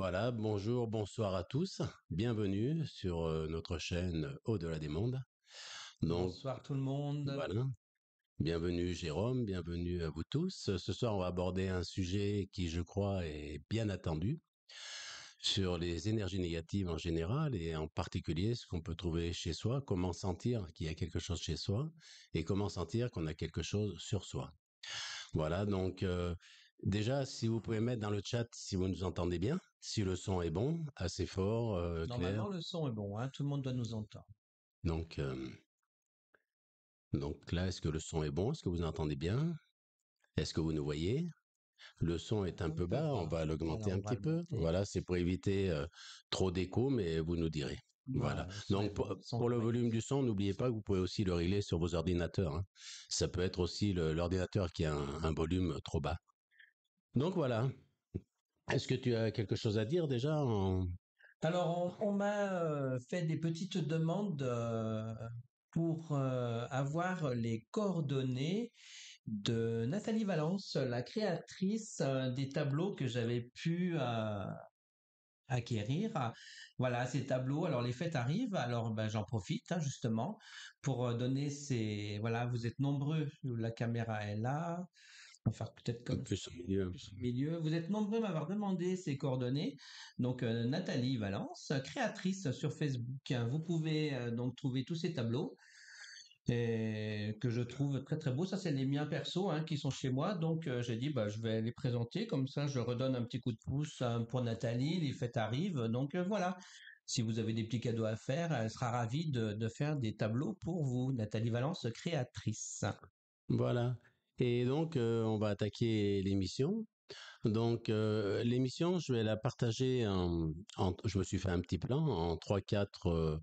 Voilà, bonjour, bonsoir à tous. Bienvenue sur euh, notre chaîne Au-delà des mondes. bonsoir tout le monde. Bienvenue Jérôme, bienvenue à vous tous. Ce soir, on va aborder un sujet qui, je crois, est bien attendu sur les énergies négatives en général et en particulier ce qu'on peut trouver chez soi, comment sentir qu'il y a quelque chose chez soi et comment sentir qu'on a quelque chose sur soi. Voilà, donc euh, Déjà, si vous pouvez mettre dans le chat si vous nous entendez bien, si le son est bon, assez fort, euh, clair. Normalement, le son est bon, hein, tout le monde doit nous entendre. Donc, euh, donc là, est-ce que le son est bon Est-ce que vous entendez bien Est-ce que vous nous voyez Le son est un peu bas, on va l'augmenter un petit peu. Voilà, c'est pour éviter euh, trop d'écho, mais vous nous direz. Voilà. Donc pour, le volume du son, n'oubliez pas que vous pouvez aussi le régler sur vos ordinateurs. Hein. Ça peut être aussi l'ordinateur qui a un, volume trop bas. Donc voilà. Est-ce que tu as quelque chose à dire déjà Alors, on, m'a euh, fait des petites demandes euh, pour euh, avoir les coordonnées de Nathalie Valence, la créatrice des tableaux que j'avais pu acquérir. Voilà, ces tableaux. Alors les fêtes arrivent, alors ben, j'en profite hein, justement pour donner ces. Voilà, vous êtes nombreux. La caméra est là faire peut-être comme plus au milieu. milieu. Vous êtes nombreux à m'avoir demandé ces coordonnées. Donc euh, Nathalie Valence, créatrice sur Facebook. Vous pouvez euh, donc trouver tous ces tableaux et que je trouve très très beaux. Ça, c'est les miens perso hein, qui sont chez moi. Donc euh, j'ai dit bah je vais les présenter comme ça. Je redonne un petit coup de pouce pour Nathalie. Les fêtes arrivent. Donc voilà. Si vous avez des petits cadeaux à faire, elle sera ravie de faire des tableaux pour vous. Nathalie Valence, créatrice. Voilà. Et donc, euh, on va attaquer l'émission. Donc, euh, l'émission, je vais la partager en, Je me suis fait un petit plan en 3-4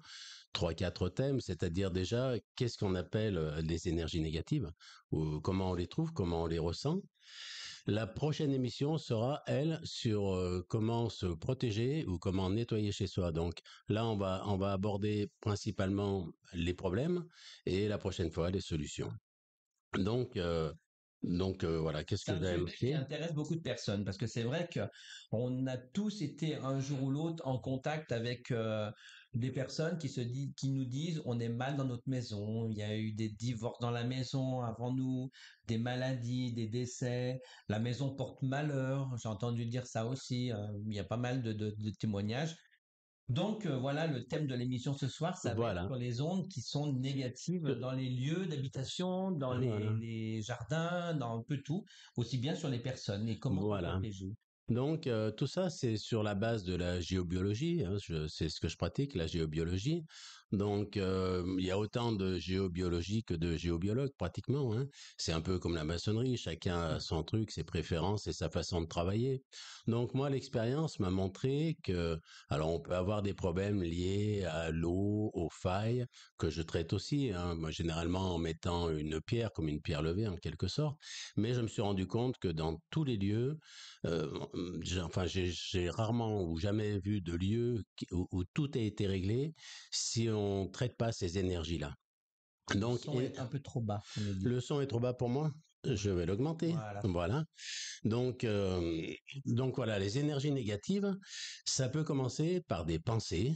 trois euh, thèmes, c'est-à-dire déjà qu'est-ce qu'on appelle les énergies négatives, ou comment on les trouve, comment on les ressent. La prochaine émission sera elle sur comment se protéger ou comment nettoyer chez soi. Donc là on va on va aborder principalement les problèmes et la prochaine fois les solutions. Donc donc euh, voilà, qu'est-ce que sujet qui intéresse beaucoup de personnes parce que c'est vrai que on a tous été un jour ou l'autre en contact avec euh, des personnes qui se disent, qui nous disent, on est mal dans notre maison, il y a eu des divorces dans la maison avant nous, des maladies, des décès, la maison porte malheur. J'ai entendu dire ça aussi. Euh, il y a pas mal de témoignages donc euh, voilà le thème de l'émission ce soir, ça va être sur les ondes qui sont négatives dans les lieux d'habitation, dans les, jardins, dans un peu tout, aussi bien sur les personnes et comment les joue. Donc euh, tout ça c'est sur la base de la géobiologie, hein. c'est ce que je pratique, la géobiologie. Donc, euh, il y a autant de géobiologie que de géobiologues, pratiquement. Hein. C'est un peu comme la maçonnerie, chacun a son truc, ses préférences et sa façon de travailler. Donc, moi, l'expérience m'a montré que, alors, on peut avoir des problèmes liés à l'eau, aux failles, que je traite aussi, hein. moi, généralement en mettant une pierre comme une pierre levée, en quelque sorte. Mais je me suis rendu compte que dans tous les lieux, euh, enfin, j'ai, rarement ou jamais vu de lieu où, où, tout a été réglé. Si on traite pas ces énergies-là. Donc, le son est un peu trop bas. Le son est trop bas pour moi. Je vais l'augmenter. Voilà. Donc, euh, donc voilà, les énergies négatives, ça peut commencer par des pensées,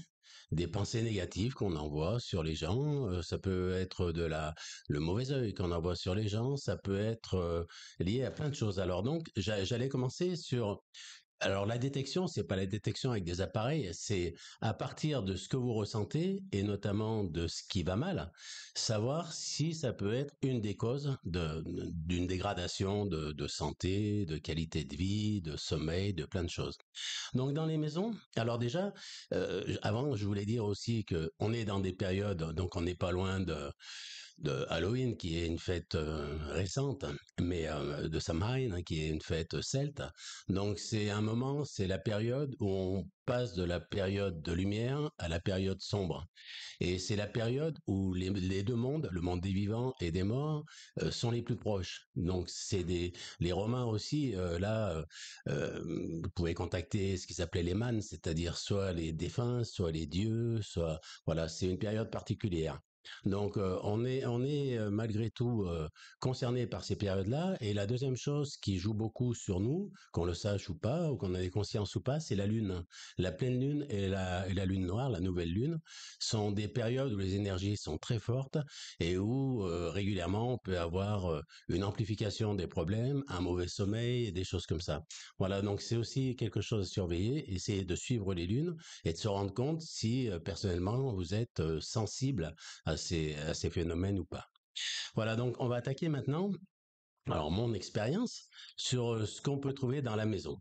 des pensées négatives qu'on envoie sur les gens. Euh, ça peut être de la le mauvais œil qu'on envoie sur les gens. Ça peut être euh, lié à plein de choses. Alors donc, j'allais commencer sur alors la détection, n'est pas la détection avec des appareils, c'est à partir de ce que vous ressentez et notamment de ce qui va mal, savoir si ça peut être une des causes d'une dégradation de, santé, de qualité de vie, de sommeil, de plein de choses. Donc dans les maisons, alors déjà, euh, avant je voulais dire aussi que on est dans des périodes, donc on n'est pas loin de de Halloween, qui est une fête euh, récente, mais euh, de Samhain, qui est une fête celte. Donc c'est un moment, c'est la période où on passe de la période de lumière à la période sombre. Et c'est la période où les, deux mondes, le monde des vivants et des morts, euh, sont les plus proches. Donc c'est des les Romains aussi. là, vous pouvez contacter ce qui s'appelait les manes, c'est-à-dire soit les défunts, soit les dieux, soit voilà, c'est une période particulière. Donc euh, on est, on est euh, malgré tout euh, concerné par ces périodes-là. Et la deuxième chose qui joue beaucoup sur nous, qu'on le sache ou pas, ou qu'on ait conscience ou pas, c'est la lune. La pleine lune et la, et la lune noire, la nouvelle lune, sont des périodes où les énergies sont très fortes et où régulièrement on peut avoir une amplification des problèmes, un mauvais sommeil, des choses comme ça. Voilà, donc c'est aussi quelque chose à surveiller, essayer de suivre les lunes et de se rendre compte si personnellement vous êtes sensible à à ces phénomènes ou pas. Voilà, donc on va attaquer maintenant, alors mon expérience, sur euh, ce qu'on peut trouver dans la maison.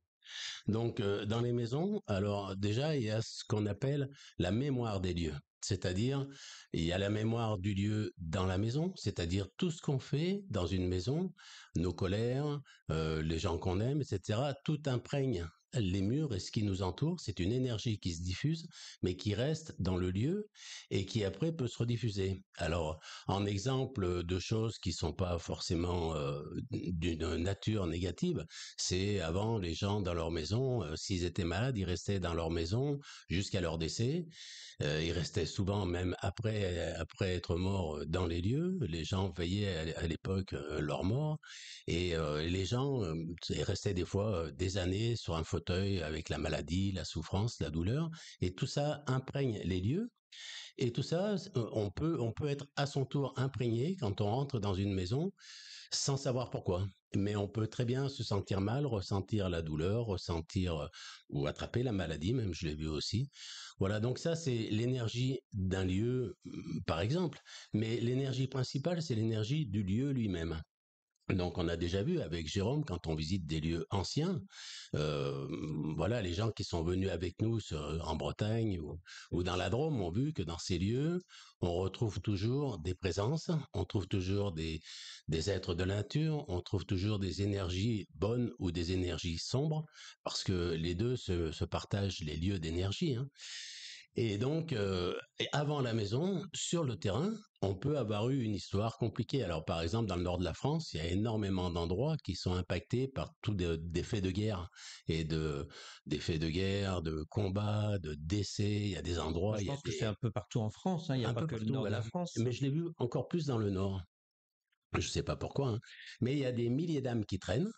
Donc, euh, dans les maisons, alors déjà, il y a ce qu'on appelle la mémoire des lieux. C'est-à-dire, il y a la mémoire du lieu dans la maison, c'est-à-dire tout ce qu'on fait dans une maison, nos colères, euh, les gens qu'on aime, etc., tout imprègne les murs et ce qui nous entoure, c'est une énergie qui se diffuse, mais qui reste dans le lieu et qui après peut se rediffuser. Alors, en exemple de choses qui sont pas forcément euh, d'une nature négative, c'est avant les gens dans leur maison, euh, s'ils étaient malades, ils restaient dans leur maison jusqu'à leur décès. Euh, ils restaient souvent même après après être morts dans les lieux. Les gens veillaient à l'époque leur mort et les gens restaient des fois des années sur un fauteuil avec la maladie, la souffrance, la douleur, et tout ça imprègne les lieux. Et tout ça, euh, on peut, on peut être à son tour imprégné quand on rentre dans une maison sans savoir pourquoi. Mais on peut très bien se sentir mal, ressentir la douleur, ressentir euh, ou attraper la maladie, même je l'ai vu aussi. Voilà, donc ça c'est l'énergie d'un lieu, par exemple. Mais l'énergie principale, c'est l'énergie du lieu lui-même. Donc, on a déjà vu avec Jérôme quand on visite des lieux anciens, euh, voilà, les gens qui sont venus avec nous en Bretagne ou, dans la Drôme ont vu que dans ces lieux, on retrouve toujours des présences, on trouve toujours des, êtres de nature, on trouve toujours des énergies bonnes ou des énergies sombres, parce que les deux se, partagent les lieux d'énergie. Hein. Et donc, euh, avant la maison, sur le terrain, on peut avoir eu une histoire compliquée. Alors, par exemple, dans le nord de la France, il y a énormément d'endroits qui sont impactés par tous des, faits de guerre et de des faits de guerre, de combats, de décès. Il y a des endroits. Je il que c'est un peu partout en France. Hein. Il n'y a un pas peu que le nord de la France. Mais je l'ai vu encore plus dans le nord. Je ne sais pas pourquoi, hein. mais il y a des milliers d'âmes qui traînent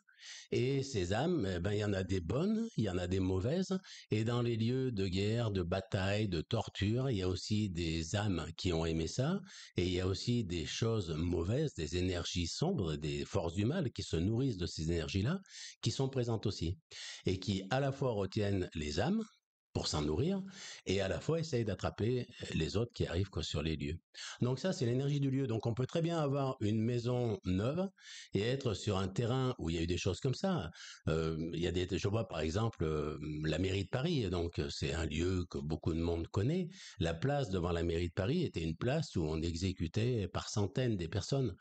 et ces âmes, eh ben, il y en a des bonnes, il y en a des mauvaises. Et dans les lieux de guerre, de bataille, de torture, il y a aussi des âmes qui ont aimé ça. Et il y a aussi des choses mauvaises, des énergies sombres, des forces du mal qui se nourrissent de ces énergies-là, qui sont présentes aussi. Et qui à la fois retiennent les âmes, pour s'en nourrir, et à la fois essayer d'attraper euh, les autres qui arrivent sur les lieux. Donc ça, c'est l'énergie du lieu. Donc on peut très bien avoir une maison neuve et être sur un terrain où il y a eu des choses comme ça. Euh, il y a des, je vois par exemple euh, la mairie de Paris, donc c'est un lieu que beaucoup de monde connaît. La place devant la mairie de Paris était une place où on exécutait par centaines des personnes.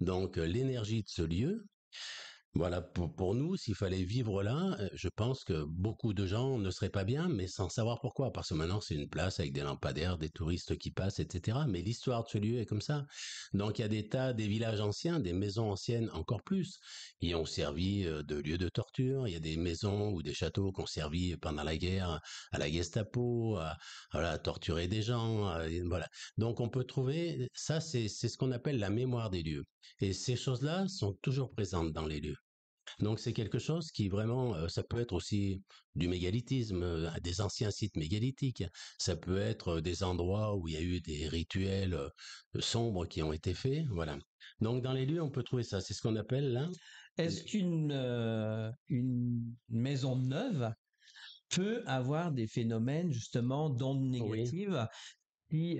Donc l'énergie de ce lieu, voilà, pour, nous, s'il fallait vivre là, euh, je pense que beaucoup de gens ne seraient pas bien, mais sans savoir pourquoi, parce que maintenant c'est une place avec des lampadaires, des touristes qui passent, etc. Mais l'histoire de ce lieu est comme ça. Donc il y a des tas, des villages anciens, des maisons anciennes encore plus, qui ont servi euh, de lieu de torture. Il y a des maisons ou des châteaux qui ont servi pendant la guerre à la Gestapo, à, à torturer des gens. voilà. Donc on peut trouver, ça c'est ce qu'on appelle la mémoire des lieux. Et ces choses-là sont toujours présentes dans les lieux. Donc c'est quelque chose qui vraiment, euh, ça peut être aussi du mégalithisme, euh, des anciens sites mégalithiques, ça peut être euh, des endroits où il y a eu des rituels sombres qui ont été faits, voilà. Donc dans les lieux, on peut trouver ça, c'est ce qu'on appelle là. Est-ce qu'une une maison neuve peut avoir des phénomènes justement d'ondes négatives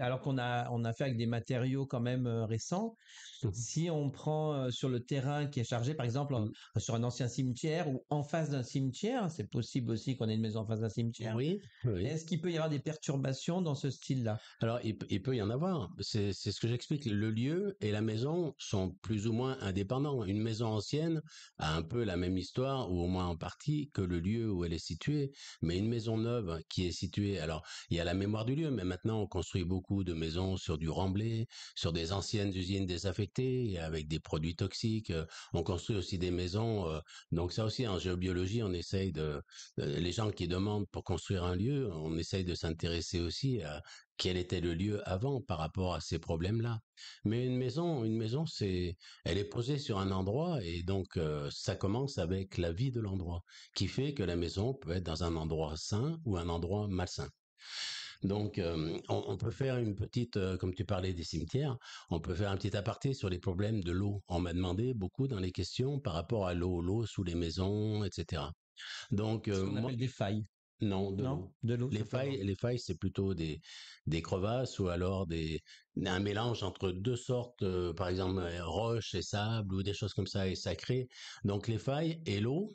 alors qu'on a, on a fait avec des matériaux quand même euh, récents, mmh si on prend euh, sur le terrain qui est chargé, par exemple, mmh. euh, sur un ancien cimetière ou en face d'un cimetière, hein, c'est possible aussi qu'on ait une maison en face d'un cimetière. Oui. Est-ce qu'il peut y avoir des perturbations dans ce style-là Alors, il, il, peut y en avoir. C'est ce que j'explique. Le lieu et la maison sont plus ou moins indépendants. Une maison ancienne a un peu la même histoire, ou au moins en partie, que le lieu où elle est située. Mais une maison neuve qui est située, alors, il y a la mémoire du lieu, mais maintenant on construit beaucoup de maisons sur du remblai, sur des anciennes usines désaffectées avec des produits toxiques. Euh, on construit aussi des maisons. Euh, donc ça aussi, en géobiologie, on essaye de... Euh, les gens qui demandent pour construire un lieu, on essaye de s'intéresser aussi à quel était le lieu avant par rapport à ces problèmes-là. Mais une maison, une maison, c'est, elle est posée sur un endroit et donc ça commence avec la vie de l'endroit, qui fait que la maison peut être dans un endroit sain ou un endroit malsain. Donc, on, peut faire une petite, comme tu parlais des cimetières, on peut faire un petit aparté sur les problèmes de l'eau. On m'a demandé beaucoup dans les questions par rapport à l'eau, l'eau sous les maisons, etc. Donc, on des failles. Non, de l'eau. Les failles, les failles, c'est plutôt des, des crevasses ou alors des, un mélange entre deux sortes, par exemple euh, roches et sable ou des choses comme ça et sacrées. Donc les failles et l'eau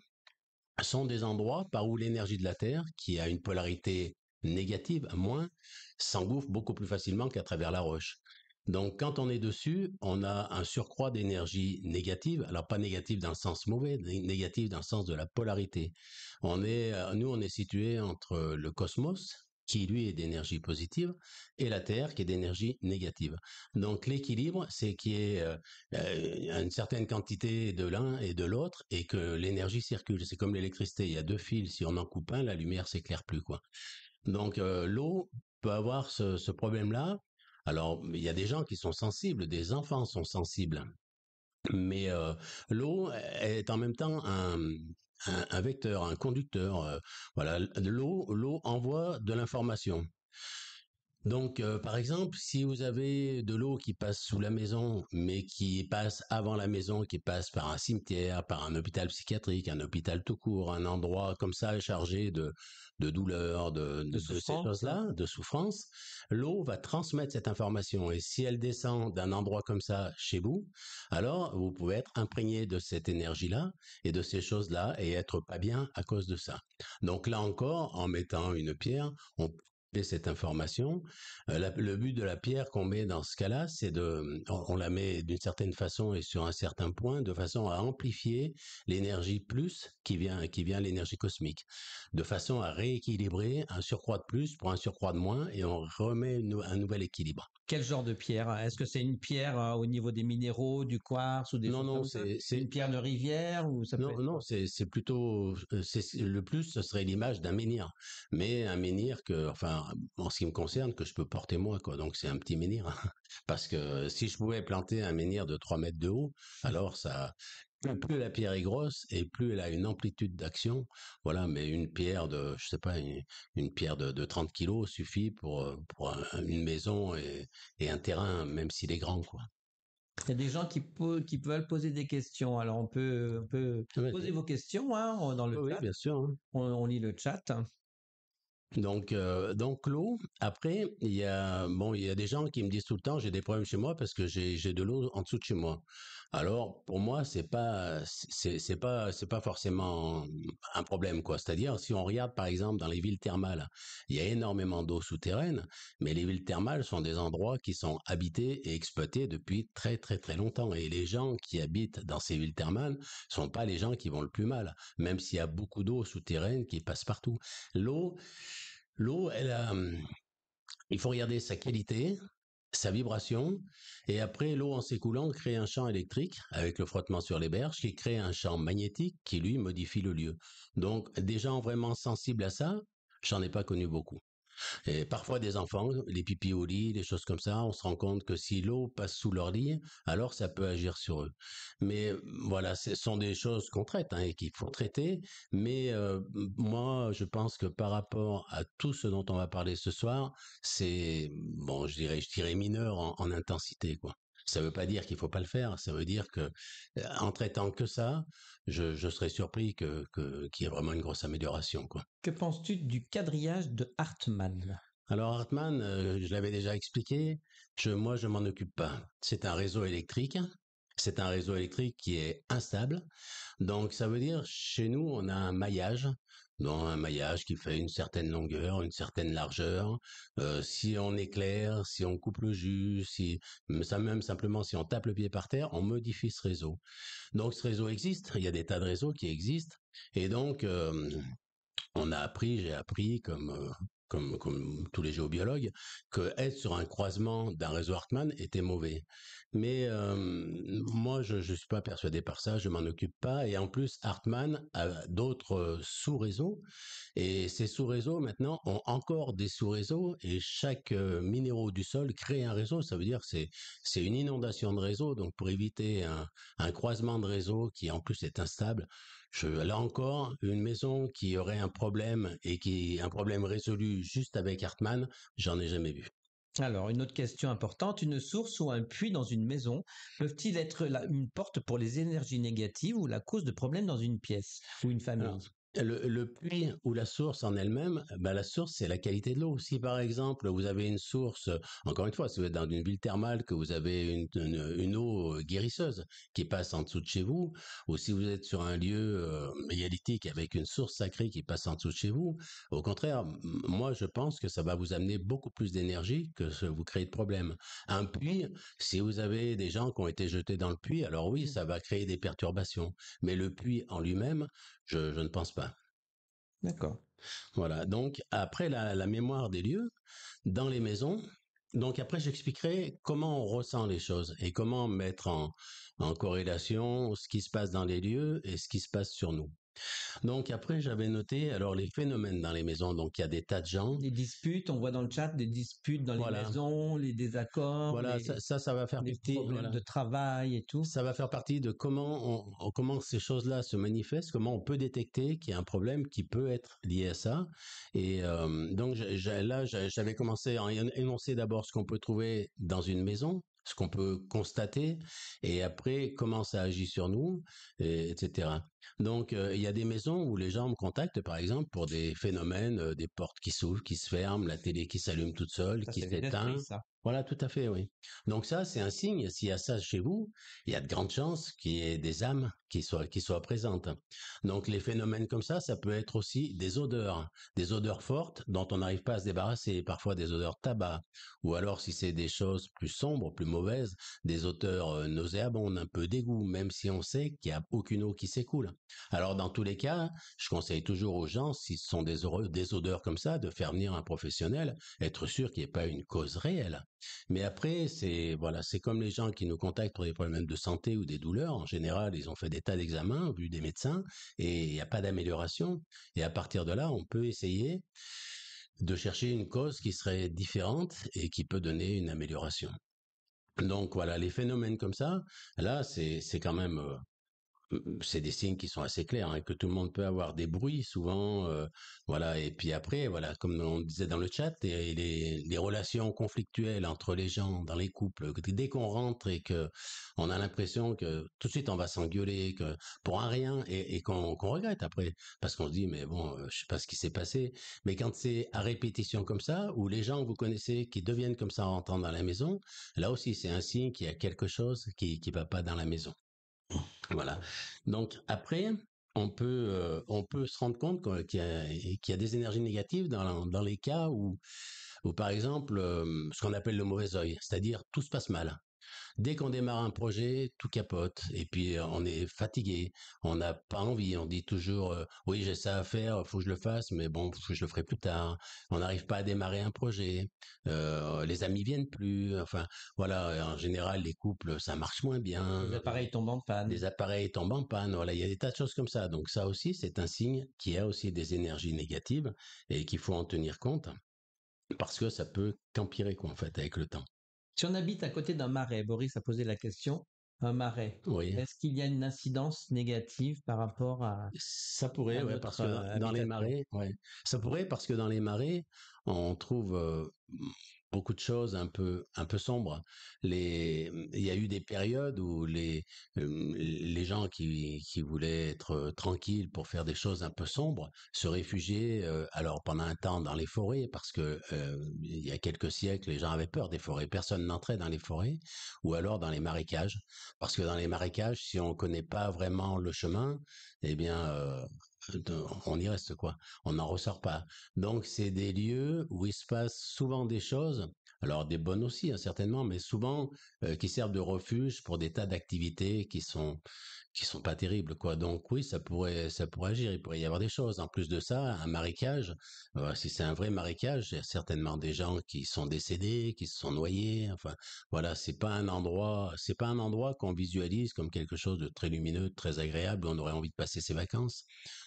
sont des endroits par où l'énergie de la Terre, qui a une polarité négative, moins, s'engouffre beaucoup plus facilement qu'à travers la roche. Donc quand on est dessus, on a un surcroît d'énergie négative, alors pas négative dans le sens mauvais, négative dans le sens de la polarité. On est euh, nous on est situé entre le cosmos qui lui est d'énergie positive et la terre qui est d'énergie négative. Donc l'équilibre, c'est qu'il y ait euh, euh, une certaine quantité de l'un et de l'autre et que l'énergie circule, c'est comme l'électricité, il y a deux fils, si on en coupe un, la lumière s'éclaire plus quoi. Donc l'eau peut avoir ce, problème-là. Alors il y a des gens qui sont sensibles, des enfants sont sensibles. Mais l'eau est en même temps un, vecteur, un conducteur. voilà, l'eau, l'eau envoie de l'information. Donc, euh, par exemple, si vous avez de l'eau qui passe sous la maison, mais qui passe avant la maison, qui passe par un cimetière, par un hôpital psychiatrique, un hôpital tout court, un endroit comme ça chargé de, de de, de, ces choses-là, de souffrance, l'eau va transmettre cette information. Et si elle descend d'un endroit comme ça chez vous, alors vous pouvez être imprégné de cette énergie-là et de ces choses-là et être pas bien à cause de ça. Donc là encore, en mettant une pierre, on cette information. Euh, le but de la pierre qu'on met dans ce cas-là, c'est de, on, la met d'une certaine façon et sur un certain point, de façon à amplifier l'énergie plus qui vient, qui vient l'énergie cosmique, de façon à rééquilibrer un surcroît de plus pour un surcroît de moins, et on remet un nouvel équilibre. Quel genre de pierre hein? Est-ce que c'est une pierre euh, au niveau des minéraux, du quartz ou des non non c'est une pierre de rivière ou ça non non c'est c'est plutôt euh, le plus ce serait l'image d'un menhir, mais un menhir que enfin en ce qui me concerne, que je peux porter moi, Donc c'est un petit menhir. Hein. Parce que euh, si je pouvais planter un menhir de 3 mètres de haut, alors ça, plus la pierre est grosse et plus elle a une amplitude d'action. Voilà, mais une pierre de, je sais pas, une, pierre de, 30 kilos suffit pour, euh, une maison et, un terrain, même s'il est grand, quoi. Il y a des gens qui, peuvent poser des questions. Alors on peut, poser vos questions hein, dans le oui, Bien sûr. Hein. on, lit le chat. Donc, euh, donc l'eau. Après, il y a bon, il y a des gens qui me disent tout le temps, j'ai des problèmes chez moi parce que j'ai de l'eau en dessous de chez moi. Alors pour moi, c'est pas pas forcément un problème quoi. C'est-à-dire si on regarde par exemple dans les villes thermales, il y a énormément d'eau souterraine, mais les villes thermales sont des endroits qui sont habités et exploités depuis très très très longtemps et les gens qui habitent dans ces villes thermales sont pas les gens qui vont le plus mal, même s'il y a beaucoup d'eau souterraine qui passe partout. L'eau l'eau elle il faut regarder sa qualité, sa vibration, et après l'eau en s'écoulant crée un champ électrique avec le frottement sur les berges qui crée un champ magnétique qui lui modifie le lieu. Donc des gens vraiment sensibles à ça, j'en ai pas connu beaucoup. Et parfois des enfants, les pipis au lit, des choses comme ça, on se rend compte que si l'eau passe sous leur lit, alors ça peut agir sur eux. Mais voilà, ce sont des choses qu'on traite hein, et qu'il faut traiter. Mais euh, moi, je pense que par rapport à tout ce dont on va parler ce soir, c'est bon, je dirais, je dirais mineur en, en intensité, quoi. Ça ne veut pas dire qu'il ne faut pas le faire. Ça veut dire que, euh, en traitant que ça, je, serais surpris que, qu'il y ait vraiment une grosse amélioration. Quoi. Que penses-tu du quadrillage de Hartmann alors Hartmann, euh, je l'avais déjà expliqué, moi je m'en occupe pas. C'est un réseau électrique c'est un réseau électrique qui est instable. Donc ça veut dire chez nous, on a un maillage un maillage qui fait une certaine longueur, une certaine largeur. Euh, si on éclaire, si on coupe le jus, si ça même simplement si on tape le pied par terre, on modifie ce réseau. Donc ce réseau existe, il y a des tas de réseaux qui existent, et donc euh, on a appris, j'ai appris comme euh, comme, tous les géobiologues, que être sur un croisement d'un réseau Hartmann était mauvais. Mais moi, je ne suis pas persuadé par ça, je m'en occupe pas. Et en plus, Hartmann a d'autres sous-réseaux. Et ces sous-réseaux, maintenant, ont encore des sous-réseaux. Et chaque minéraux du sol crée un réseau. Ça veut dire que c'est une inondation de réseaux. Donc, pour éviter un, un croisement de réseaux qui, en plus, est instable, là encore, une maison qui aurait un problème et qui est un problème résolu juste avec Hartmann, j'en ai jamais vu. Alors, une autre question importante, une source ou un puits dans une maison peuvent-ils être une porte pour les énergies négatives ou la cause de problèmes dans une pièce ou une famille le, puits ou la source en elle-même, euh, bah, la source, c'est la qualité de l'eau. Si par exemple, vous avez une source, encore une fois, si vous êtes dans une ville thermale, que vous avez une, eau euh, guérisseuse qui passe en dessous de chez vous, ou si vous êtes sur un lieu euh, avec une source sacrée qui passe en dessous de chez vous, au contraire, moi, je pense que ça va vous amener beaucoup plus d'énergie que ce, vous créez de problèmes. Un puits, si vous avez des gens qui ont été jetés dans le puits, alors oui, mmh. ça va créer des perturbations. Mais le puits en lui-même, je ne pense pas D'accord. Voilà. Donc, après la, mémoire des lieux, dans les maisons, donc après, j'expliquerai comment on ressent les choses et comment mettre en corrélation ce qui se passe dans les lieux et ce qui se passe sur nous. Donc après, j'avais noté alors les phénomènes dans les maisons. Donc il y a des tas de gens. Des disputes, on voit dans le chat des disputes dans les maisons, les désaccords. Voilà, ça, ça, va faire de travail et tout. Ça va faire partie de comment comment ces choses-là se manifestent, comment on peut détecter qu'il y a un problème qui peut être lié à ça. Et euh, donc là, j'avais commencé à énoncer d'abord ce qu'on peut trouver dans une maison qu'on peut constater, et après comment ça agit sur nous, etc. Donc, euh, il y a des maisons où les gens me contactent, par exemple, pour des phénomènes, euh, des portes qui s'ouvrent, qui se ferment, la télé qui s'allume toute seule, qui s'éteint. Voilà, tout à fait, oui. Donc ça, c'est un signe. S'il y a ça chez vous, il y a de grandes chances qu'il y ait des âmes qui soient, présentes. Donc les phénomènes comme ça, ça peut être aussi des odeurs, des odeurs fortes dont on n'arrive pas à se débarrasser, parfois des odeurs tabac, ou alors si c'est des choses plus sombres, plus mauvaises, des odeurs euh, nauséabondes, un peu dégoût, même si on sait qu'il n'y a aucune eau qui s'écoule. Alors dans tous les cas, je conseille toujours aux gens, s'ils sont des, des odeurs comme ça, de faire venir un professionnel, être sûr qu'il n'y ait pas une cause réelle mais après, c'est voilà, c'est comme les gens qui nous contactent pour des problèmes de santé ou des douleurs. En général, ils ont fait des tas d'examens, vu des médecins, et il n'y a pas d'amélioration. Et à partir de là, on peut essayer de chercher une cause qui serait différente et qui peut donner une amélioration. Donc voilà, les phénomènes comme ça, là, c'est quand même euh, c'est des signes qui sont assez clairs hein, que tout le monde peut avoir des bruits souvent euh, voilà et puis après voilà comme on disait dans le chat les, relations conflictuelles entre les gens dans les couples dès qu'on rentre et que on a l'impression que tout de suite on va s'engueuler que pour un rien et, qu'on regrette après parce qu'on se dit mais bon euh, je sais pas ce qui s'est passé mais quand c'est à répétition comme ça ou les gens que vous connaissez qui deviennent comme ça en rentrant dans la maison là aussi c'est un signe qu'il y a quelque chose qui qui va pas dans la maison voilà. Donc après, on peut, euh, on peut se rendre compte qu'il y, a, des énergies négatives dans, les cas où, par exemple, euh, ce qu'on appelle le mauvais oeil, c'est-à-dire tout se passe mal. Dès qu'on démarre un projet, tout capote. Et puis, on est fatigué. On n'a pas envie. On dit toujours, oui, j'ai ça à faire, faut que je le fasse, mais bon, je le ferai plus tard. On n'arrive pas à démarrer un projet. les amis viennent plus. Enfin, voilà. En général, les couples, ça marche moins bien. Les appareils tombent en panne. Les appareils tombent en panne. Voilà. Il y a des tas de choses comme ça. Donc, ça aussi, c'est un signe qui a aussi des énergies négatives et qu'il faut en tenir compte parce que ça peut qu'empirer, quoi, en fait, avec le temps. Si on habite à côté d'un marais, Boris a posé la question, un marais. Est-ce qu'il y a une incidence négative par rapport à ça pourrait parce que euh, dans les marais, ça pourrait parce que dans les marais, on trouve euh, beaucoup de choses un peu un peu sombres. Les, mmh, il y a eu des périodes où les mmh, les gens qui voulaient être tranquilles pour faire des choses un peu sombres se réfugiaient alors pendant un temps dans les forêts parce que il y a quelques siècles les gens avaient peur des forêts, personne n'entrait dans les forêts ou alors dans les marécages parce que dans les marécages si on connaît pas vraiment le chemin, eh bien on y reste quoi. On n'en ressort pas. Donc c'est des lieux où il se passe souvent des choses alors des bonnes aussi, hein, certainement, mais souvent euh, qui servent de refuge pour des tas d'activités qui sont qui sont pas terribles, quoi. Donc oui, ça pourrait ça pourrait agir. Il pourrait y avoir des choses. En plus de ça, un marécage, euh, si c'est un vrai marécage, il y a certainement des gens qui sont décédés, qui se sont noyés. Enfin, voilà, c'est pas un endroit, c'est pas un endroit qu'on visualise comme quelque chose de très lumineux, très agréable, où on aurait envie de passer ses vacances.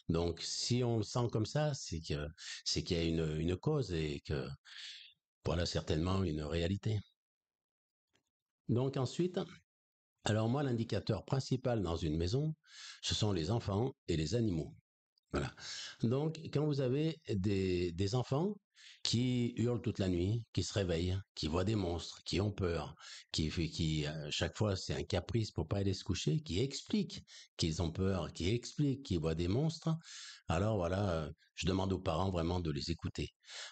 Donc si on le sent comme ça, c'est que c'est qu'il y a une, une cause et que voilà certainement une réalité. Donc ensuite, alors moi, l'indicateur principal dans une maison, ce sont les enfants et les animaux. Voilà. Donc, quand vous avez des, enfants qui hurlent toute la nuit, qui se réveillent, qui voient des monstres, qui ont peur, qui, qui euh, chaque fois c'est un caprice pour pas aller se coucher, qui expliquent qu'ils ont peur, qui expliquent qu'ils voient des monstres, alors voilà, je demande aux parents vraiment de les écouter.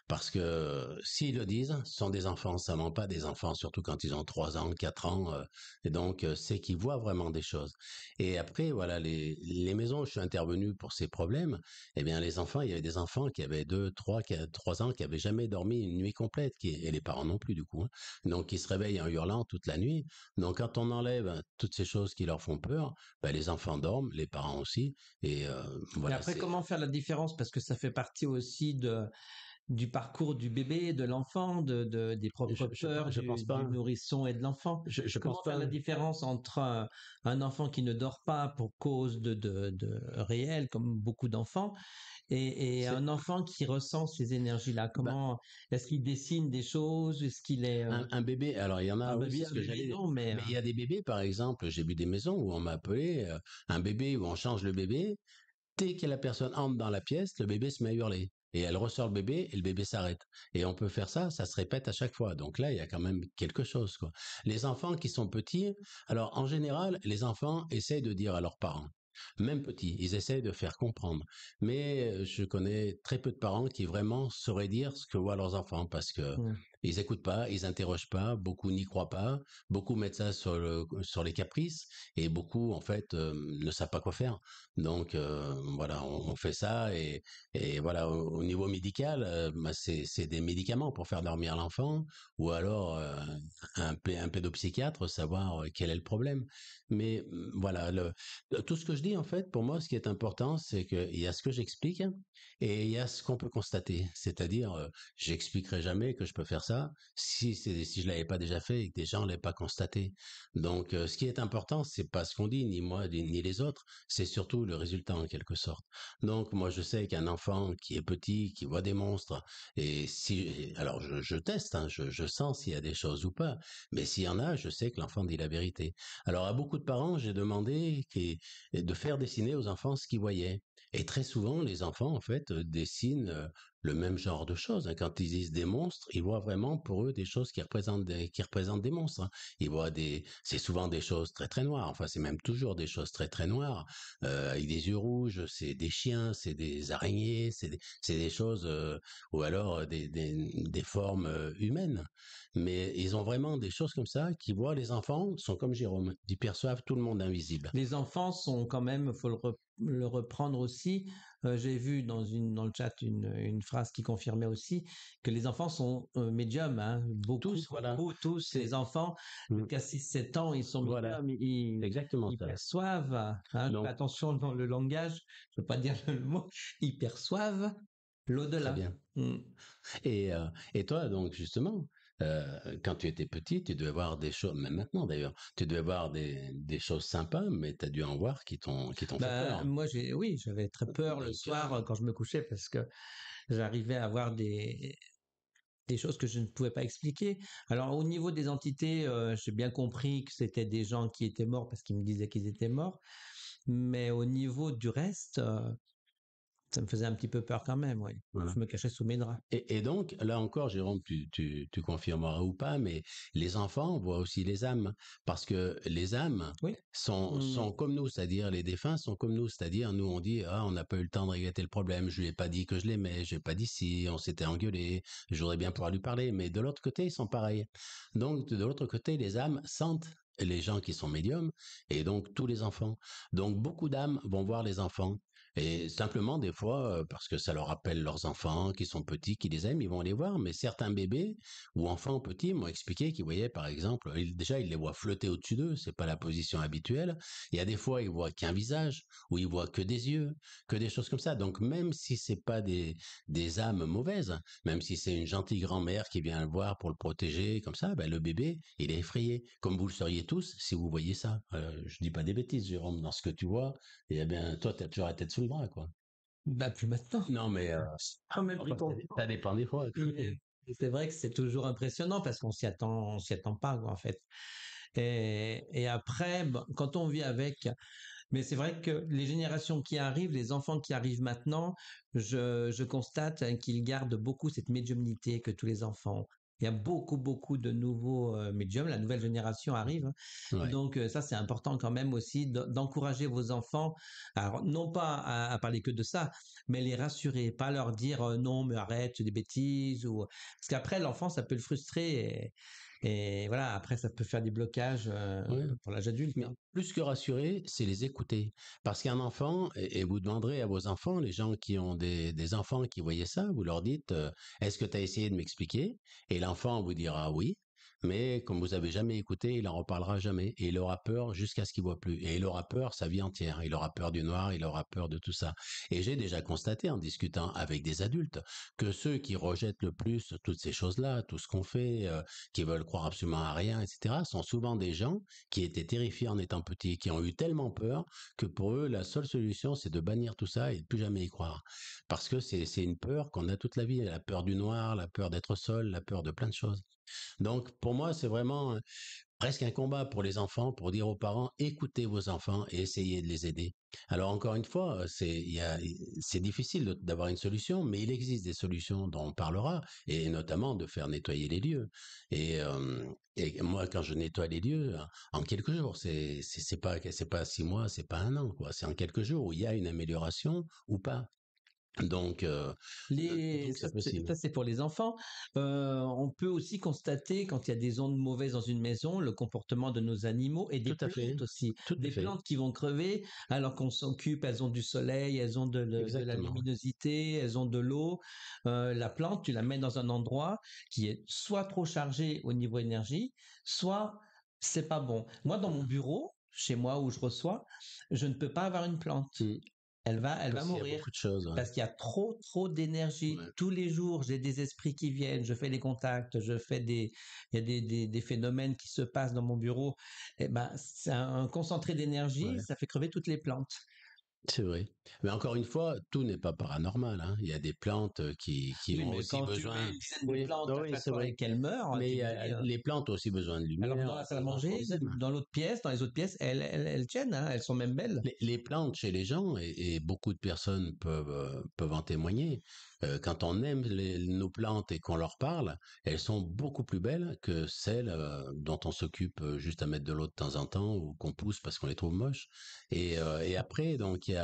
Parce que s'ils le disent, ce sont des enfants ça ment pas, des enfants surtout quand ils ont 3 ans, 4 ans, euh, et donc euh, c'est qu'ils voient vraiment des choses. Et après, voilà, les, maisons où je suis intervenu pour ces problèmes, eh bien les enfants, il y avait des enfants qui avaient 2, 3, 4, 3 ans, qui n'avaient jamais dormi une nuit complète, qui, et les parents non plus du coup, hein. donc ils se réveillent en hurlant toute la nuit. Donc quand on enlève toutes ces choses qui leur font peur, ben, les enfants dorment, les parents aussi, et euh, voilà. Et après, comment faire la différence parce que ça fait partie aussi de du parcours du bébé, de l'enfant, de, des propres je, peurs, je pense pas. du, nourrisson et de l'enfant. Je, Comment pense faire la différence entre un, enfant qui ne dort pas pour cause de, de, réel, comme beaucoup d'enfants, et, un enfant qui ressent ces énergies-là. Bah Comment est-ce qu'il dessine des choses Est-ce qu'il est, euh, un, bébé Alors il y en a mais, il y euh a des bébés, par exemple, j'ai vu des maisons où on m'a appelé euh, un bébé où on change le bébé Dès que la personne entre dans la pièce, le bébé se met à hurler. Et elle ressort le bébé et le bébé s'arrête. Et on peut faire ça, ça se répète à chaque fois. Donc là, il y a quand même quelque chose. Quoi. Les enfants qui sont petits, alors en général, les enfants essayent de dire à leurs parents, même petits, ils essayent de faire comprendre. Mais euh, je connais très peu de parents qui vraiment sauraient dire ce que voient leurs enfants parce que mmh. Ils écoutent pas, ils interrogent pas, beaucoup n'y croient pas, beaucoup mettent ça sur le sur les caprices et beaucoup en fait euh, ne savent pas quoi faire. Donc euh, voilà, on, fait ça et, et voilà au, niveau médical, euh, bah, c'est des médicaments pour faire dormir l'enfant ou alors un, un pédopsychiatre savoir quel est le problème. Mais mm, voilà, tout ce que je dis en fait pour moi, ce qui est important, c'est qu'il y a ce que j'explique et il y a ce qu'on peut constater. C'est-à-dire, j'expliquerai jamais que je peux faire ça si, si je l'avais pas déjà fait et que des gens l'aient pas constaté. Donc, euh, ce qui est important, ce c'est pas ce qu'on dit, ni moi, ni les autres, c'est surtout le résultat en quelque sorte. Donc, moi, je sais qu'un enfant qui est petit, qui voit des monstres, et si, alors je, teste, hein, je sens s'il y a des choses ou pas, mais s'il y en a, je sais que l'enfant dit la vérité. Alors, à beaucoup de parents, j'ai demandé de faire dessiner aux enfants ce qu'ils voyaient. Et très souvent, les enfants, en fait, euh, dessinent euh, le même genre de choses. Hein. Quand ils disent des monstres, ils voient vraiment pour eux des choses qui représentent des, qui représentent des monstres. Hein. Ils voient des, c'est souvent des choses très très noires. Enfin, c'est même toujours des choses très très noires euh, avec des yeux rouges. C'est des chiens, c'est des araignées, c'est des, choses euh, ou alors euh, des, formes humaines. Mais ils ont vraiment des choses comme ça qui voient les enfants sont comme Jérôme. Ils perçoivent tout le monde invisible. Les enfants sont quand même, il faut le reprendre aussi, euh, j'ai vu dans, une, dans le chat une, une, phrase qui confirmait aussi que les enfants sont euh, médiums, hein, beaucoup, tous, voilà. tous les enfants mmh. jusqu'à 6-7 ans, ils sont médiums, ils, Exactement ils perçoivent, hein, attention dans le langage, je ne veux pas dire le mot, ils perçoivent l'au-delà. bien. Mmh. Et, euh, et toi, donc, justement, euh, quand tu étais petit, tu devais voir des choses, même maintenant d'ailleurs, tu devais voir des, des choses sympas, mais tu as dû en voir qui t'ont qui t'ont fait bah, peur. Moi, j'ai, oui, j'avais très ah, peur bah, le soir quand je me couchais parce que j'arrivais à voir des des choses que je ne pouvais pas expliquer. Alors au niveau des entités, euh, j'ai bien compris que c'était des gens qui étaient morts parce qu'ils me disaient qu'ils étaient morts, mais au niveau du reste, euh, ça me faisait un petit peu peur quand même, oui. Je me cachais sous mes draps. Et, donc, là encore, Jérôme, tu, tu, confirmeras ou pas, mais les enfants voient aussi les âmes, parce que les âmes mmh. sont, comme nous, c'est-à-dire les défunts sont comme nous, c'est-à-dire nous on dit ah on n'a pas eu le temps de régler le problème, je lui ai pas dit que je l'aimais, je n'ai pas dit si, on s'était engueulé, j'aurais bien pouvoir lui parler, mais de l'autre côté ils sont pareils. Donc de l'autre côté les âmes sentent les gens qui sont médiums et donc tous les enfants. Donc beaucoup d'âmes vont voir les enfants et simplement, des fois, euh, parce que ça leur rappelle leurs enfants qui sont petits, qui les aiment, ils vont les voir. Mais certains bébés ou enfants petits m'ont expliqué qu'ils voyaient, par exemple, déjà, ils les voient flotter au-dessus d'eux. C'est pas la position habituelle. Il y a des fois, ils voient qu'un visage ou ils voient que des yeux, que des choses comme ça. Donc, même si c'est pas des, des âmes mauvaises, même si c'est une gentille grand-mère qui vient le voir pour le protéger, comme ça, ben, le bébé, il est effrayé. Comme vous le seriez tous si vous voyez ça. Euh, je dis pas des bêtises, Jérôme, dans ce que tu vois. Et eh bien, toi, tu as toujours la tête quoi. Bah, plus maintenant. Non, mais, euh, ah, ça, dépend des fois. C'est vrai que c'est toujours impressionnant parce qu'on s'y attend, on s'y attend pas, en fait. Et, après, quand on vit avec, mais c'est vrai que les générations qui arrivent, les enfants qui arrivent maintenant, je, je constate hein, qu'ils gardent beaucoup cette médiumnité que tous les enfants il y a beaucoup, beaucoup de nouveaux euh, médiums. La nouvelle génération arrive. Hein. Donc, euh, ça, c'est important quand même aussi d'encourager vos enfants, alors, non pas à, parler que de ça, mais les rassurer, pas leur dire euh, non, mais arrête, des bêtises. Ou... Parce qu'après, l'enfant, ça peut le frustrer. Et... Et voilà, après, ça peut faire des blocages euh, pour l'âge adulte. Mais hein. plus que rassurer, c'est les écouter. Parce qu'un enfant, et, vous demanderez à vos enfants, les gens qui ont des, enfants qui voyaient ça, vous leur dites, euh, est-ce que tu as essayé de m'expliquer Et l'enfant vous dira oui mais comme vous n'avez jamais écouté, il en reparlera jamais. Et il aura peur jusqu'à ce qu'il voit plus. Et il aura peur sa vie entière. Il aura peur du noir, il aura peur de tout ça. Et j'ai déjà constaté en discutant avec des adultes que ceux qui rejettent le plus toutes ces choses-là, tout ce qu'on fait, euh, qui veulent croire absolument à rien, etc., sont souvent des gens qui étaient terrifiés en étant petits, qui ont eu tellement peur que pour eux, la seule solution, c'est de bannir tout ça et de plus jamais y croire. Parce que c'est une peur qu'on a toute la vie, la peur du noir, la peur d'être seul, la peur de plein de choses. Donc, pour moi, c'est vraiment euh, presque un combat pour les enfants, pour dire aux parents, écoutez vos enfants et essayez de les aider. Alors, encore une fois, euh, c'est, difficile d'avoir une solution, mais il existe des solutions dont on parlera, et notamment de faire nettoyer les lieux. Et, euh, moi, quand je nettoie les lieux, en quelques jours, c'est, c'est, pas, c'est pas six mois, c'est pas un an, C'est en quelques jours où il y a une amélioration ou pas. Donc, ça c'est pour les enfants. on peut aussi constater quand il y a des ondes mauvaises dans une maison, le comportement de nos animaux et des plantes aussi. des plantes qui vont crever alors qu'on s'occupe, elles ont du soleil, elles ont de, la luminosité, elles ont de l'eau. la plante, tu la mets dans un endroit qui est soit trop chargé au niveau énergie, soit c'est pas bon. Moi, dans mon bureau, chez moi où je reçois, je ne peux pas avoir une plante. Mmh. Elle va, elle va mourir. de Parce qu'il y a trop, trop d'énergie. Tous les jours, j'ai des esprits qui viennent, je fais les contacts, je fais des, il y a des, des, des phénomènes qui se passent dans mon bureau. Et eh ben, c'est un, concentré d'énergie, ça fait crever toutes les plantes. C'est vrai. Mais encore une fois, tout n'est pas paranormal. Hein. Il y a des plantes qui, qui ont aussi besoin. Oui, oui, qu'elles meurent. Hein, mais les plantes ont aussi besoin de lumière. Alors dans la hein, salle à manger, dans l'autre pièce, dans les autres pièces, elles, elles, tiennent. elles sont même belles. Les, plantes chez les gens et, beaucoup de personnes peuvent peuvent en témoigner quand on aime nos plantes et qu'on leur parle, elles sont beaucoup plus belles que celles dont on s'occupe juste à mettre de l'eau de temps en temps ou qu'on pousse parce qu'on les trouve moches. Et, après, donc il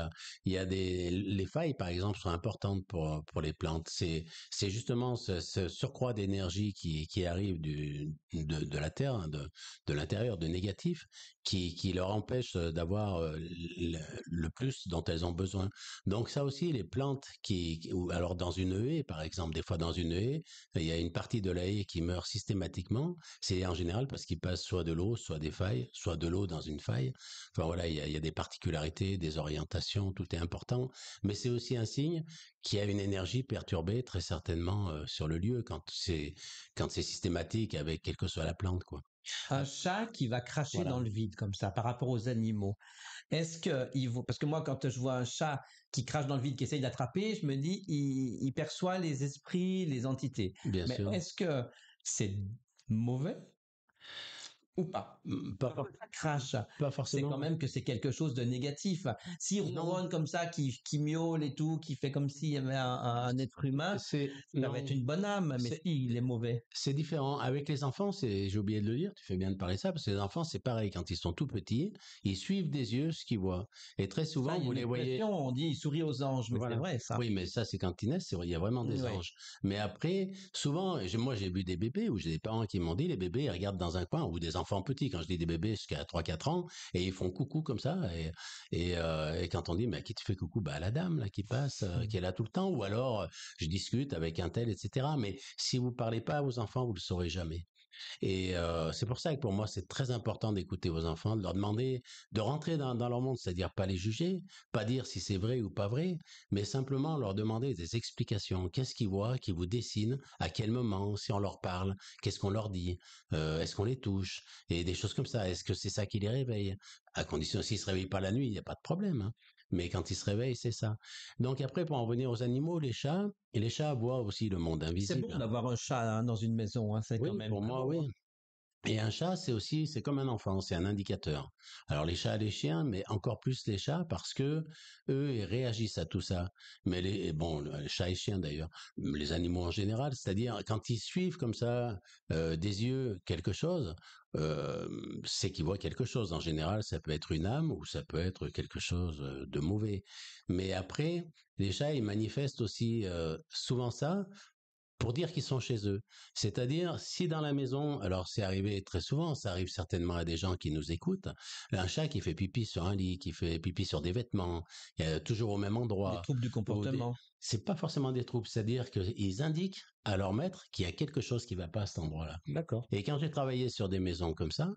y a, les failles par exemple sont importantes pour pour les plantes. C'est c'est justement ce, surcroît d'énergie qui arrive de, la terre, hein, de de l'intérieur, de négatif, qui, qui leur empêche euh, d'avoir euh, le, plus dont elles ont besoin. Donc ça aussi, les plantes qui, ou alors dans une haie, e, par exemple, des fois dans une haie, e, il y a une partie de la haie e qui meurt systématiquement. C'est en général parce qu'il passe soit de l'eau, soit des failles, soit de l'eau dans une faille. Enfin voilà, il y a, il y a des particularités, des orientations, tout est important. Mais c'est aussi un signe qu'il y a une énergie perturbée très certainement euh, sur le lieu quand c'est quand c'est systématique avec quelle que soit la plante quoi. Un chat qui va cracher dans le vide comme ça par rapport aux animaux. Est-ce que il vaut... parce que moi quand je vois un chat qui crache dans le vide qui essaye d'attraper, je me dis il... perçoit les esprits, les entités. Mais est-ce que c'est mauvais ou pas. Mm, mm, pas, pas forcément. C'est quand même que c'est quelque chose de négatif. Si on comme ça, qui, qui miaule et tout, qui fait comme s'il y avait un, être humain, c'est, ça va être une bonne âme, mais si, il est mauvais. C'est différent. Avec les enfants, c'est, j'ai oublié de le dire, tu fais bien de parler ça, parce que les enfants, c'est pareil. Quand ils sont tout petits, ils suivent des yeux ce qu'ils voient. Et très souvent, vous les voyez. On dit, ils sourient aux anges, mais c'est vrai, ça. Oui, mais ça, c'est quand naissent, il y a vraiment des anges. Mais après, souvent, moi, j'ai vu des bébés où j'ai des parents qui m'ont dit, les bébés, ils regardent dans un coin, ou des enfants enfants petits. Quand je dis des bébés jusqu'à 3-4 ans, et ils font coucou comme ça. Et, euh, quand on dit, mais qui tu fais coucou Bah la dame là qui passe, euh, qui est là tout le temps. Ou alors, euh, je discute avec un tel, etc. Mais si vous ne parlez pas à vos enfants, vous le saurez jamais. Et c'est pour ça que pour moi, c'est très important d'écouter vos enfants, de leur demander de rentrer dans, leur monde, c'est-à-dire pas les juger, pas dire si c'est vrai ou pas vrai, mais simplement leur demander des explications. Qu'est-ce qu'ils voient, qui vous dessine, à quel moment, si on leur parle, qu'est-ce qu'on leur dit, est-ce qu'on les touche, et des choses comme ça. Est-ce que c'est ça qui les réveille À condition s'ils se réveillent pas la nuit, il n'y a pas de problème. Hein. Mais quand ils se réveillent, c'est ça. Donc après, pour en revenir aux animaux, les chats, et les chats voient aussi le monde invisible. C'est bon d'avoir un chat hein, dans une maison, hein, c'est oui, quand même. Pour moi, oui. Et un chat, c'est aussi, c'est comme un enfant, c'est un indicateur. Alors les chats, et les chiens, mais encore plus les chats parce que eux, ils réagissent à tout ça. Mais les, bon, les chats et chiens d'ailleurs, les animaux en général, c'est-à-dire quand ils suivent comme ça euh, des yeux quelque chose, euh, c'est qu'ils voient quelque chose. En général, ça peut être une âme ou ça peut être quelque chose euh, de mauvais. Mais après, les chats, ils manifestent aussi souvent ça pour dire qu'ils sont chez eux. C'est-à-dire, si dans la maison, alors c'est arrivé très souvent, ça arrive certainement à des gens qui nous écoutent, un chat qui fait pipi sur un lit, qui fait pipi sur des vêtements, euh, toujours au même endroit. Des troubles du comportement. C'est pas forcément des troubles, c'est-à-dire qu'ils indiquent à leur maître qu'il y a quelque chose qui va pas à cet endroit-là. D'accord. Et quand j'ai travaillé sur des maisons comme ça,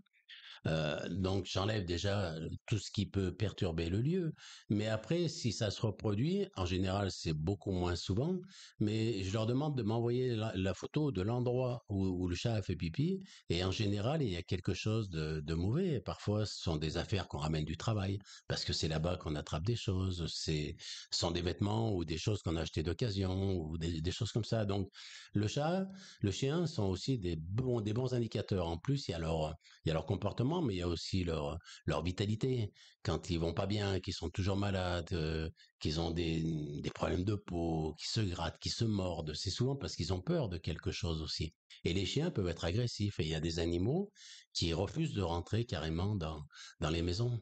euh, donc j'enlève déjà euh, tout ce qui peut perturber le lieu. Mais après, si ça se reproduit, en général c'est beaucoup moins souvent, mais je leur demande de m'envoyer la, photo de l'endroit où, le chat a fait pipi. Et en général, il y a quelque chose de, mauvais. Parfois, ce sont des affaires qu'on ramène du travail, parce que c'est là-bas qu'on attrape des choses. C'est ce sont des vêtements ou des choses qu'on a achetées d'occasion ou des, choses comme ça. Donc le chat, le chien sont aussi des bons, des bons indicateurs. En plus, il y a leur comportement mais il y a aussi leur euh, leur vitalité. Quand ils vont pas bien, qu'ils sont toujours malades, euh, qu'ils ont des, des problèmes de peau, qui se grattent, qui se mordent, c'est souvent parce qu'ils ont peur de quelque chose aussi. Et les chiens peuvent être agressifs. Et il y a des animaux qui refusent de rentrer carrément dans dans les maisons.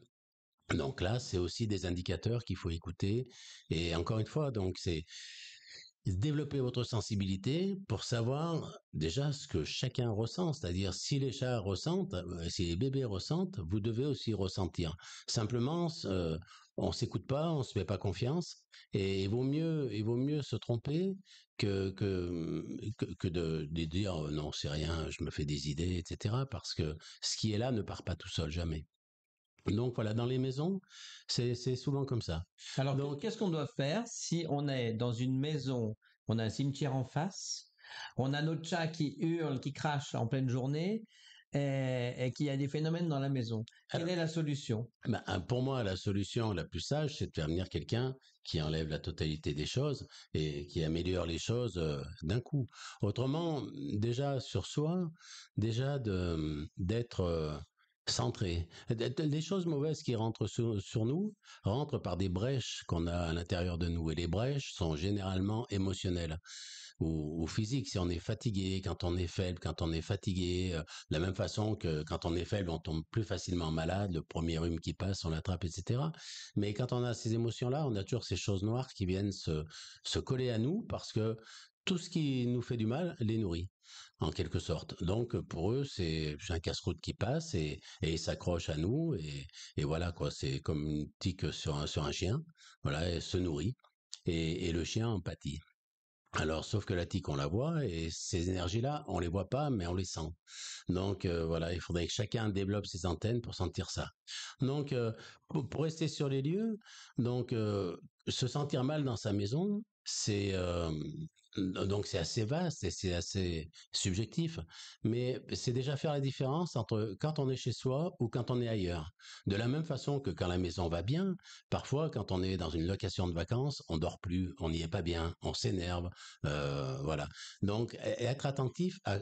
Donc là, c'est aussi des indicateurs qu'il faut écouter. Et encore une fois, donc c'est développer votre sensibilité pour savoir déjà ce que chacun ressent, c'est-à-dire si les chats ressentent, euh, si les bébés ressentent, vous devez aussi ressentir. Simplement, euh, on s'écoute pas, on se met pas confiance, et il vaut mieux, il vaut mieux se tromper que que que, de, dire oh non c'est rien, je me fais des idées, etc. Parce que ce qui est là ne part pas tout seul jamais. Donc voilà, dans les maisons, c'est souvent comme ça. Alors donc qu'est-ce qu'on doit faire si on est dans une maison, on a un cimetière en face, on a notre chat qui hurle, qui crache en pleine journée, et, qu'il y a des phénomènes dans la maison. Quelle est la solution eh ben, Pour moi, la solution la plus sage, c'est de faire venir quelqu'un qui enlève la totalité des choses et qui améliore les choses euh, d'un coup. Autrement, déjà sur soi, déjà d'être euh, centré. Des choses mauvaises qui rentrent sur, nous rentrent par des brèches qu'on a à l'intérieur de nous. Et les brèches sont généralement émotionnelles ou, physiques. Si on est fatigué, quand on est faible, quand on est fatigué, euh, de la même façon que quand on est faible, on tombe plus facilement malade, le premier rhume qui passe, on l'attrape, etc. Mais quand on a ces émotions-là, on a toujours ces choses noires qui viennent se coller à nous parce que tout ce qui nous fait du mal les nourrit en quelque sorte. Donc pour eux, c'est un casse-croûte qui passe et, et ils s'accrochent à nous et, et voilà quoi. C'est comme une tique sur un, sur un chien. Voilà, elle se nourrit et, et le chien en pâtit. Alors, sauf que la tique, on la voit, et ces énergies-là, on les voit pas, mais on les sent. Donc, euh, voilà, il faudrait que chacun développe ses antennes pour sentir ça. Donc, euh, pour rester sur les lieux, donc euh, se sentir mal dans sa maison, c'est donc c'est assez vaste et c'est assez subjectif, mais c'est déjà faire la différence entre quand on est chez soi ou quand on est ailleurs. De la même façon que quand la maison va bien, parfois quand on est dans une location de vacances, on dort plus, on n'y est pas bien, on s'énerve, euh, voilà. Donc être attentif à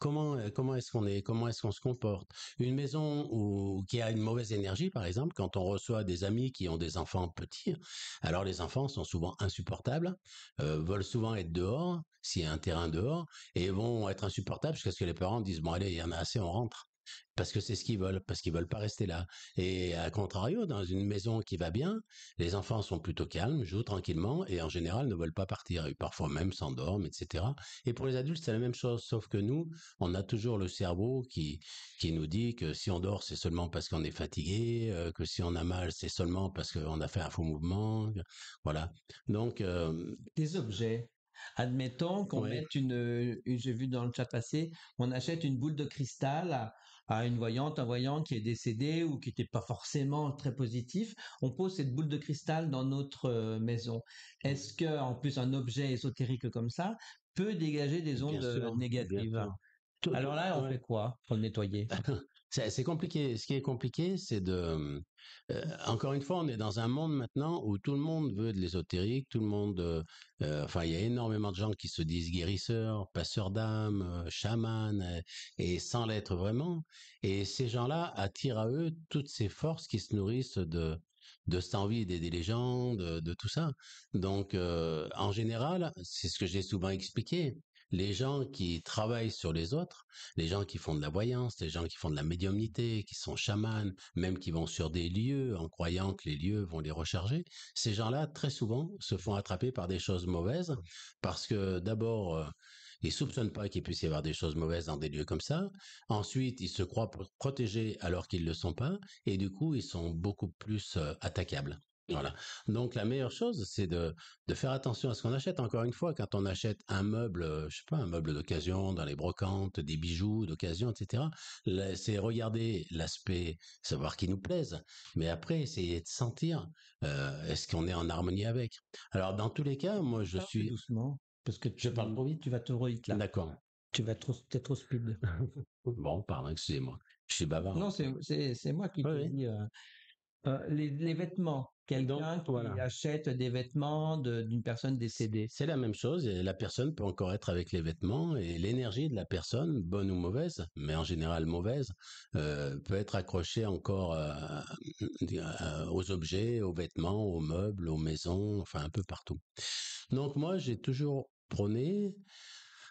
Comment euh, comment est-ce qu'on est Comment est-ce qu'on se comporte Une maison qui a une mauvaise énergie, par exemple, quand on reçoit des amis qui ont des enfants petits, alors les enfants sont souvent insupportables, euh, veulent souvent être dehors s'il y a un terrain dehors et vont être insupportables jusqu'à ce que les parents disent bon allez, il y en a assez, on rentre parce que c'est ce qu'ils veulent, parce qu'ils veulent pas rester là. Et à contrario, dans une maison qui va bien, les enfants sont plutôt calmes, jouent tranquillement et en général ne veulent pas partir. parfois même s'endorment, etc. Et pour les adultes, c'est la même chose, sauf que nous, on a toujours le cerveau qui qui nous dit que si on dort, c'est seulement parce qu'on est fatigué, euh, que si on a mal, c'est seulement parce qu'on a fait un faux mouvement. Voilà. Donc euh, des objets. Admettons qu'on mette une, une j'ai vu dans le chat passé, on achète une boule de cristal à une voyante, un voyant qui est décédé ou qui n'était pas forcément très positif, on pose cette boule de cristal dans notre euh, maison. Est-ce que, en plus, un objet ésotérique comme ça peut dégager des ondes euh, négatives alors là, on fait quoi pour le nettoyer C'est compliqué. Ce qui est compliqué, c'est de. Euh, euh, encore une fois, on est dans un monde maintenant où tout le monde veut de l'ésotérique, tout le monde. Euh, enfin, il y a énormément de gens qui se disent guérisseurs, passeurs d'âme, chamans, et sans l'être vraiment. Et ces gens-là attirent à eux toutes ces forces qui se nourrissent de de cette envie d'aider les de, tout ça. Donc, en général, c'est ce que j'ai souvent expliqué les gens qui travaillent sur les autres, les gens qui font de la voyance, les gens qui font de la médiumnité, qui sont chamanes, même qui vont sur des lieux en croyant que les lieux vont les recharger, ces gens-là, très souvent, se font attraper par des choses mauvaises parce que d'abord, euh, ils soupçonnent pas qu'il puisse y avoir des choses mauvaises dans des lieux comme ça. Ensuite, ils se croient protégés alors qu'ils ne le sont pas, et du coup, ils sont beaucoup plus euh, attaquables. Voilà. Donc la meilleure chose, c'est de, de faire attention à ce qu'on achète. Encore une fois, quand on achète un meuble, euh, je sais pas, un meuble d'occasion dans les brocantes, des bijoux d'occasion, etc. C'est regarder l'aspect, savoir qui nous plaise, mais après essayer de sentir euh, est-ce qu'on est en harmonie avec. Alors dans tous les cas, moi je parle suis doucement parce que tu, je parle trop vite, tu vas te re là. D'accord. Tu vas trop, trop speed. bon, pardon, excusez-moi. Je suis bavard. Non, c'est moi qui te dis. Euh, euh, les, vêtements. Quelqu'un qui achète des vêtements d'une personne décédée. C'est la même chose. la personne peut encore être avec les vêtements et l'énergie de la personne, bonne ou mauvaise, mais en général mauvaise, euh, peut être accrochée encore euh, aux objets, aux vêtements, aux meubles, aux maisons, enfin un peu partout. Donc moi, j'ai toujours prôné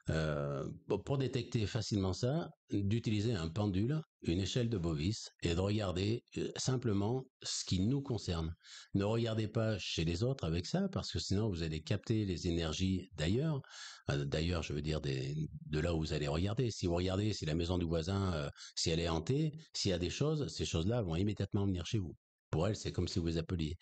euh, pour détecter facilement ça, d'utiliser un pendule, une échelle de Bovis, et de regarder euh, simplement ce qui nous concerne. Ne regardez pas chez les autres avec ça, parce que sinon vous allez capter les énergies d'ailleurs. Euh, d'ailleurs, je veux dire de là où vous allez regarder. Si vous regardez si la maison du voisin, si elle est hantée, s'il y a des choses, ces choses-là vont immédiatement venir chez vous. Pour elle, c'est comme si vous appeliez.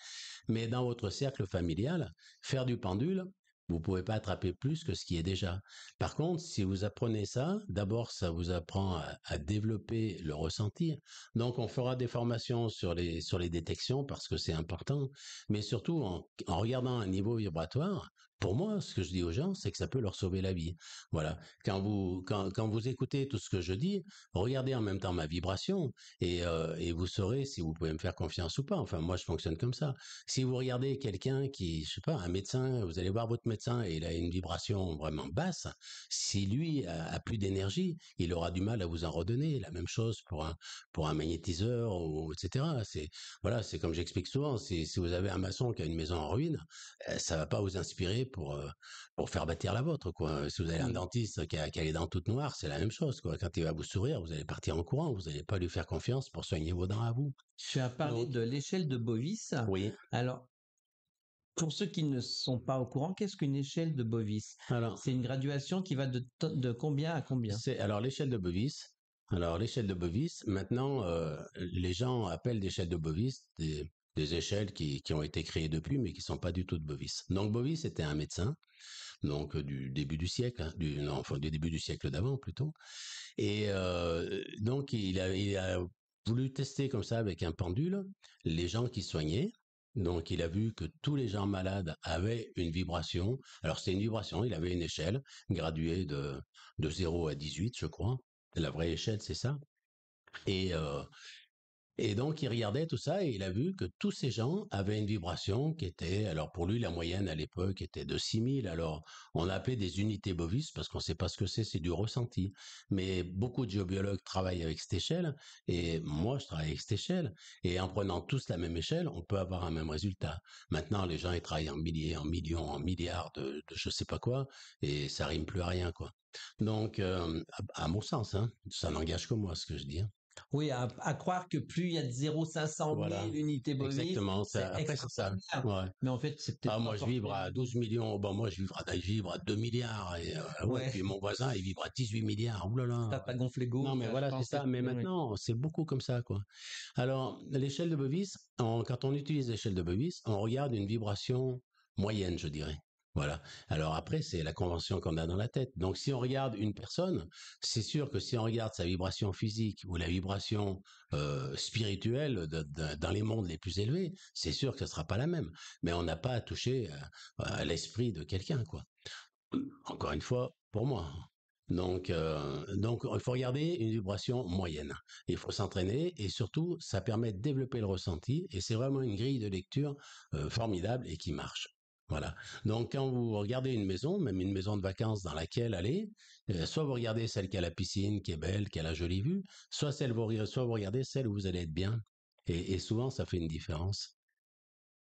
Mais dans votre cercle familial, faire du pendule, vous pouvez pas attraper plus que ce qui est déjà. Par contre, si vous apprenez ça, d'abord, ça vous apprend à, développer le ressentir. Donc, on fera des formations sur les, sur les détections parce que c'est important. Mais surtout, en regardant un niveau vibratoire, pour moi, ce que je dis aux gens, c'est que ça peut leur sauver la vie. Voilà. Quand vous, quand, quand vous écoutez tout ce que je dis, regardez en même temps ma vibration et, euh, et vous saurez si vous pouvez me faire confiance ou pas. Enfin, moi, je fonctionne comme ça. Si vous regardez quelqu'un qui, je sais pas, un médecin, vous allez voir votre médecin et il a une vibration vraiment basse. Si lui a, plus d'énergie, il aura du mal à vous en redonner. La même chose pour un, pour un magnétiseur ou, etc. C'est, voilà, c'est comme j'explique souvent. Si, si vous avez un maçon qui a une maison en ruine, euh, ça va pas vous inspirer pour pour faire bâtir la vôtre quoi. Euh, si vous avez un dentiste qui a, qui a les dents toutes noires, c'est la même chose quoi. Quand il va vous sourire, vous allez partir en courant, vous n'allez pas lui faire confiance pour soigner vos dents à vous. Tu as parlé de l'échelle de Bovis. Oui. Alors pour ceux qui ne sont pas au courant, qu'est-ce qu'une échelle de Bovis c'est une graduation qui va de, combien à combien C'est alors l'échelle de Bovis. Alors l'échelle de Bovis. Maintenant, les gens appellent l'échelle de Bovis des, des échelles qui, qui ont été créées depuis, mais qui sont pas du tout de Bovis. Donc Bovis était un médecin, donc euh, du début du siècle, hein, du, non, enfin du début du siècle d'avant plutôt. Et euh, donc il a, il a voulu tester comme ça avec un pendule les gens qui soignaient. Donc il a vu que tous les gens malades avaient une vibration. Alors c'est une vibration, il avait une échelle graduée de, de 0 à 18, je crois. La vraie échelle, c'est ça. Et, euh, et donc, il regardait tout ça et il a vu que tous ces gens avaient une vibration qui était, alors pour lui, la moyenne à l'époque était de 6000. Alors, on appelait des unités bovis parce qu'on ne sait pas ce que c'est, c'est du ressenti. Mais beaucoup de géobiologues travaillent avec cette échelle et moi, je travaille avec cette échelle. Et en prenant tous la même échelle, on peut avoir un même résultat. Maintenant, les gens, ils travaillent en milliers, en millions, en milliards de, de je sais pas quoi et ça rime plus à rien, quoi. Donc, euh, à, mon sens, hein, ça n'engage que moi, ce que je dis. Hein. Oui, à, croire que plus il y a de 0,500 000 unités bovines. Exactement, c'est ça. Mais en fait, ah, bah, moi, je vibre à 12 millions. Bon, moi, je vibre à, 2 milliards. Et, euh, ah puis mon voisin, il vibre à 18 milliards. Ouh là là. T'as pas gonflé go. Non, mais euh, voilà, c'est ça. Mais maintenant, c'est beaucoup comme ça, quoi. Alors, l'échelle de Bovis, quand on utilise l'échelle de Bovis, on regarde une vibration moyenne, je dirais. Voilà. Alors après, c'est la convention qu'on a dans la tête. Donc si on regarde une personne, c'est sûr que si on regarde sa vibration physique ou la vibration euh, spirituelle dans les mondes les plus élevés, c'est sûr que ce sera pas la même. Mais on n'a pas à toucher euh, à, l'esprit de quelqu'un, quoi. Encore une fois, pour moi. Donc, euh, donc, il faut regarder une vibration moyenne. Il faut s'entraîner et surtout, ça permet de développer le ressenti. Et c'est vraiment une grille de lecture formidable et qui marche. Voilà. Donc quand vous regardez une maison, même une maison de vacances dans laquelle aller, euh, soit vous regardez celle qui a la piscine, qui est belle, qui a la jolie vue, soit celle vous, soit vous regardez celle où vous allez être bien. Et, souvent ça fait une différence.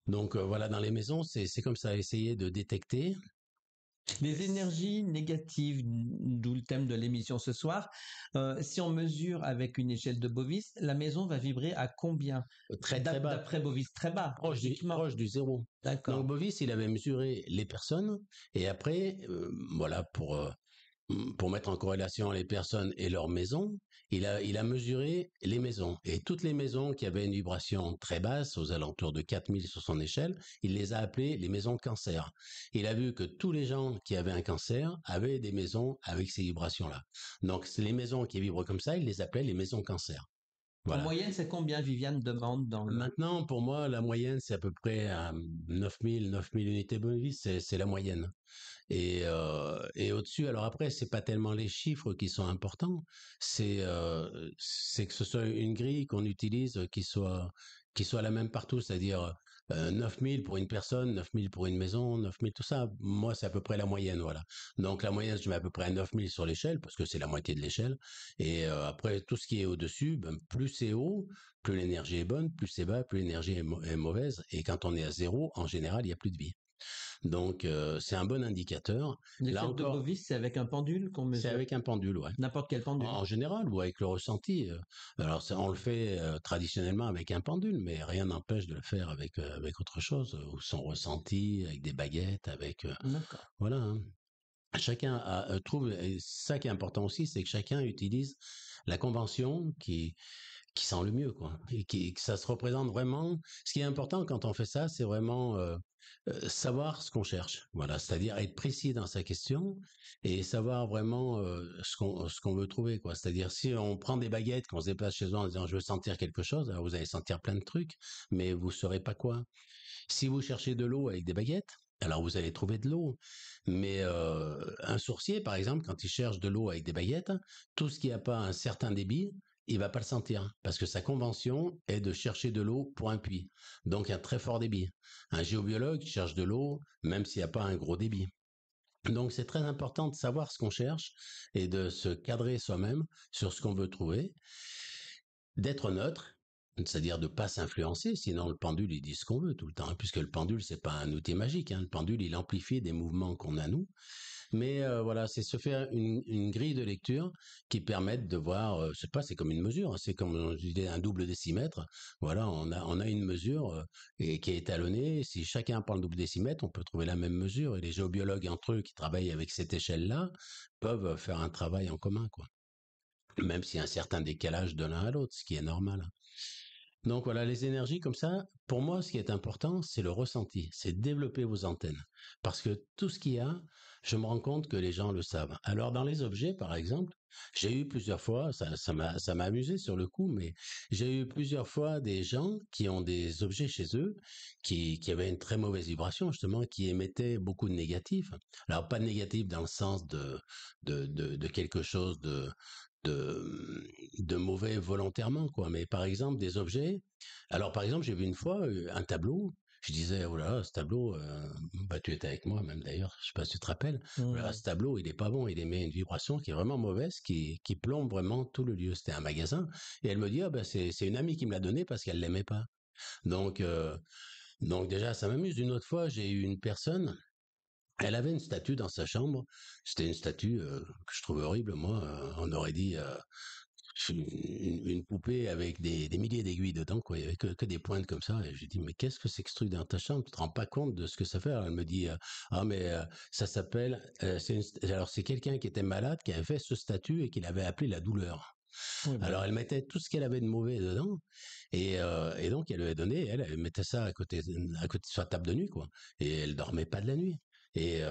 Donc euh, voilà, dans les maisons, c'est comme ça, essayer de détecter les énergies négatives, d'où le thème de l'émission ce soir, euh, si on mesure avec une échelle de Bovis, la maison va vibrer à combien euh, Très, bas. D'après Bovis, très bas. Proche du, proche du zéro. D'accord. Donc Bovis, il avait mesuré les personnes et après, euh, voilà, pour Mmh, pour mettre en corrélation les personnes et leurs maisons, il a, mesuré les maisons. Et toutes les maisons qui avaient une vibration très basse, aux alentours de 4000 sur son échelle, il les a appelées les maisons cancer. Il a vu que tous les gens qui avaient un cancer avaient des maisons avec ces vibrations-là. Donc, les maisons qui vibrent comme ça, il les appelait les maisons cancer. La moyenne, c'est combien Viviane demande dans le... Maintenant, pour moi, la moyenne, c'est à peu près à 9000, 9000 unités bonus, c'est la moyenne. Et, euh, et au-dessus, alors après, c'est pas tellement les chiffres qui sont importants, c'est euh, que ce soit une grille qu'on utilise qui soit qui soit la même partout, c'est-à-dire 9000 pour une personne, 9000 pour une maison, 9000 tout ça. Moi, c'est à peu près la moyenne, voilà. Donc la moyenne, je mets à peu près 9000 sur l'échelle parce que c'est la moitié de l'échelle. Et après, tout ce qui est au-dessus, ben, plus c'est haut, plus l'énergie est bonne, plus c'est bas, plus l'énergie est, est mauvaise. Et quand on est à zéro, en général, il n'y a plus de vie. Donc euh, c'est un bon indicateur. Les Là de Bovis, c'est avec un pendule qu'on met C'est avec un pendule, ouais. N'importe quel pendule. En, général, ou avec le ressenti. Euh. Alors on le fait euh, traditionnellement avec un pendule, mais rien n'empêche de le faire avec avec autre chose, ou son ressenti, avec des baguettes, avec. Voilà. Hein. Chacun a, trouve. Et ça qui est important aussi, c'est que chacun utilise la convention qui qui sent le mieux, quoi. Et qui, ça se représente vraiment. Ce qui est important quand on fait ça, c'est vraiment euh, euh, savoir ce qu'on cherche. Voilà, c'est-à-dire être précis dans sa question et savoir vraiment euh, ce qu'on ce qu'on veut trouver, quoi. C'est-à-dire si on prend des baguettes, qu'on se déplace chez soi en disant je veux sentir quelque chose, alors vous allez sentir plein de trucs, mais vous saurez pas quoi. Si vous cherchez de l'eau avec des baguettes, alors vous allez trouver de l'eau. Mais un sourcier, par exemple, quand il cherche de l'eau avec des baguettes, tout ce qui n'a pas un certain débit, il va pas le sentir parce que sa convention est de chercher de l'eau pour un puits, donc un très fort débit. Un géobiologue cherche de l'eau même s'il n'y a pas un gros débit. Donc c'est très important de savoir ce qu'on cherche et de se cadrer soi-même sur ce qu'on veut trouver, d'être neutre, c'est-à-dire de pas s'influencer, sinon le pendule il dit ce qu'on veut tout le temps, hein, puisque le pendule c'est pas un outil magique, hein. le pendule il amplifie des mouvements qu'on a nous, mais euh, voilà, c'est se faire une, grille de lecture qui permette de voir, je euh, je sais pas, c'est comme une mesure, hein, c'est comme euh, un double décimètre. Voilà, on a, on a une mesure et, qui est étalonnée. Si chacun prend le double décimètre, on peut trouver la même mesure. Et les géobiologues entre eux qui travaillent avec cette échelle-là peuvent faire un travail en commun, quoi. Même s'il y a un certain décalage de l'un à l'autre, ce qui est normal. Hein. Donc voilà, les énergies comme ça, pour moi, ce qui est important, c'est le ressenti, c'est développer vos antennes. Parce que tout ce qu'il y a, je me rends compte que les gens le savent. Alors dans les objets, par exemple, j'ai eu plusieurs fois, ça, m'a, ça amusé sur le coup, mais j'ai eu plusieurs fois des gens qui ont des objets chez eux qui, qui avaient une très mauvaise vibration, justement, qui émettaient beaucoup de négatifs. Alors pas de négatif dans le sens de, de, de, quelque chose de, de, de mauvais volontairement, quoi. Mais par exemple, des objets. Alors par exemple, j'ai vu une fois euh, un tableau je disais, oh là là, ce tableau, euh, bah, tu étais avec moi même d'ailleurs, je sais pas si tu te rappelles, mmh oh ce tableau, il est pas bon, il émet une vibration qui est vraiment mauvaise, qui, qui plombe vraiment tout le lieu. C'était un magasin. Et elle me dit, ah bah, c'est une amie qui me l'a donné parce qu'elle l'aimait pas. Donc, euh, donc déjà, ça m'amuse. Une autre fois, j'ai eu une personne, elle avait une statue dans sa chambre. C'était une statue euh, que je trouve horrible. Moi, on aurait dit une, poupée avec des, milliers d'aiguilles dedans, quoi. Il avait que, des pointes comme ça. Et j'ai dit, mais qu'est-ce que c'est ce truc dans ta chambre Tu te rends pas compte de ce que ça fait Elle me dit, euh, ah mais euh, ça s'appelle. Euh, alors c'est quelqu'un qui était malade, qui avait fait ce statut et qui l'avait appelé la douleur. Alors elle mettait tout ce qu'elle avait de mauvais dedans et, donc elle lui avait donné, elle, mettait ça à côté de sa table de nuit quoi et elle dormait pas de la nuit. Et,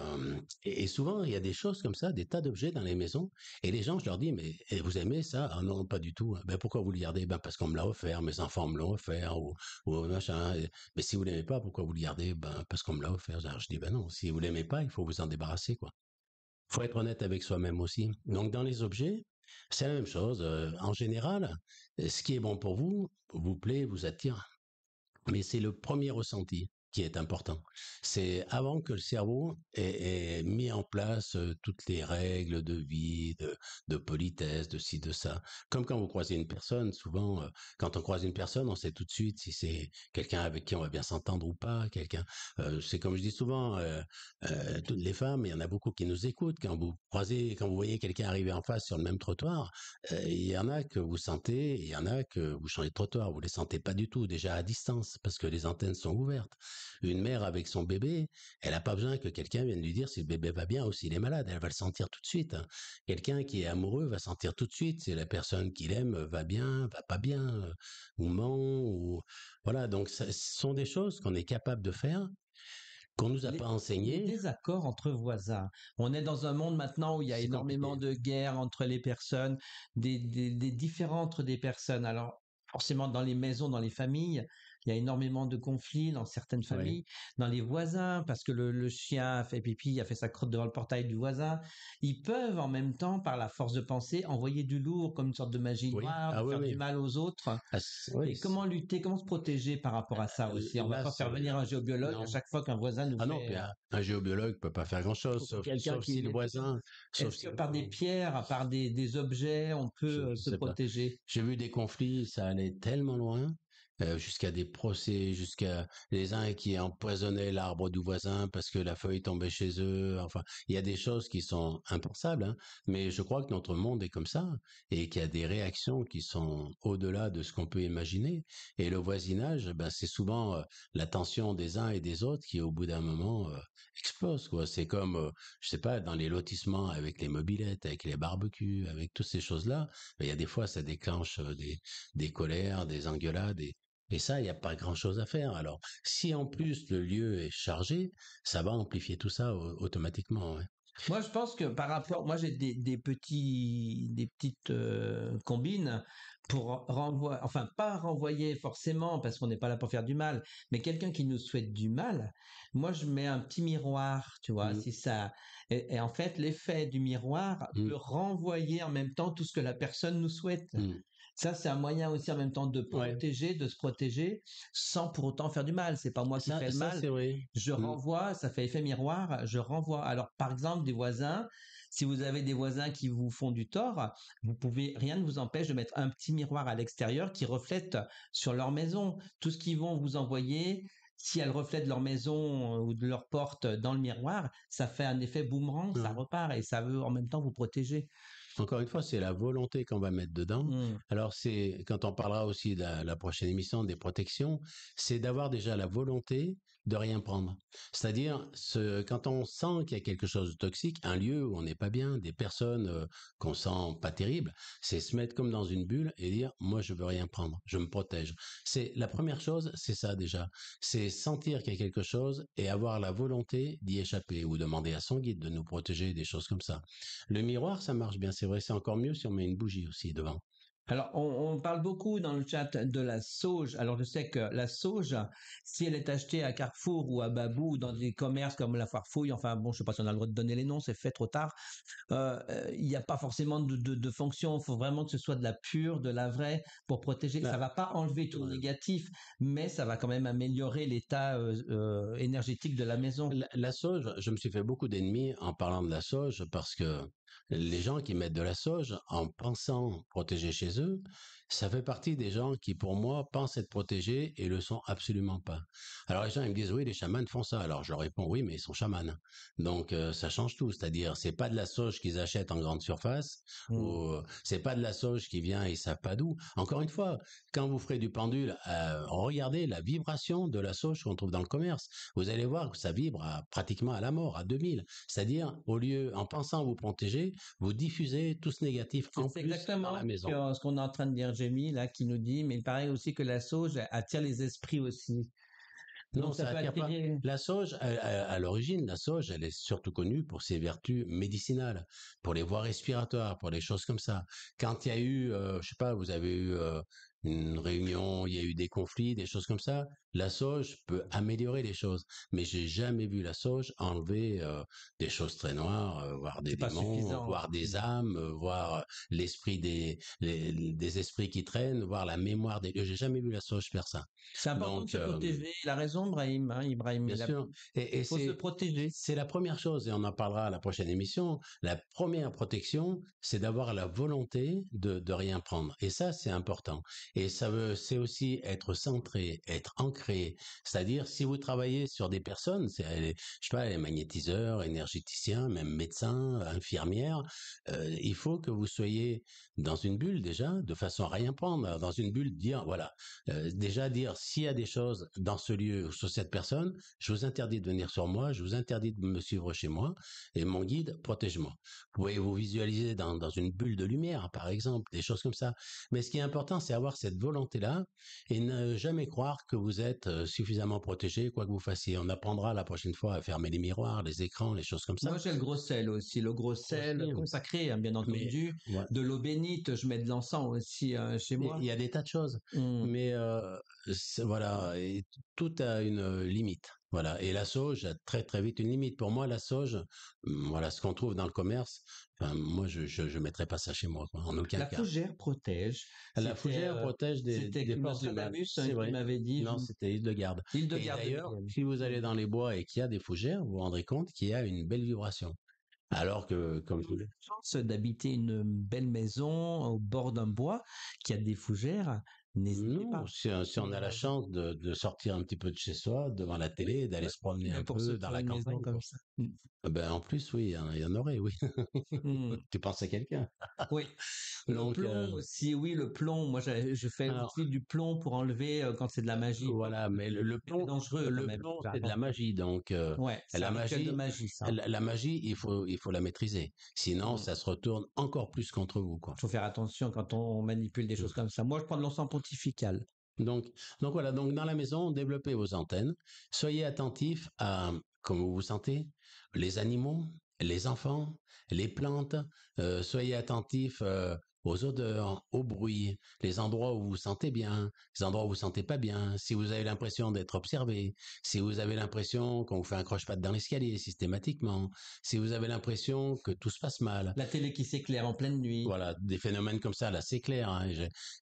et, souvent, il y a des choses comme ça, des tas d'objets dans les maisons. Et les gens, je leur dis, mais eh, vous aimez ça Ah non, pas du tout. Hein. Ben pourquoi vous le gardez Ben parce qu'on me l'a offert, mes enfants me l'ont offert ou, machin. Mais si vous l'aimez pas, pourquoi vous le gardez Ben parce qu'on me l'a offert. Alors, je dis, ben non. Si vous l'aimez pas, il faut vous en débarrasser, quoi. Faut être honnête avec soi-même aussi. Donc dans les objets, c'est la même chose. En général, ce qui est bon pour vous vous plaît, vous attire. Mais c'est le premier ressenti qui est important. C'est avant que le cerveau ait, mis en place toutes les règles de vie, de, politesse, de ci, de ça. Comme quand vous croisez une personne, souvent, quand on croise une personne, on sait tout de suite si c'est quelqu'un avec qui on va bien s'entendre ou pas. Quelqu'un, c'est comme je dis souvent, toutes les femmes, il y en a beaucoup qui nous écoutent. Quand vous croisez, quand vous voyez quelqu'un arriver en face sur le même trottoir, il y en a que vous sentez, il y en a que vous changez de trottoir, vous les sentez pas du tout déjà à distance parce que les antennes sont ouvertes. Une mère avec son bébé, elle n'a pas besoin que quelqu'un vienne lui dire si le bébé va bien ou s'il est malade. Elle va le sentir tout de suite. Hein. Quelqu'un qui est amoureux va sentir tout de suite si la personne qu'il aime va bien, va pas bien, euh, ou ment, ou voilà. Donc, ce sont des choses qu'on est capable de faire qu'on ne nous a pas enseigné. des accords entre voisins. On est dans un monde maintenant où il y a énormément de guerres entre les personnes, des, des, entre des personnes. Alors forcément dans les maisons, dans les familles, il y a énormément de conflits dans certaines familles, dans les voisins, parce que le, chien a fait pipi, il a fait sa crotte devant le portail du voisin. Ils peuvent en même temps, par la force de pensée, envoyer du lourd comme une sorte de magie noire, ah faire du mal aux autres. Ah, et comment lutter, comment se protéger par rapport à ça euh, aussi On va pas faire venir un géobiologue à chaque fois qu'un voisin nous ah, non, euh, un, un, géobiologue peut pas faire grand-chose, sauf, qui si le voisin... Sauf si... que par des pierres, par des, des objets, on peut euh, se protéger J'ai vu des conflits, ça allait tellement loin euh, jusqu'à des procès, jusqu'à les uns qui empoisonnaient l'arbre du voisin parce que la feuille tombait chez eux. Enfin, il y a des choses qui sont impensables, hein, mais je crois que notre monde est comme ça et qu'il y a des réactions qui sont au-delà de ce qu'on peut imaginer. Et le voisinage, ben, c'est souvent euh, la tension des uns et des autres qui, au bout d'un moment, euh, explose. Quoi. C'est comme, je sais pas, dans les lotissements avec les mobilettes, avec les barbecues, avec toutes ces choses-là. Ben, il y a des fois, ça déclenche des, des colères, des engueulades. Et ça, il n'y a pas grand-chose à faire. Alors, si en mmh. plus le lieu est chargé, ça va amplifier tout ça automatiquement. Moi, je pense que par rapport, moi j'ai des, petits, des petites euh, combines pour renvoyer, enfin pas renvoyer forcément parce qu'on n'est pas là pour faire du mal, mais quelqu'un qui nous souhaite du mal. Moi, je mets un petit miroir, tu vois, mmh. ça. Et, en fait, l'effet du miroir le mmh. peut renvoyer en même temps tout ce que la personne nous souhaite. Ça, c'est un moyen aussi en même temps de protéger, de se protéger, sans pour autant faire du mal. C'est pas moi qui fais le mal. Je mm. renvoie, ça fait effet miroir. Je renvoie. Alors, par exemple, des voisins. Si vous avez des voisins qui vous font du tort, vous pouvez, rien ne vous empêche de mettre un petit miroir à l'extérieur qui reflète sur leur maison. Tout ce qu'ils vont vous envoyer, si elles reflètent leur maison euh, ou de leur porte dans le miroir, ça fait un effet boomerang, ça mm. repart et ça veut en même temps vous protéger. Encore une fois, c'est la volonté qu'on va mettre dedans. Mmh. Alors, c'est quand on parlera aussi de la prochaine émission des protections, c'est d'avoir déjà la volonté de rien prendre. C'est-à-dire, quand on sent qu'il y a quelque chose de toxique, un lieu où on n'est pas bien, des personnes euh, qu'on sent pas terribles, c'est se mettre comme dans une bulle et dire moi je veux rien prendre, je me protège. C'est la première chose, c'est ça déjà. C'est sentir qu'il y a quelque chose et avoir la volonté d'y échapper ou demander à son guide de nous protéger des choses comme ça. Le miroir, ça marche bien, c'est vrai, c'est encore mieux si on met une bougie aussi devant. Alors, on, parle beaucoup dans le chat de la sauge. Alors, je sais que la sauge, si elle est achetée à Carrefour ou à Babou, dans des commerces comme la Foire Fouille, enfin bon, je sais pas si on a le droit de donner les noms, c'est fait trop tard. Euh, euh, il n'y a pas forcément de, fonction. Il faut vraiment que ce soit de la pure, de la vraie, pour protéger. Bah, ça ne va pas enlever tout le négatif, mais ça va quand même améliorer l'état euh, énergétique de la maison. la, sauge, je me suis fait beaucoup d'ennemis en parlant de la sauge parce que les gens qui mettent de la sauge en pensant protéger chez eux, ça fait partie des gens qui, pour moi, pensent être protégés et le sont absolument pas. Alors les gens ils me disent oui, les chamans font ça. Alors je leur réponds oui, mais ils sont chamans. Donc euh, ça change tout. C'est-à-dire c'est pas de la sauge qu'ils achètent en grande surface ou mmh. c'est pas de la sauge qui vient et ça savent pas d'où. Encore une fois, quand vous ferez du pendule, euh, regardez la vibration de la sauge qu'on trouve dans le commerce. Vous allez voir que ça vibre pratiquement à la mort, à 2000. C'est-à-dire au lieu, en pensant vous protéger vous diffusez tout ce négatif en plus exactement dans la maison. ce qu'on est en train de dire, Jamie, là, qui nous dit, mais il paraît aussi que la sauge attire les esprits aussi. Non, ça, attire pas. La sauge, à, l'origine, la sauge, elle est surtout connue pour ses vertus médicinales, pour les voies respiratoires, pour des choses comme ça. Quand il y a eu, euh, je sais pas, vous avez eu euh, une réunion, il y a eu des conflits, des choses comme ça, la sauge peut améliorer les choses, mais j'ai jamais vu la sauge enlever euh, des choses très noires, euh, voir des démons, voir des hein. âmes, euh, voir l'esprit des des esprits qui traînent, voir la mémoire des. J'ai jamais vu la sauge faire ça. C'est important Donc, de se protéger. Il a raison, hein, Ibrahim. Bien sûr. Et, faut se protéger. C'est la première chose, et on en parlera à la prochaine émission. La première protection, c'est d'avoir la volonté de de rien prendre. Et ça, c'est important. Et ça veut, c'est aussi être centré, être ancré c'est-à-dire, si vous travaillez sur des personnes, c'est, je sais pas, les magnétiseurs, énergéticiens, même médecins, infirmières, euh, il faut que vous soyez dans une bulle déjà, de façon à rien prendre, dans une bulle, dire, voilà, euh, déjà dire, s'il y a des choses dans ce lieu ou sur cette personne, je vous interdis de venir sur moi, je vous interdis de me suivre chez moi, et mon guide, protège-moi. Vous pouvez vous visualiser dans, dans une bulle de lumière, par exemple, des choses comme ça. Mais ce qui est important, c'est avoir cette volonté-là et ne jamais croire que vous êtes suffisamment protégé, quoi que vous fassiez. On apprendra la prochaine fois à fermer les miroirs, les écrans, les choses comme ça. Moi, j'ai le gros sel aussi, le gros sel consacré, hein, bien entendu, de l'eau bénite. Je mets de l'encens aussi hein, chez moi. Il y a des tas de choses, mmh. mais voilà, tout a une limite. Voilà. Et la sauge a très très vite une limite. Pour moi, la sauge, mmh, voilà ce qu'on trouve dans le commerce. moi, je je, mettrais pas ça chez moi en aucun la cas. La fougère protège. La fougère euh, protège des des portes de mal. Hein, C'est vrai. m'avait dit. Non, mmh, c'était île de garde. de garde. D'ailleurs, si vous allez mmh. dans les bois et qu'il y a des fougères, vous vous rendez compte qu'il y a une belle vibration. Alors que, comme je voulais. chance d'habiter une belle maison au bord d'un bois qui a des fougères, N'hésitez Si, on a la chance de, de, sortir un petit peu de chez soi, devant la télé, d'aller se promener un peu dans la campagne. Comme ça. Mmh. Ah ben en plus, oui, il y en aurait, oui. Mmh. tu penses à quelqu'un Oui. Donc, le plomb, euh si oui, le plomb. Moi, je, fais aussi du plomb pour enlever euh, quand c'est de la magie. Voilà, mais le, plomb, dangereux. Le plomb, c'est de la magie, donc. Euh, ouais. La magie, La, magie, il faut, il faut la maîtriser. Sinon, mmh. ça se retourne encore plus contre vous, quoi. Faut faire attention quand on manipule des mmh. choses comme ça. Moi, je prends de l'encens pontifical. Donc, donc voilà. Donc dans la maison, développez vos antennes. Soyez attentifs à comment vous vous sentez, les animaux, les enfants, les plantes. Euh, soyez attentifs euh, aux odeurs, aux bruits, les endroits où vous vous sentez bien, les endroits où vous vous sentez pas bien, si vous avez l'impression d'être observé, si vous avez l'impression qu'on vous fait un croche-patte dans l'escalier systématiquement, si vous avez l'impression que tout se passe mal. La télé qui s'éclaire en pleine nuit. Voilà, des phénomènes comme ça, là, c'est clair. Hein.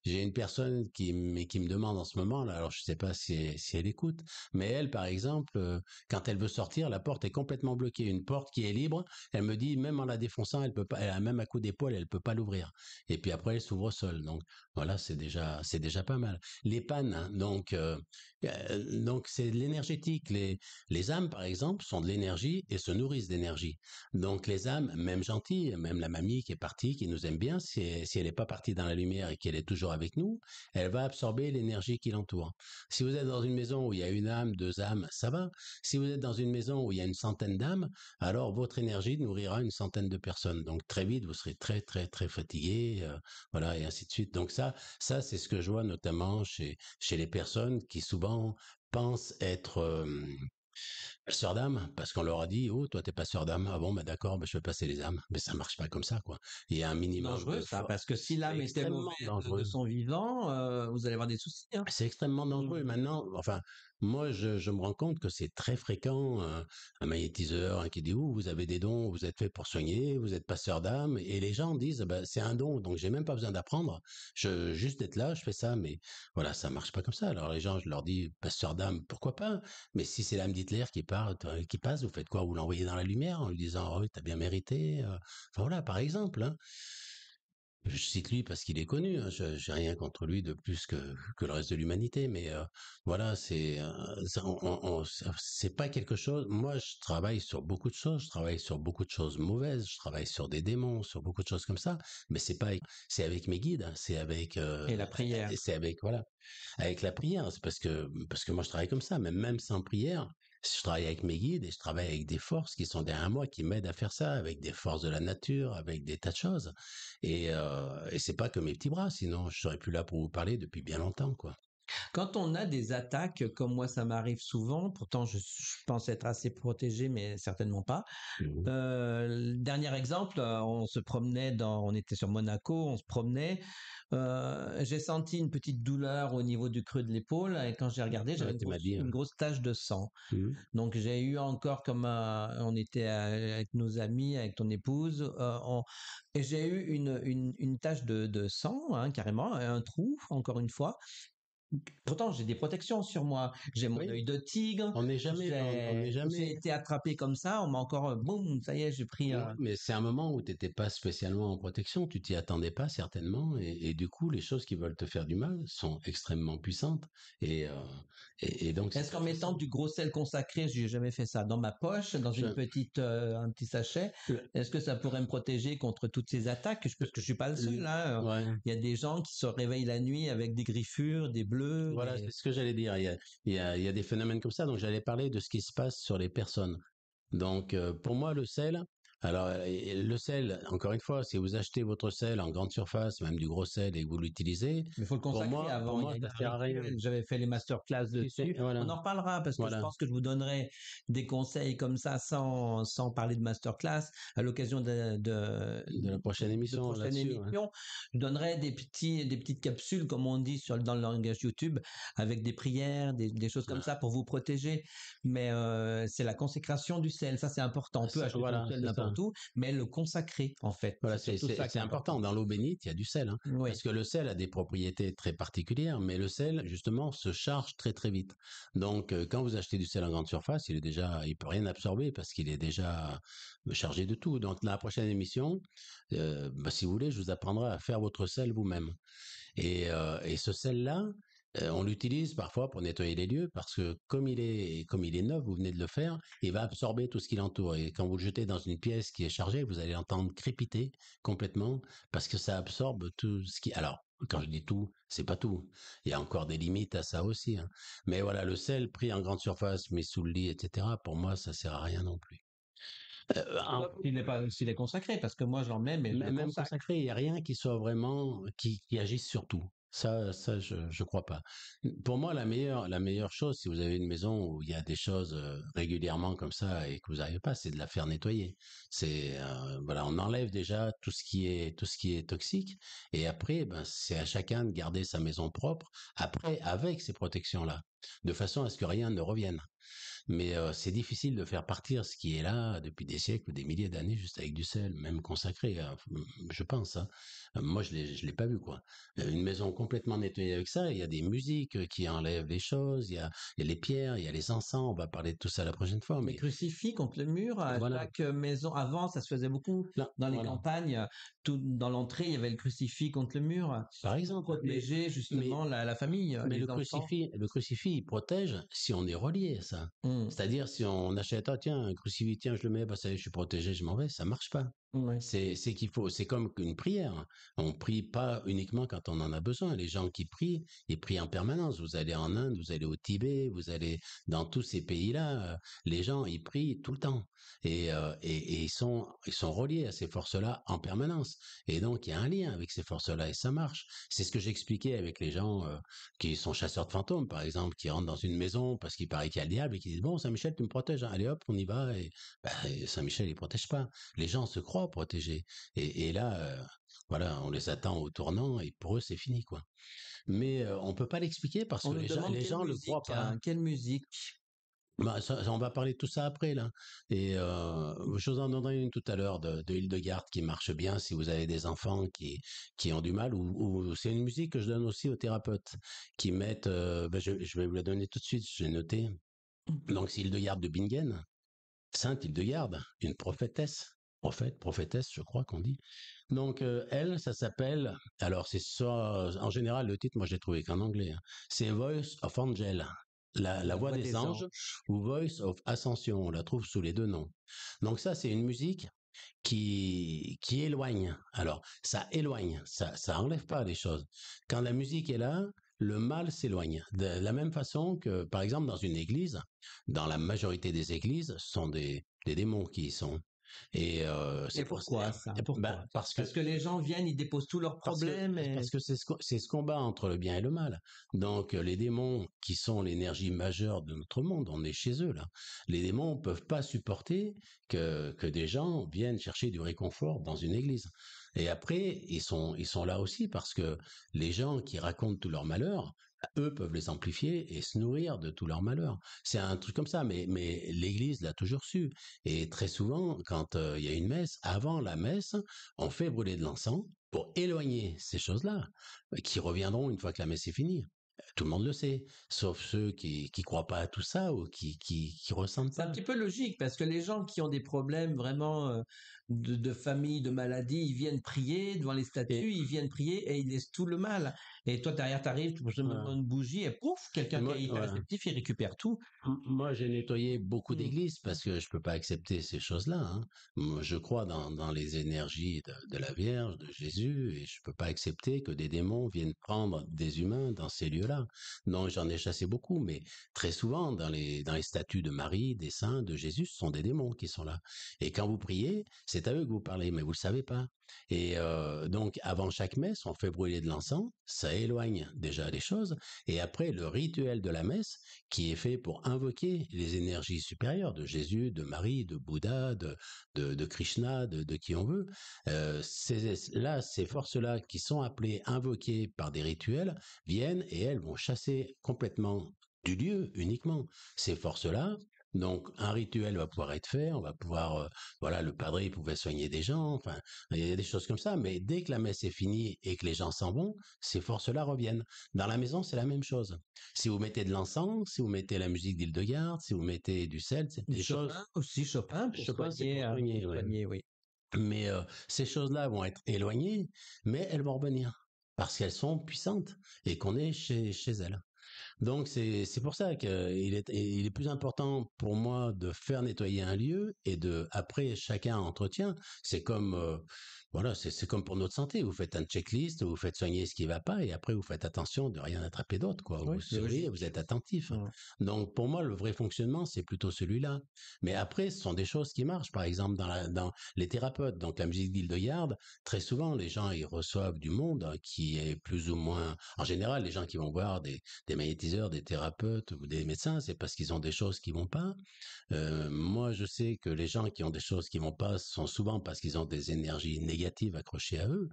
J'ai une personne qui, mais qui me demande en ce moment, là, alors je sais pas si, si elle écoute, mais elle, par exemple, euh, quand elle veut sortir, la porte est complètement bloquée. Une porte qui est libre, elle me dit, même en la défonçant, elle peut pas, même à coup d'épaule, elle peut pas l'ouvrir et puis après elle s'ouvre sol, Donc voilà, c'est déjà c'est déjà pas mal. Les pannes, hein, donc euh, euh, donc c'est l'énergétique. Les les âmes par exemple sont de l'énergie et se nourrissent d'énergie. Donc les âmes, même gentilles, même la mamie qui est partie, qui nous aime bien, si, si elle n'est pas partie dans la lumière et qu'elle est toujours avec nous, elle va absorber l'énergie qui l'entoure. Si vous êtes dans une maison où il y a une âme, deux âmes, ça va. Si vous êtes dans une maison où il y a une centaine d'âmes, alors votre énergie nourrira une centaine de personnes. Donc très vite, vous serez très très très fatigué, euh, voilà, et ainsi de suite. Donc ça, ça c'est ce que je vois notamment chez chez les personnes qui souvent pensent être sœur d'âme, parce qu'on leur a dit, oh, toi, t'es pas sœur d'âme. Ah bon, bah d'accord, bah, je vais passer les âmes. Mais ça marche pas comme ça, quoi. Il y a un minimum. Dangereux, ça, parce que si l'âme était mauvaise de son vivant, vous allez avoir des soucis. Hein. C'est extrêmement dangereux. Mmh. Maintenant, enfin, moi, je, me rends compte que c'est très fréquent, euh, un, magnétiseur qui dit, vous avez des dons, vous êtes fait pour soigner, vous êtes passeur d'âme, et les gens disent, bah, c'est un don, donc j'ai même pas besoin d'apprendre, je, juste d'être là, je fais ça, mais voilà, ça marche pas comme ça. Alors les gens, je leur dis, passeur d'âme, pourquoi pas Mais si c'est l'âme d'Hitler qui euh, qui passe, vous faites quoi Vous l'envoyez dans la lumière en lui disant, oh, as bien mérité. Euh. voilà, par exemple. Hein je cite lui parce qu'il est connu. Hein. je J'ai rien contre lui de plus que, le reste de l'humanité, mais euh, voilà, c'est euh, c'est pas quelque chose. Moi, je travaille sur beaucoup de choses. Je travaille sur beaucoup de choses mauvaises. Je travaille sur des démons, sur beaucoup de choses comme ça. Mais c'est pas c'est avec mes guides. Hein. c'est avec euh, et la prière. C'est avec voilà avec la prière. C'est parce que parce que moi je travaille comme ça, mais même sans prière, je travaille avec mes guides et je travaille avec des forces qui sont derrière moi, qui m'aident à faire ça, avec des forces de la nature, avec des tas de choses. Et, euh, et c'est pas que mes petits bras, sinon je serais plus là pour vous parler depuis bien longtemps, quoi. Quand on a des attaques, euh, comme moi ça m'arrive souvent, pourtant je, pense être assez protégé, mais certainement pas. Mmh euh, dernier exemple, euh, on se promenait on était sur Monaco, on se promenait. j'ai senti une petite douleur au niveau du creux de l'épaule et quand j'ai regardé, j'avais hein. une, grosse tache de sang. Mmh Donc j'ai eu encore comme on était avec nos amis, avec ton épouse, et j'ai eu une, tache de, sang hein, carrément, un trou encore une fois. Pourtant, j'ai des protections sur moi. J'ai mon œil de tigre. On n'est jamais. jamais. J'ai été attrapé comme ça. On m'a encore. Euh, boum, ça y est, j'ai pris. un... Euh, mais c'est un moment où tu n'étais pas spécialement en protection. Tu t'y attendais pas certainement, et, du coup, les choses qui veulent te faire du mal sont extrêmement puissantes. Et, euh, et, donc. Est-ce qu'en mettant du gros sel consacré, j'ai jamais fait ça dans ma poche, dans une petite, un petit sachet. Est-ce que ça pourrait me protéger contre toutes ces attaques Parce que je suis pas le seul. Hein. Il y a des gens qui se réveillent la nuit avec des griffures, des bleus voilà, c'est ce que j'allais dire. Il y, a, il, y a, des phénomènes comme ça. Donc, j'allais parler de ce qui se passe sur les personnes. Donc, euh, pour moi, le sel, alors, euh, le sel, encore une fois, si vous achetez votre sel en grande surface, même du gros sel, et que vous l'utilisez, mais faut le consacrer moi, avant. J'avais fait les masterclass dessus. On en reparlera parce que je pense que je vous donnerai des conseils comme ça, sans parler de masterclass, à l'occasion de, la prochaine émission. Je donnerai des petits des petites capsules, comme on dit dans le langage YouTube, avec des prières, des, choses comme ça pour vous protéger. Mais euh, c'est la consécration du sel, ça c'est important. On peut acheter du sel Mmh. tout, mais le consacrer en fait. Voilà, c'est important. Dans l'eau bénite, il y a du sel, hein. parce que le sel a des propriétés très particulières, mais le sel justement se charge très très vite. Donc euh, quand vous achetez du sel en grande surface, il est déjà, il peut rien absorber parce qu'il est déjà euh, chargé de tout. Donc dans la prochaine émission, euh, bah, si vous voulez, je vous apprendrai à faire votre sel vous-même. Et, et ce sel là euh, on l'utilise parfois pour nettoyer les lieux parce que comme il est comme il est neuf, vous venez de le faire, il va absorber tout ce qui l'entoure. Et quand vous le jetez dans une pièce qui est chargée, vous allez l'entendre crépiter complètement parce que ça absorbe tout ce qui. Alors quand je dis tout, c'est pas tout. Il y a encore des limites à ça aussi. Hein. Mais voilà, le sel pris en grande surface, mis sous le lit, etc. Pour moi, ça sert à rien non plus. Euh, il n'est pas s'il est consacré, parce que moi j'en mets, mais même consacré, il n'y a rien qui soit vraiment qui, qui agisse sur tout. Ça, je, ne crois pas. Pour moi, la meilleure, la meilleure chose, si vous avez une maison où il y a des choses euh, régulièrement comme ça et que vous n'arrivez pas, c'est de la faire nettoyer. C'est euh, voilà, on enlève déjà tout ce qui est tout ce qui est toxique et après, ben c'est à chacun de garder sa maison propre. Après, avec ces protections là, de façon à ce que rien ne revienne. Mais c'est difficile de faire partir ce qui est là depuis des siècles ou des milliers d'années juste avec du sel, même consacré, hein, je pense. Hein. Moi, je l'ai, je l'ai pas vu quoi. Une maison complètement nettoyée avec ça. Il y a des musiques qui enlèvent les choses. Il y a, les pierres, il y a les encens. On va parler de tout ça la prochaine fois. Mais crucifix contre le mur voilà. chaque maison. Avant, ça se faisait beaucoup dans les campagnes. Tout dans l'entrée, il y avait le crucifix contre le mur. Euh, Par exemple, protéger justement la, famille. Euh, mais le crucifix, le crucifix, il protège si on est relié à ça. Mmh. C'est-à-dire, si on achète, ah, tiens, un crucifix, tiens, je le mets, bah, y est je suis protégé, je m'en vais, ça marche pas. C'est, qu'il faut, c'est comme une prière. On prie pas uniquement quand on en a besoin. Les gens qui prient, ils prient en permanence. Vous allez en Inde, vous allez au Tibet, vous allez dans tous ces pays-là. Euh, les gens, ils prient tout le temps euh, et, et, ils sont, ils sont reliés à ces forces-là en permanence. Et donc, il y a un lien avec ces forces-là et ça marche. C'est ce que j'expliquais avec les gens euh, qui sont chasseurs de fantômes, par exemple, qui rentrent dans une maison parce qu'il paraît qu'il y a le diable et qui disent bon, Saint-Michel, tu me protèges. Allez hop, on y va. Et, ben, Saint-Michel, il protège pas. Les gens se croient protégés. Et, là, voilà, on les attend au tournant et pour eux c'est fini quoi. Mais on on peut pas l'expliquer parce que les gens, ne le croient pas. Hein. Hein, quelle musique bah, on va parler de tout ça après là. Et je vous en donnerai une tout à l'heure de, de Hildegarde qui marche bien si vous avez des enfants qui qui ont du mal. Ou, c'est une musique que je donne aussi aux thérapeutes qui mettent. Bah, je, vais vous la donner tout de suite. J'ai noté. Mmh. Donc c'est Hildegarde de Bingen, sainte Hildegarde, une prophétesse prophète, prophétesse, je crois qu'on dit. Donc euh, elle, ça s'appelle, alors c'est soit... en général le titre, moi j'ai trouvé qu'en anglais, hein. c'est Voice of Angel, la, voix, des, anges, ou Voice of Ascension, on la trouve sous les deux noms. Donc ça, c'est une musique qui qui éloigne. Alors ça éloigne, ça ça enlève pas les choses. Quand la musique est là, le mal s'éloigne. De la même façon que, par exemple, dans une église, dans la majorité des églises, ce sont des, des démons qui y sont. Et, euh, c'est pourquoi ça ben, parce, que, les gens viennent, ils déposent tous leurs problèmes. Parce que, c'est ce c'est ce combat entre le bien et le mal. Donc euh, les démons qui sont l'énergie majeure de notre monde, on est chez eux là. Les démons ne peuvent pas supporter que que des gens viennent chercher du réconfort dans une église. Et après, ils sont, ils sont là aussi parce que les gens qui racontent tous leurs malheurs, eux peuvent les amplifier et se nourrir de tout leur malheur. C'est un truc comme ça, mais, mais l'Église l'a toujours su. Et très souvent, quand euh, il y a une messe, avant la messe, on fait brûler de l'encens pour éloigner ces choses-là, euh, qui reviendront une fois que la messe est finie. Tout le monde le sait, sauf ceux qui qui croient pas à tout ça ou qui qui, qui ressentent. C'est un petit peu logique parce que les gens qui ont des problèmes vraiment euh, de, de familles, de maladies, ils viennent prier devant les statues, ils viennent prier et ils laissent tout le mal. Et toi, derrière, t'arrives, tu me une bougie et pouf, quelqu'un qui est il récupère tout. Moi, j'ai nettoyé beaucoup mmh. d'églises parce que je peux pas accepter ces choses-là. Hein. je crois dans, les énergies de, la Vierge, de Jésus, et je peux pas accepter que des démons viennent prendre des humains dans ces lieux-là. Non, j'en ai chassé beaucoup, mais très souvent, dans les, dans les statues de Marie, des saints, de Jésus, ce sont des démons qui sont là. Et quand vous priez, c'est à eux que vous parlez, mais vous le savez pas. Et euh, donc, avant chaque messe, on fait brûler de l'encens, ça éloigne déjà les choses. Et après, le rituel de la messe, qui est fait pour invoquer les énergies supérieures de Jésus, de Marie, de Bouddha, de, Krishna, de, qui on veut, euh, ces, là, ces forces-là qui sont appelées, invoquées par des rituels, viennent et elles vont chasser complètement du lieu uniquement. Ces forces-là, donc un rituel va pouvoir être fait, on va pouvoir, euh, voilà, le padre il pouvait soigner des gens, enfin il y a des choses comme ça. Mais dès que la messe est finie et que les gens s'en vont, ces forces-là reviennent. Dans la maison, c'est la même chose. Si vous mettez de l'encens, si vous mettez la musique d'Ile-de-Garde, si vous mettez du sel, c'est des choses. Aussi Chopin, Chopin, euh, soigner, oui. Mais euh, ces choses-là vont être éloignées, mais elles vont revenir parce qu'elles sont puissantes et qu'on est chez, chez elles. Donc c'est c'est pour ça qu'il est il est plus important pour moi de faire nettoyer un lieu et de après chacun entretien. C'est comme euh, voilà c'est c'est comme pour notre santé. Vous faites un checklist, vous faites soigner ce qui va pas et après vous faites attention de rien attraper d'autre quoi. vous vous êtes attentif. Donc pour moi le vrai fonctionnement c'est plutôt celui-là. Mais après ce sont des choses qui marchent. Par exemple dans la, dans les thérapeutes donc la musique d'île de Yard très souvent les gens ils reçoivent du monde hein, qui est plus ou moins en général les gens qui vont voir des des des thérapeutes ou des médecins, c'est parce qu'ils ont des choses qui vont pas. Euh, moi, je sais que les gens qui ont des choses qui vont pas sont souvent parce qu'ils ont des énergies négatives accrochées à eux,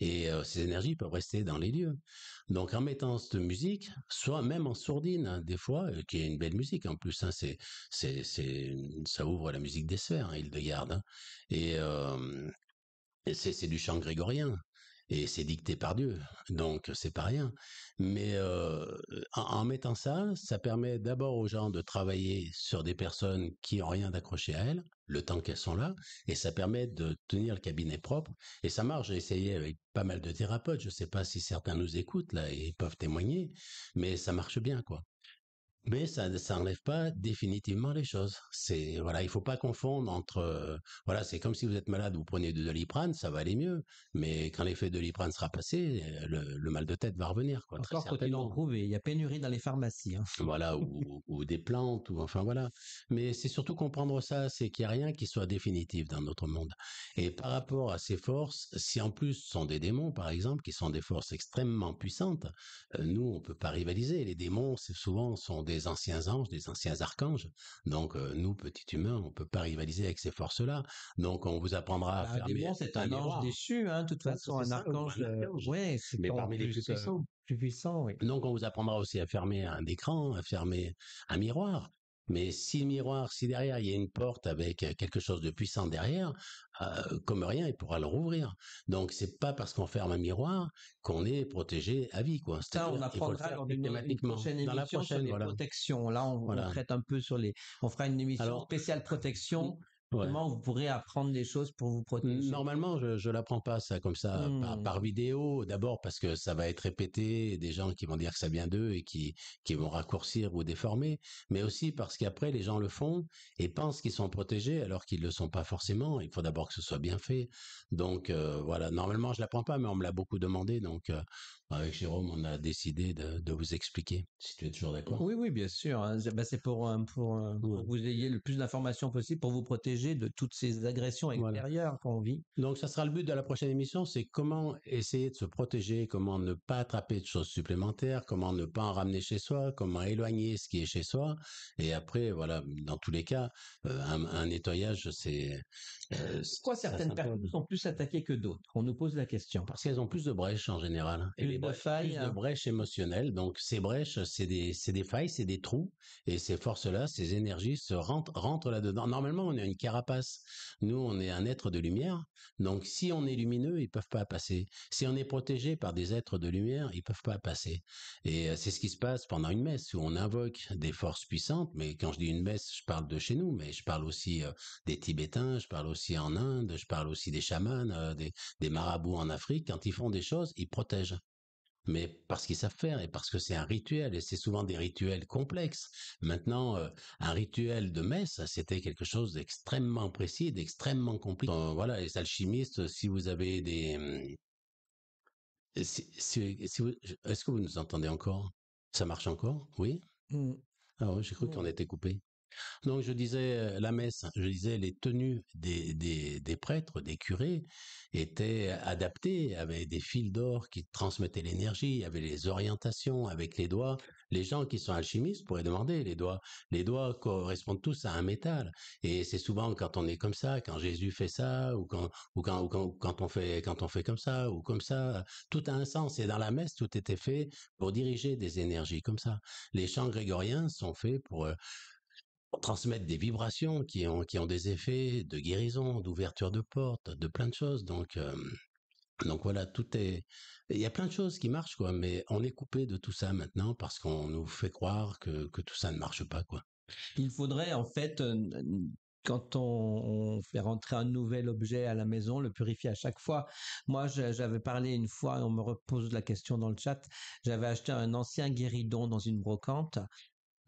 et euh, ces énergies peuvent rester dans les lieux. Donc, en mettant cette musique, soit même en sourdine, hein, des fois, euh, qui est une belle musique en plus, hein, c'est, ça ouvre la musique des sphères, hein, il le garde, et, c'est du chant grégorien et c'est dicté par Dieu. Donc c'est pas rien. Mais euh, en, mettant ça, ça permet d'abord aux gens de travailler sur des personnes qui ont rien d'accroché à elles, le temps qu'elles sont là, et ça permet de tenir le cabinet propre. Et ça marche. J'ai essayé avec pas mal de thérapeutes. Je sais pas si certains nous écoutent là et peuvent témoigner, mais ça marche bien quoi mais ça ne s'enlève pas définitivement les choses. C'est voilà, il faut pas confondre entre euh, voilà, c'est comme si vous êtes malade, vous prenez de doliprane, ça va aller mieux, mais quand l'effet de doliprane sera passé, euh, le, mal de tête va revenir quoi. Encore faut-il en il y a pénurie dans les pharmacies. Hein. Voilà ou, des plantes ou enfin voilà. Mais c'est surtout comprendre ça, c'est qu'il y a rien qui soit définitif dans notre monde. Et par rapport à ces forces, si en plus sont des démons par exemple, qui sont des forces extrêmement puissantes, euh, nous on peut pas rivaliser. Les démons, souvent sont des des anciens anges, des anciens archanges. Donc euh, nous, petits humains, on peut pas rivaliser avec ces forces-là. Donc on vous apprendra à bah, faire. c'est un, ange déçu, hein. De toute bah, façon, un archange. Euh, c'est parmi les plus euh, puissants. Donc on vous apprendra aussi à fermer un écran, à fermer un miroir. Mais si le miroir, si derrière il y a une porte avec euh, quelque chose de puissant derrière, euh, comme rien, il pourra le rouvrir. Donc c'est pas parce qu'on ferme un miroir qu'on est protégé à vie, quoi. Ça, on apprendra thématiquement prochaine dans la prochaine, sur les voilà. protections. Là, on, voilà. on, traite un peu sur les. On fera une émission spéciale protection Comment vous pourrez apprendre les choses pour vous protéger Normalement, je, ne l'apprends pas ça comme ça mmh. par, vidéo. D'abord parce que ça va être répété, des gens qui vont dire que ça vient d'eux et qui qui vont raccourcir ou déformer, mais aussi parce qu'après les gens le font et pensent qu'ils sont protégés alors qu'ils le sont pas forcément. Il faut d'abord que ce soit bien fait. Donc euh, voilà, normalement je l'apprends pas, mais on me l'a beaucoup demandé, donc euh, avec Jérôme, on a décidé de, vous expliquer, si tu es toujours d'accord. Oui, oui, bien sûr. Hein. Bah, c'est pour, euh, pour, que euh, vous ayez le plus d'informations possible pour vous protéger de toutes ces agressions extérieures qu'on vit. Donc, ça sera le but de la prochaine émission, c'est comment essayer de se protéger, comment ne pas attraper de choses supplémentaires, comment ne pas en ramener chez soi, comment éloigner ce qui est chez soi. Et après, voilà, dans tous les cas, euh, un, nettoyage, c'est... Pourquoi certaines personnes sont plus attaquées que d'autres On nous pose la question. Parce qu'elles ont plus de brèches en général. Et de bah, failles. de hein. brèches Donc ces brèches, c'est des, c'est des failles, c'est des trous, et ces forces-là, ces énergies se rentrent, là-dedans. Normalement, on a une carapace. Nous, on est un être de lumière. Donc si on est lumineux, ils peuvent pas passer. Si on est protégé par des êtres de lumière, ils peuvent pas passer. Et euh, c'est ce qui se passe pendant une messe où on invoque des forces puissantes. Mais quand je dis une messe, je parle de chez nous, mais je parle aussi euh, des Tibétains, je parle aussi en Inde, je parle aussi des chamans, euh, des, des marabouts en Afrique. Quand ils font des choses, ils protègent mais parce qu'ils savent faire et parce que c'est un rituel et c'est souvent des rituels complexes. Maintenant, euh, un rituel de messe, c'était quelque chose d'extrêmement précis, d'extrêmement compliqué. Euh, voilà, les alchimistes, euh, si vous avez des, si, est-ce que vous nous entendez encore Ça marche encore Oui. Mmh. Ah oui, j'ai cru mmh. qu'on était coupé. Donc je disais euh, la messe, je disais les tenues des, des, prêtres, des curés étaient adaptées, avaient des fils d'or qui transmettaient l'énergie, avaient les orientations avec les doigts. Les gens qui sont alchimistes pourraient demander les doigts. Les doigts correspondent tous à un métal. Et c'est souvent quand on est comme ça, quand Jésus fait ça, ou quand, ou quand, on fait, quand on fait comme ça, ou comme ça, tout a un sens. Et dans la messe, tout était fait pour diriger des énergies comme ça. Les chants grégoriens sont faits pour euh, transmettre des vibrations qui ont, qui ont des effets de guérison, d'ouverture de portes, de plein de choses. Donc, euh, donc voilà, tout est. Il y a plein de choses qui marchent, quoi, mais on est coupé de tout ça maintenant parce qu'on nous fait croire que, tout ça ne marche pas, quoi. Il faudrait en fait euh, quand on, fait rentrer un nouvel objet à la maison, le purifier à chaque fois. Moi, j'avais parlé une fois, on me repose la question dans le chat, j'avais acheté un ancien guéridon dans une brocante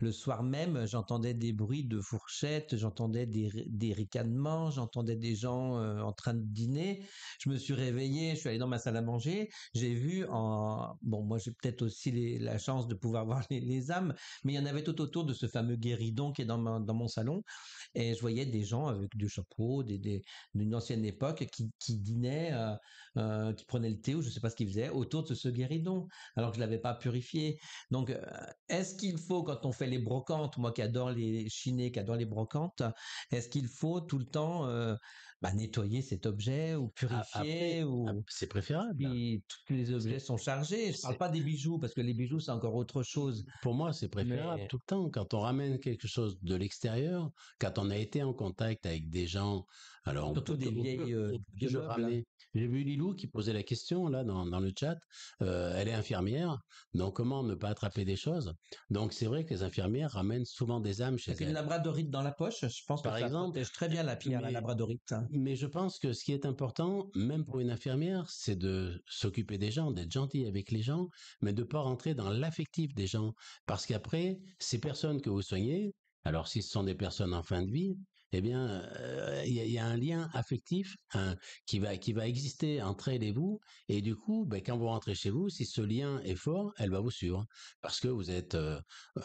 le soir même, j'entendais des bruits de fourchettes, j'entendais des, ricanements, j'entendais des gens euh, en train de dîner. Je me suis réveillé, je suis allé dans ma salle à manger, j'ai vu en... Bon, moi j'ai peut-être aussi la chance de pouvoir voir les, âmes, mais il y en avait tout autour de ce fameux guéridon qui est dans, dans mon salon. Et je voyais des gens avec du chapeau, des, d'une ancienne époque, qui, dînaient, euh, euh, qui prenaient le thé ou je ne sais pas ce qu'ils faisaient, autour de ce guéridon, alors que je l'avais pas purifié. Donc, est-ce qu'il faut, quand on fait les brocantes, moi qui adore les chinés, qui adore les brocantes, est-ce qu'il faut tout le temps euh, bah, nettoyer cet objet ou ah, purifier ah, ou c'est préférable. les objets sont chargés. Je parle pas des bijoux parce que les bijoux c'est encore autre chose. Pour moi, c'est préférable tout le temps quand on ramène quelque chose de l'extérieur, quand on a été en contact avec des gens. Alors surtout des vieilles. Euh, J'ai vu Lilou qui posait la question là dans, dans le chat. Euh, elle est infirmière, donc comment ne pas attraper des choses Donc c'est vrai que les infirmières ramènent souvent des âmes chez elles. Une labradorite dans la poche, je pense Par que ça exemple, protège très bien la pierre, à la labradorite. Hein mais je pense que ce qui est important, même pour une infirmière, c'est de s'occuper des gens, d'être gentil avec les gens, mais de pas rentrer dans l'affectif des gens. Parce qu'après, ces personnes que vous soignez, alors si ce sont des personnes en fin de vie, eh bien, euh, il y, a, un lien affectif hein, qui va qui va exister entre elle et vous. Et du coup, ben, quand vous rentrez chez vous, si ce lien est fort, elle va vous suivre parce que vous êtes euh,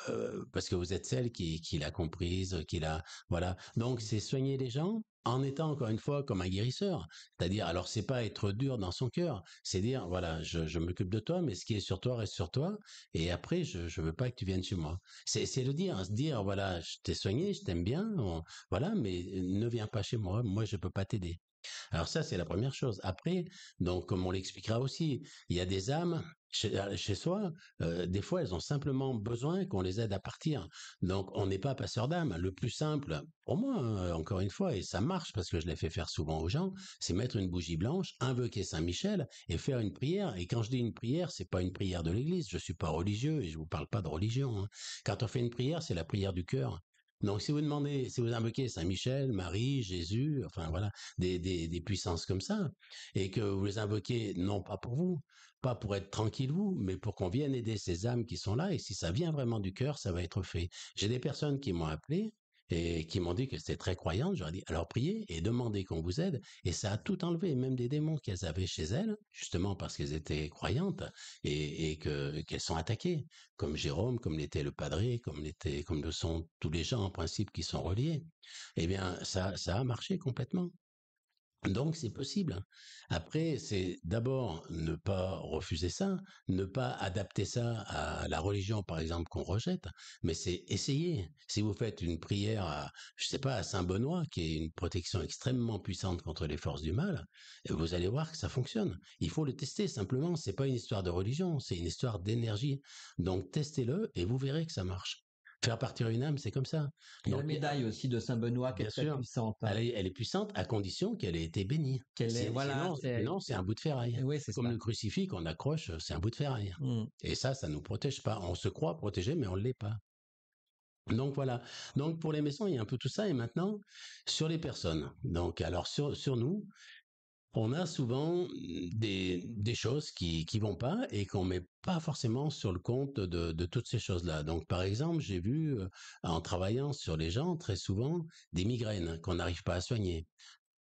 euh, parce que vous êtes celle qui qui l'a comprise, qui l'a voilà. Donc, c'est soigner les gens, en étant encore une fois comme un guérisseur. C'est-à-dire, alors c'est pas être dur dans son cœur, c'est dire voilà, je, m'occupe de toi, mais ce qui est sur toi reste sur toi, et après je ne veux pas que tu viennes chez moi. C'est le dire, se dire voilà, je t'ai soigné, je t'aime bien, voilà, mais euh, ne viens pas chez moi, moi je ne peux pas t'aider. Alors ça, c'est la première chose. Après, donc comme on l'expliquera aussi, il y a des âmes chez, soi, euh, des fois, elles ont simplement besoin qu'on les aide à partir. Donc, on n'est pas passeur d'âme. Le plus simple, pour moi, hein, encore une fois, et ça marche parce que je l'ai fait faire souvent aux gens, c'est mettre une bougie blanche, invoquer Saint Michel et faire une prière. Et quand je dis une prière, ce n'est pas une prière de l'Église. Je ne suis pas religieux et je vous parle pas de religion. Hein. Quand on fait une prière, c'est la prière du cœur. Donc, si vous demandez, si vous invoquez Saint-Michel, Marie, Jésus, enfin voilà, des, des, puissances comme ça, et que vous les invoquez non pas pour vous, pas pour être tranquille vous, mais pour qu'on vienne aider ces âmes qui sont là, et si ça vient vraiment du cœur, ça va être fait. J'ai des personnes qui m'ont appelé, et qui m'ont dit que c'était très croyante. J'aurais dit, alors priez et demandez qu'on vous aide. Et ça a tout enlevé, même des démons qu'elles avaient chez elles, justement parce qu'elles étaient croyantes et, que qu'elles sont attaquées, comme Jérôme, comme l'était le padre, comme l'était, comme le sont tous les gens en principe qui sont reliés. Eh bien, ça, ça a marché complètement. Donc c'est possible. Après, c'est d'abord ne pas refuser ça, ne pas adapter ça à la religion, par exemple, qu'on rejette, mais c'est essayer. Si vous faites une prière, à, je sais pas, à Saint Benoît, qui est une protection extrêmement puissante contre les forces du mal, vous allez voir que ça fonctionne. Il faut le tester simplement. C'est pas une histoire de religion, c'est une histoire d'énergie. Donc testez-le et vous verrez que ça marche. Faire partir une âme, c'est comme ça. Il y a la médaille aussi de Saint Benoît qui est puissante. Hein. Elle, est, puissante à condition qu'elle ait été bénie. Qu'elle non, c'est un bout de ferraille. Eh oui, comme le crucifix on accroche, c'est un bout de ferraille. Mmh. Et ça, ça nous protège pas. On se croit protégé, mais on ne l'est pas. Donc voilà. Donc pour les maisons, il y a un peu tout ça. Et maintenant, sur les personnes. Donc alors sur, sur nous, on a souvent des, choses qui qui vont pas et qu'on met pas forcément sur le compte de, toutes ces choses-là. Donc, par exemple, j'ai vu euh, en travaillant sur les gens très souvent des migraines qu'on n'arrive pas à soigner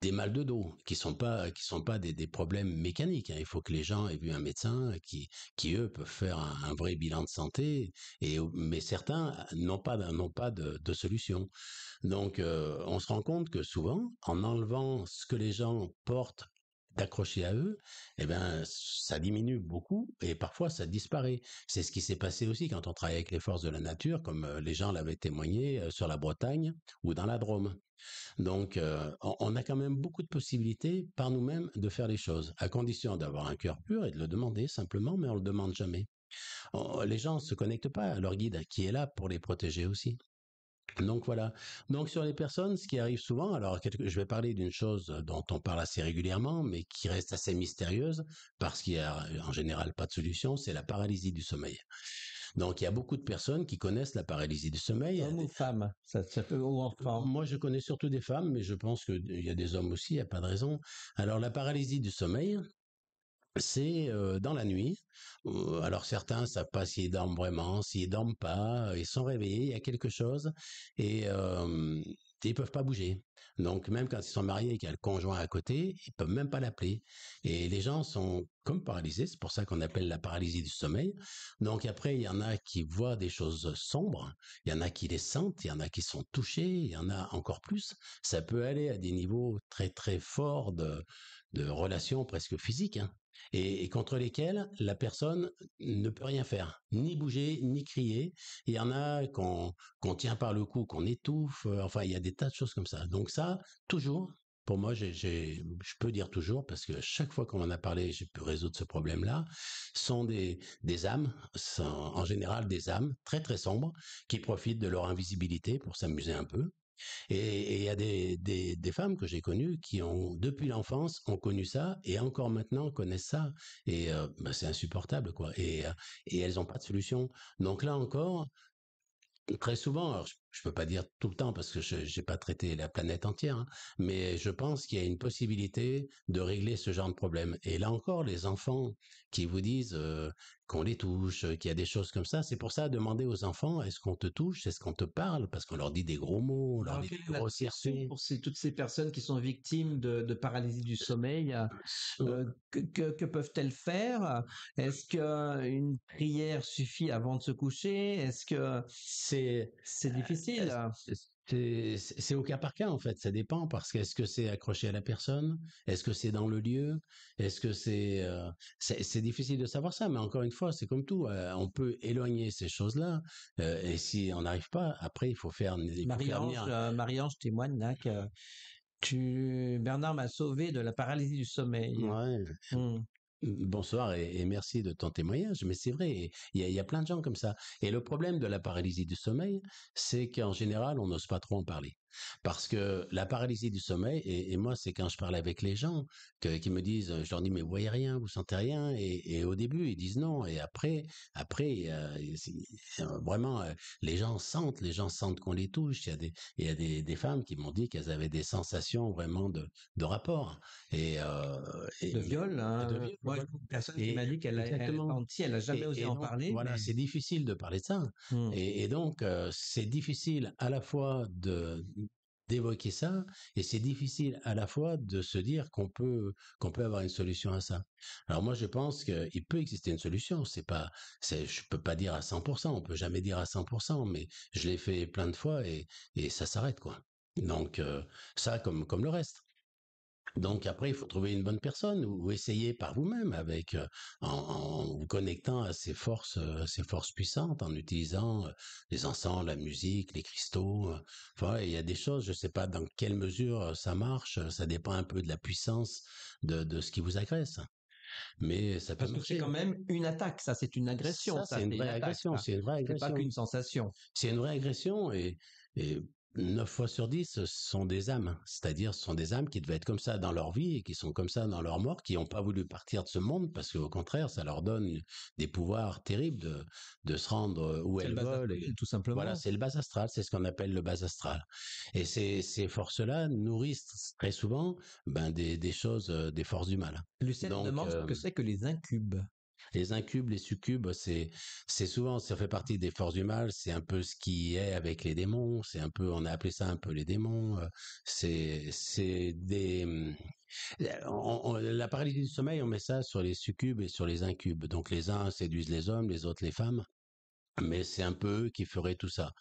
des mal de dos qui sont pas qui sont pas des, problèmes mécaniques. Hein. Il faut que les gens aient vu un médecin qui qui eux peuvent faire un, vrai bilan de santé. Et mais certains n'ont pas pas de, solution. Donc euh, on se rend compte que souvent en enlevant ce que les gens portent d'accrocher à eux, eh ben ça diminue beaucoup et parfois ça disparaît. C'est ce qui s'est passé aussi quand on travaille avec les forces de la nature, comme euh, les gens l'avaient témoigné euh, sur la Bretagne ou dans la Drôme. Donc, euh, on a quand même beaucoup de possibilités par nous-mêmes de faire les choses, à condition d'avoir un cœur pur et de le demander simplement, mais on le demande jamais. les gens ne se connectent pas à leur guide qui est là pour les protéger aussi. Donc voilà. Donc sur les personnes, ce qui arrive souvent, alors je vais parler d'une chose dont on parle assez régulièrement, mais qui reste assez mystérieuse, parce qu'il y a en général pas de solution, c'est la paralysie du sommeil. Donc il y a beaucoup de personnes qui connaissent la paralysie du sommeil. Hommes ou femmes, ça, euh, ou enfants. Moi je connais surtout des femmes, mais je pense qu'il euh, y a des hommes aussi, il n'y a pas de raison. Alors la paralysie du sommeil, c'est dans la nuit. alors certains ne savent pas s'ils dorment vraiment, s'ils dorment pas, ils sont réveillés, il y a quelque chose et ils ils peuvent pas bouger. Donc même quand ils sont mariés et qu'il y a le conjoint à côté, ils peuvent même pas l'appeler. Et les gens sont comme paralysés, c'est pour ça qu'on appelle la paralysie du sommeil. Donc après, il y en a qui voient des choses sombres, il y en a qui les sentent, il y en a qui sont touchés, il y en a encore plus. Ça peut aller à des niveaux très très forts de, relations presque physiques. Hein et, contre lesquels la personne ne peut rien faire, ni bouger, ni crier. Il y en a qu'on tient par le cou, qu'on étouffe, euh, enfin il y a des tas de choses comme ça. Donc ça, toujours, pour moi, je peux dire toujours, parce que chaque fois qu'on en a parlé, j'ai pu résoudre ce problème-là, sont des, des âmes, sont en général des âmes très très sombres, qui profitent de leur invisibilité pour s'amuser un peu, et il y a des, des, femmes que j'ai connues qui ont, depuis l'enfance, ont connu ça et encore maintenant connaissent ça. Et euh, bah, c'est insupportable, quoi. Et, euh, elles n'ont pas de solution. Donc là encore, très souvent, je peux pas dire tout le temps parce que je n'ai pas traité la planète entière, hein, mais je pense qu'il y a une possibilité de régler ce genre de problème. Et là encore, les enfants qui vous disent euh, qu'on les touche, euh, qu'il y a des choses comme ça, c'est pour ça demander aux enfants est-ce qu'on te touche, est-ce qu'on te parle, parce qu'on leur dit des gros mots, on leur dit des choses. Pour toutes ces personnes qui sont victimes de, paralysie du sommeil, euh, que, que peuvent-elles faire Est-ce que une prière suffit avant de se coucher Est-ce que c'est c'est difficile Hein. C'est au cas par cas en fait, ça dépend parce que est-ce que c'est accroché à la personne, est-ce que c'est dans le lieu, est-ce que c'est euh, c'est difficile de savoir ça, mais encore une fois c'est comme tout, euh, on peut éloigner ces choses-là euh, et si on n'arrive pas, après il faut faire. Marie-Ange Marie témoigne là hein, que tu Bernard m'a sauvé de la paralysie du sommeil. Ouais. Mmh. Bonsoir et, merci de ton témoignage, mais c'est vrai, il y, y, a plein de gens comme ça. Et le problème de la paralysie du sommeil, c'est qu'en général, on n'ose pas trop en parler. Parce que la paralysie du sommeil, et, moi, c'est quand je parle avec les gens qui me disent, je leur dis, mais vous voyez rien, vous sentez rien. Et, au début, ils disent non. Et après, après, euh, euh, vraiment, euh, les gens sentent, les gens sentent qu'on les touche. Il y a des, il y a des, femmes qui m'ont dit qu'elles avaient des sensations vraiment de, de rapport. Et, de viol, hein, voilà. personne qui m'a dit qu'elle a, jamais osé en parler. Voilà, c'est difficile de parler de ça. Mmh. Et, donc, c'est difficile à la fois de d'évoquer ça et c'est difficile à la fois de se dire qu'on peut qu'on peut avoir une solution à ça. Alors moi je pense qu'il peut exister une solution, c'est pas c'est je peux pas dire à 100 on peut jamais dire à 100 mais je l'ai fait plein de fois et ça s'arrête quoi. Donc euh, ça comme comme le reste. Donc après, il faut trouver une bonne personne ou, essayer par vous-même avec euh, en, vous connectant à ces forces, euh, ces forces puissantes, en utilisant euh, les ensembles, la musique, les cristaux. Enfin, il y a des choses, je ne sais pas dans quelle mesure ça marche. Ça dépend un peu de la puissance de, ce qui vous agresse mais ça peut parce c'est quand hein. même une attaque ça c'est une agression ça, c'est une, vraie agression c'est une vraie agression c'est pas qu'une sensation c'est une vraie agression et 9 fois sur 10 sont des âmes, c'est-à-dire ce sont des âmes qui devaient être comme ça dans leur vie et qui sont comme ça dans leur mort, qui n'ont pas voulu partir de ce monde parce qu'au contraire, ça leur donne des pouvoirs terribles de, de se rendre euh, où elles veulent. tout simplement. Voilà, c'est le bas astral, c'est ce qu'on appelle le bas astral. Et ces, ces forces-là nourrissent très souvent ben, des, choses, euh, des forces du mal. Lucette demande ce que euh, c'est que les incubes les incubes, les succubes, c'est c'est souvent ça fait partie des forces du mal. C'est un peu ce qui est avec les démons. C'est un peu on a appelé ça un peu les démons. Euh, c'est c'est des euh, la paralysie du sommeil, on met ça sur les succubes et sur les incubes. Donc les uns séduisent les hommes, les autres les femmes mais c'est un peu eux qui feraient tout ça.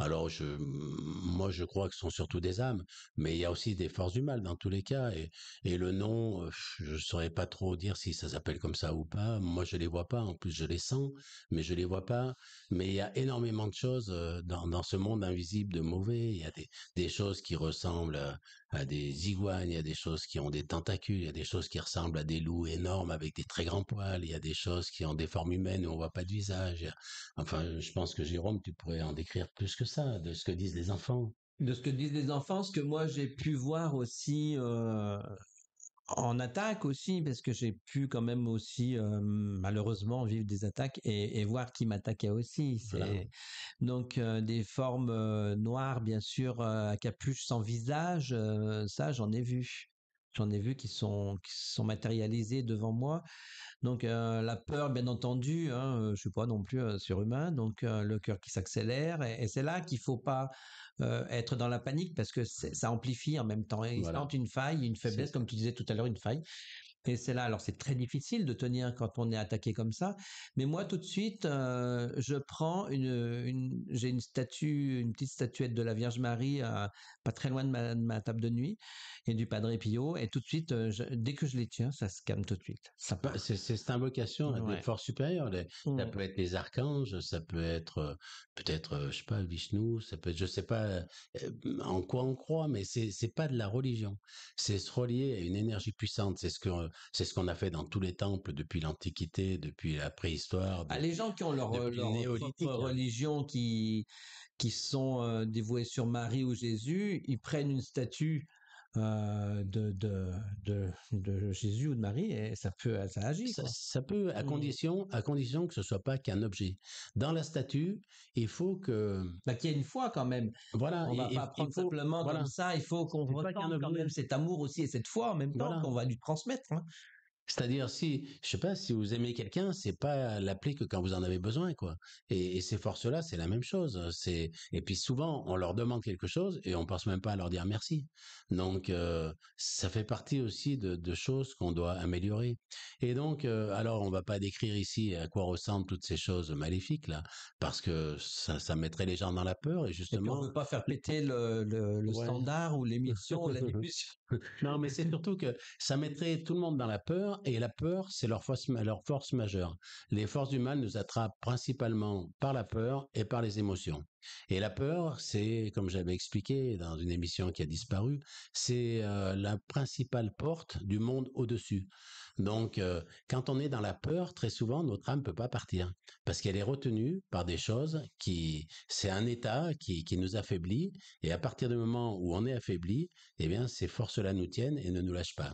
Alors, je, moi, je crois que ce sont surtout des âmes, mais il y a aussi des forces du mal dans tous les cas. Et, et le nom, euh, je ne saurais pas trop dire si ça s'appelle comme ça ou pas. Moi, je les vois pas. En plus, je les sens, mais je les vois pas. Mais il y a énormément de choses euh, dans, dans ce monde invisible de mauvais. Il y a des, des choses qui ressemblent euh, à des iguanes, il y a des choses qui ont des tentacules, il y a des choses qui ressemblent à des loups énormes avec des très grands poils, il y a des choses qui ont des formes humaines où on voit pas de visage. Enfin, je pense que Jérôme, tu pourrais en décrire plus que ça, de ce que disent les enfants. De ce que disent les enfants, ce que moi j'ai pu voir aussi, euh, en attaque aussi, parce que j'ai pu quand même aussi malheureusement vivre des attaques et, voir qui m'attaquait aussi. donc des formes noires, bien sûr, à capuche sans visage, ça j'en ai vu j'en ai vu qui sont qui sont matérialisés devant moi. Donc euh, la peur, bien entendu, hein, euh, je suis pas non plus euh, surhumain, donc le cœur qui s'accélère et, c'est là qu'il faut pas être dans la panique parce que ça amplifie en même temps et une faille, une faiblesse, comme tu disais tout à l'heure, une faille. Et c'est là, alors c'est très difficile de tenir quand on est attaqué comme ça. Mais moi, tout de suite, euh, je prends une, j'ai une statue, une petite statuette de la Vierge Marie, euh, pas très loin de ma, table de nuit, et du Padre Pio. Et tout de suite, euh, dès que je les tiens, ça se calme tout de suite. Ça bah, c'est, c'est invocation des forces supérieures. Ça peut être les archanges, ça peut être peut-être, je sais pas, Vishnu, ça peut être, je sais pas en quoi on croit, mais c'est, c'est pas de la religion. C'est se relier à une énergie puissante. C'est ce que euh, c'est ce qu'on a fait dans tous les temples depuis l'Antiquité, depuis la préhistoire. Ah, les gens qui ont leur, hein. religion, qui qui sont euh, dévoués sur Marie ou Jésus, ils prennent une statue euh, de, de, Jésus ou de Marie, et ça peut ça agit. Ça, peut, à, mmh. condition, à condition que ce soit pas qu'un objet. Dans la statue, il faut que... Bah, qu'il y ait une foi quand même. Voilà. On va pas prendre simplement comme ça, il faut qu'on voit quand même cet amour aussi et cette foi en même temps qu'on va lui transmettre. Hein. C'est-à-dire si, je sais pas, si vous aimez quelqu'un, c'est pas l'appeler que quand vous en avez besoin, quoi. Et, ces forces-là, c'est la même chose. Hein. C'est et puis souvent, on leur demande quelque chose et on pense même pas à leur dire merci. Donc euh, ça fait partie aussi de, choses qu'on doit améliorer. Et donc, euh, alors on va pas décrire ici à quoi ressemblent toutes ces choses maléfiques là, parce que ça, mettrait les gens dans la peur et justement. on ne pas faire péter le, standard ou l'émission, non, mais c'est surtout que ça mettrait tout le monde dans la peur et la peur, c'est leur force, majeure. Les forces du mal nous attrapent principalement par la peur et par les émotions. Et la peur, c'est, comme j'avais expliqué dans une émission qui a disparu, c'est euh, la principale porte du monde au-dessus. Donc, euh, quand on est dans la peur, très souvent, notre âme ne peut pas partir parce qu'elle est retenue par des choses qui, c'est un état qui, nous affaiblit. Et à partir du moment où on est affaibli, eh bien, ces forces-là nous tiennent et ne nous lâchent pas.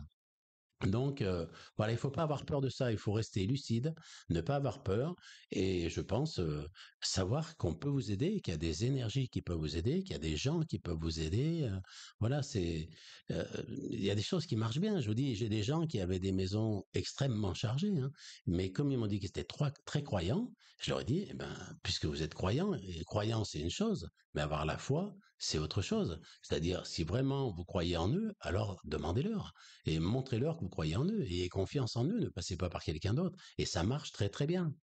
Donc euh, voilà, il faut pas avoir peur de ça, il faut rester lucide, ne pas avoir peur et je pense euh, savoir qu'on peut vous aider, qu'il y a des énergies qui peuvent vous aider, qu'il y a des gens qui peuvent vous aider. Euh, voilà, c'est il y a des choses qui marchent bien. Je vous dis, j'ai des gens qui avaient des maisons extrêmement chargées, hein, mais comme ils m'ont dit qu'ils étaient très croyants, je leur ai dit, eh ben, puisque vous êtes croyants, et croyant c'est une chose, mais avoir la foi c'est autre chose. C'est-à-dire, si vraiment vous croyez en eux, alors demandez-leur et montrez-leur que vous croyez en eux et ayez confiance en eux. Ne passez pas par quelqu'un d'autre. Et ça marche très très bien.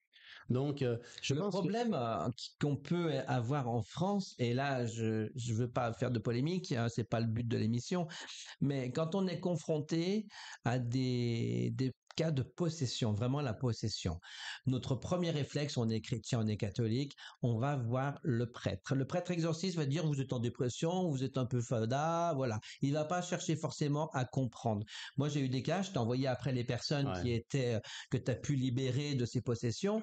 Donc, euh, je le problème euh, qu'on peut avoir en France, et là, je ne veux pas faire de polémique, hein, c'est pas le but de l'émission, mais quand on est confronté à des, des cas de possession, vraiment la possession. Notre premier réflexe, on est chrétien, on est catholique, on va voir le prêtre. Le prêtre exorciste va dire vous êtes en dépression, vous êtes un peu fada, voilà. Il va pas chercher forcément à comprendre. Moi, j'ai eu des cas, je envoyé après les personnes qui étaient euh, que tu as pu libérer de ces possessions,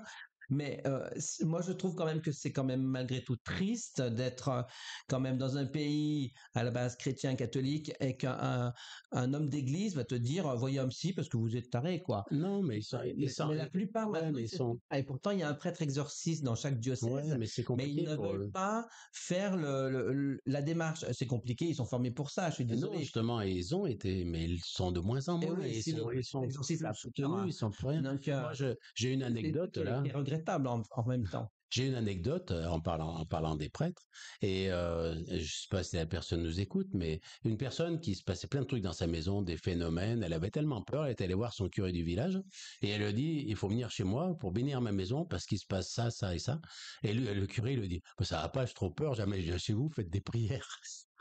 mais euh, moi, je trouve quand même que c'est quand même malgré tout triste d'être euh, quand même dans un pays à la base chrétien catholique et qu'un un, homme d'église va te dire euh, voyez homme parce que vous êtes taré quoi. Non, mais ils sont, mais la plupart ils sont... et pourtant il y a un prêtre exorciste dans chaque diocèse. mais ils ne veulent pas faire le, la démarche. C'est compliqué. Ils sont formés pour ça. Je suis désolé. Non, justement, et ils ont été, mais ils sont de moins en moins. Et ils, sont, ils sont, ils sont, Moi, j'ai une anecdote là table en, même temps. J'ai une anecdote euh, en parlant des prêtres et je euh, je sais pas si la personne nous écoute, mais une personne qui se passait plein de trucs dans sa maison, des phénomènes, elle avait tellement peur, elle est allée voir son curé du village et elle lui dit il faut venir chez moi pour bénir ma maison parce qu'il se passe ça, ça et ça. Et le curé lui dit ça va pas, j'ai trop peur, jamais je viens chez vous, faites des prières.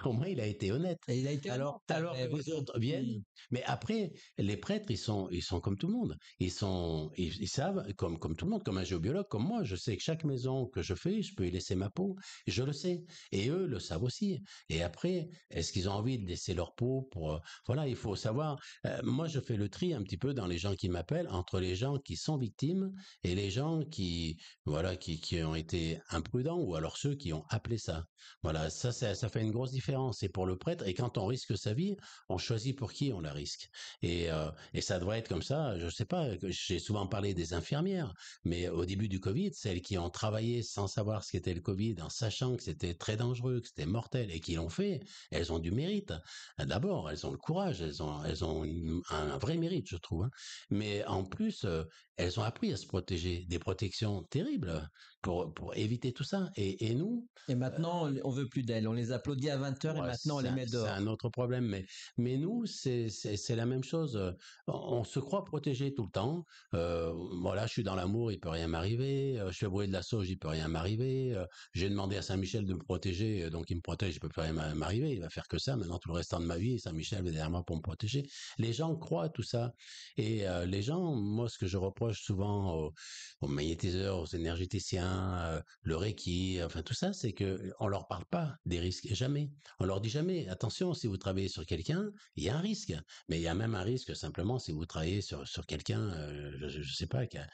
Au moins, il a été honnête. Il a été alors, alors bah les autres viennent. Mmh. Mais après, les prêtres, ils sont, ils sont comme tout le monde. Ils sont, ils, savent, comme, comme tout le monde, comme un géobiologue, comme moi, je sais que chaque maison que je fais, je peux y laisser ma peau. Je le sais. Et eux le savent aussi. Et après, est-ce qu'ils ont envie de laisser leur peau pour, euh, voilà, il faut savoir. Euh, moi, je fais le tri un petit peu dans les gens qui m'appellent entre les gens qui sont victimes et les gens qui, voilà, qui, qui ont été imprudents ou alors ceux qui ont appelé ça. Voilà. ça, ça fait une grosse différence c'est pour le prêtre, et quand on risque sa vie, on choisit pour qui on la risque. Et, euh, et ça devrait être comme ça, je sais pas, j'ai souvent parlé des infirmières, mais au début du Covid, celles qui ont travaillé sans savoir ce qu'était le Covid, en sachant que c'était très dangereux, que c'était mortel, et qui l'ont fait, elles ont du mérite. D'abord, elles ont le courage, elles ont, elles ont un, vrai mérite, je trouve. Hein. Mais en plus, euh, elles ont appris à se protéger, des protections terribles pour, pour éviter tout ça. Et, et nous... Et maintenant, on veut plus d'elles, on les applaudit à 20 et maintenant on les met dehors. C'est un autre problème, mais, mais nous, c'est la même chose. Euh, on, se croit protégé tout le temps. Euh, voilà, je suis dans l'amour, il peut rien m'arriver. Euh, je fais brûler de la sauge, il peut rien m'arriver. Euh, j'ai demandé à Saint-Michel de me protéger, donc il me protège, il peut rien m'arriver. Il va faire que ça maintenant tout le restant de ma vie. Saint-Michel est derrière moi pour me protéger. Les gens croient tout ça. Et les gens, moi, ce que je reproche souvent aux, magnétiseurs, aux énergéticiens, le Reiki, enfin tout ça, c'est que on leur parle pas des risques jamais. On leur dit jamais, attention, si vous travaillez sur quelqu'un, il y a un risque. Mais il y a même un risque simplement si vous travaillez sur, quelqu'un, euh, je ne sais pas, qui a,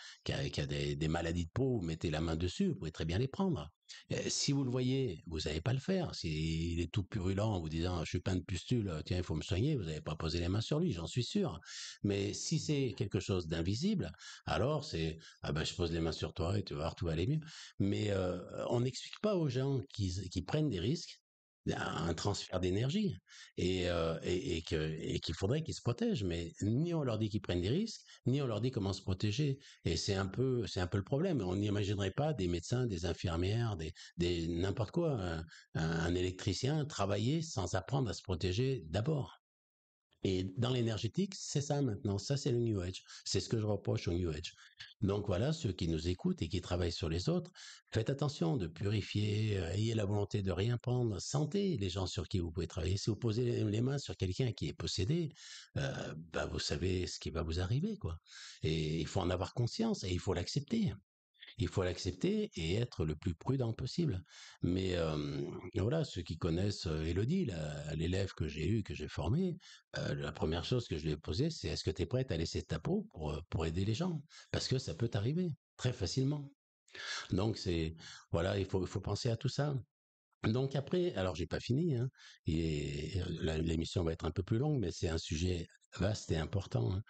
qui des, maladies de peau, mettez la main dessus, vous pouvez très bien les prendre. Euh, si vous le voyez, vous n'allez pas le faire. S'il est tout purulent en vous disant je suis plein de pustules, tiens, il faut me soigner, vous n'allez pas poser les mains sur lui, j'en suis sûr. Mais si c'est quelque chose d'invisible, alors c'est ah ben je pose les mains sur toi et tu vas voir, tout va aller mieux. Mais euh, on n'explique pas aux gens qui prennent des risques un transfert d'énergie et, qu'il faudrait qu'ils se protègent mais ni on leur dit qu'ils prennent des risques ni on leur dit comment se protéger et c'est un peu un peu le problème on n'imaginerait pas des médecins des infirmières des, n'importe quoi un, électricien travailler sans apprendre à se protéger d'abord et dans l'énergétique, c'est ça maintenant. Ça, c'est le New Age. C'est ce que je reproche au New Age. Donc voilà, ceux qui nous écoutent et qui travaillent sur les autres, faites attention de purifier, euh, ayez la volonté de rien prendre, sentez les gens sur qui vous pouvez travailler. Si vous posez les mains sur quelqu'un qui est possédé, euh, bah, vous savez ce qui va vous arriver, quoi. Et il faut en avoir conscience et il faut l'accepter il faut l'accepter et être le plus prudent possible. Mais voilà, ceux qui connaissent Elodie, l'élève que j'ai eu, que j'ai formé, la première chose que je lui ai posée, c'est est-ce que tu es prête à laisser ta peau pour, pour aider les gens Parce que ça peut arriver très facilement. Donc c'est voilà, il faut, faut penser à tout ça. Donc après, alors j'ai pas fini, et hein, l'émission va être un peu plus longue, mais c'est un sujet vaste et important. Hein.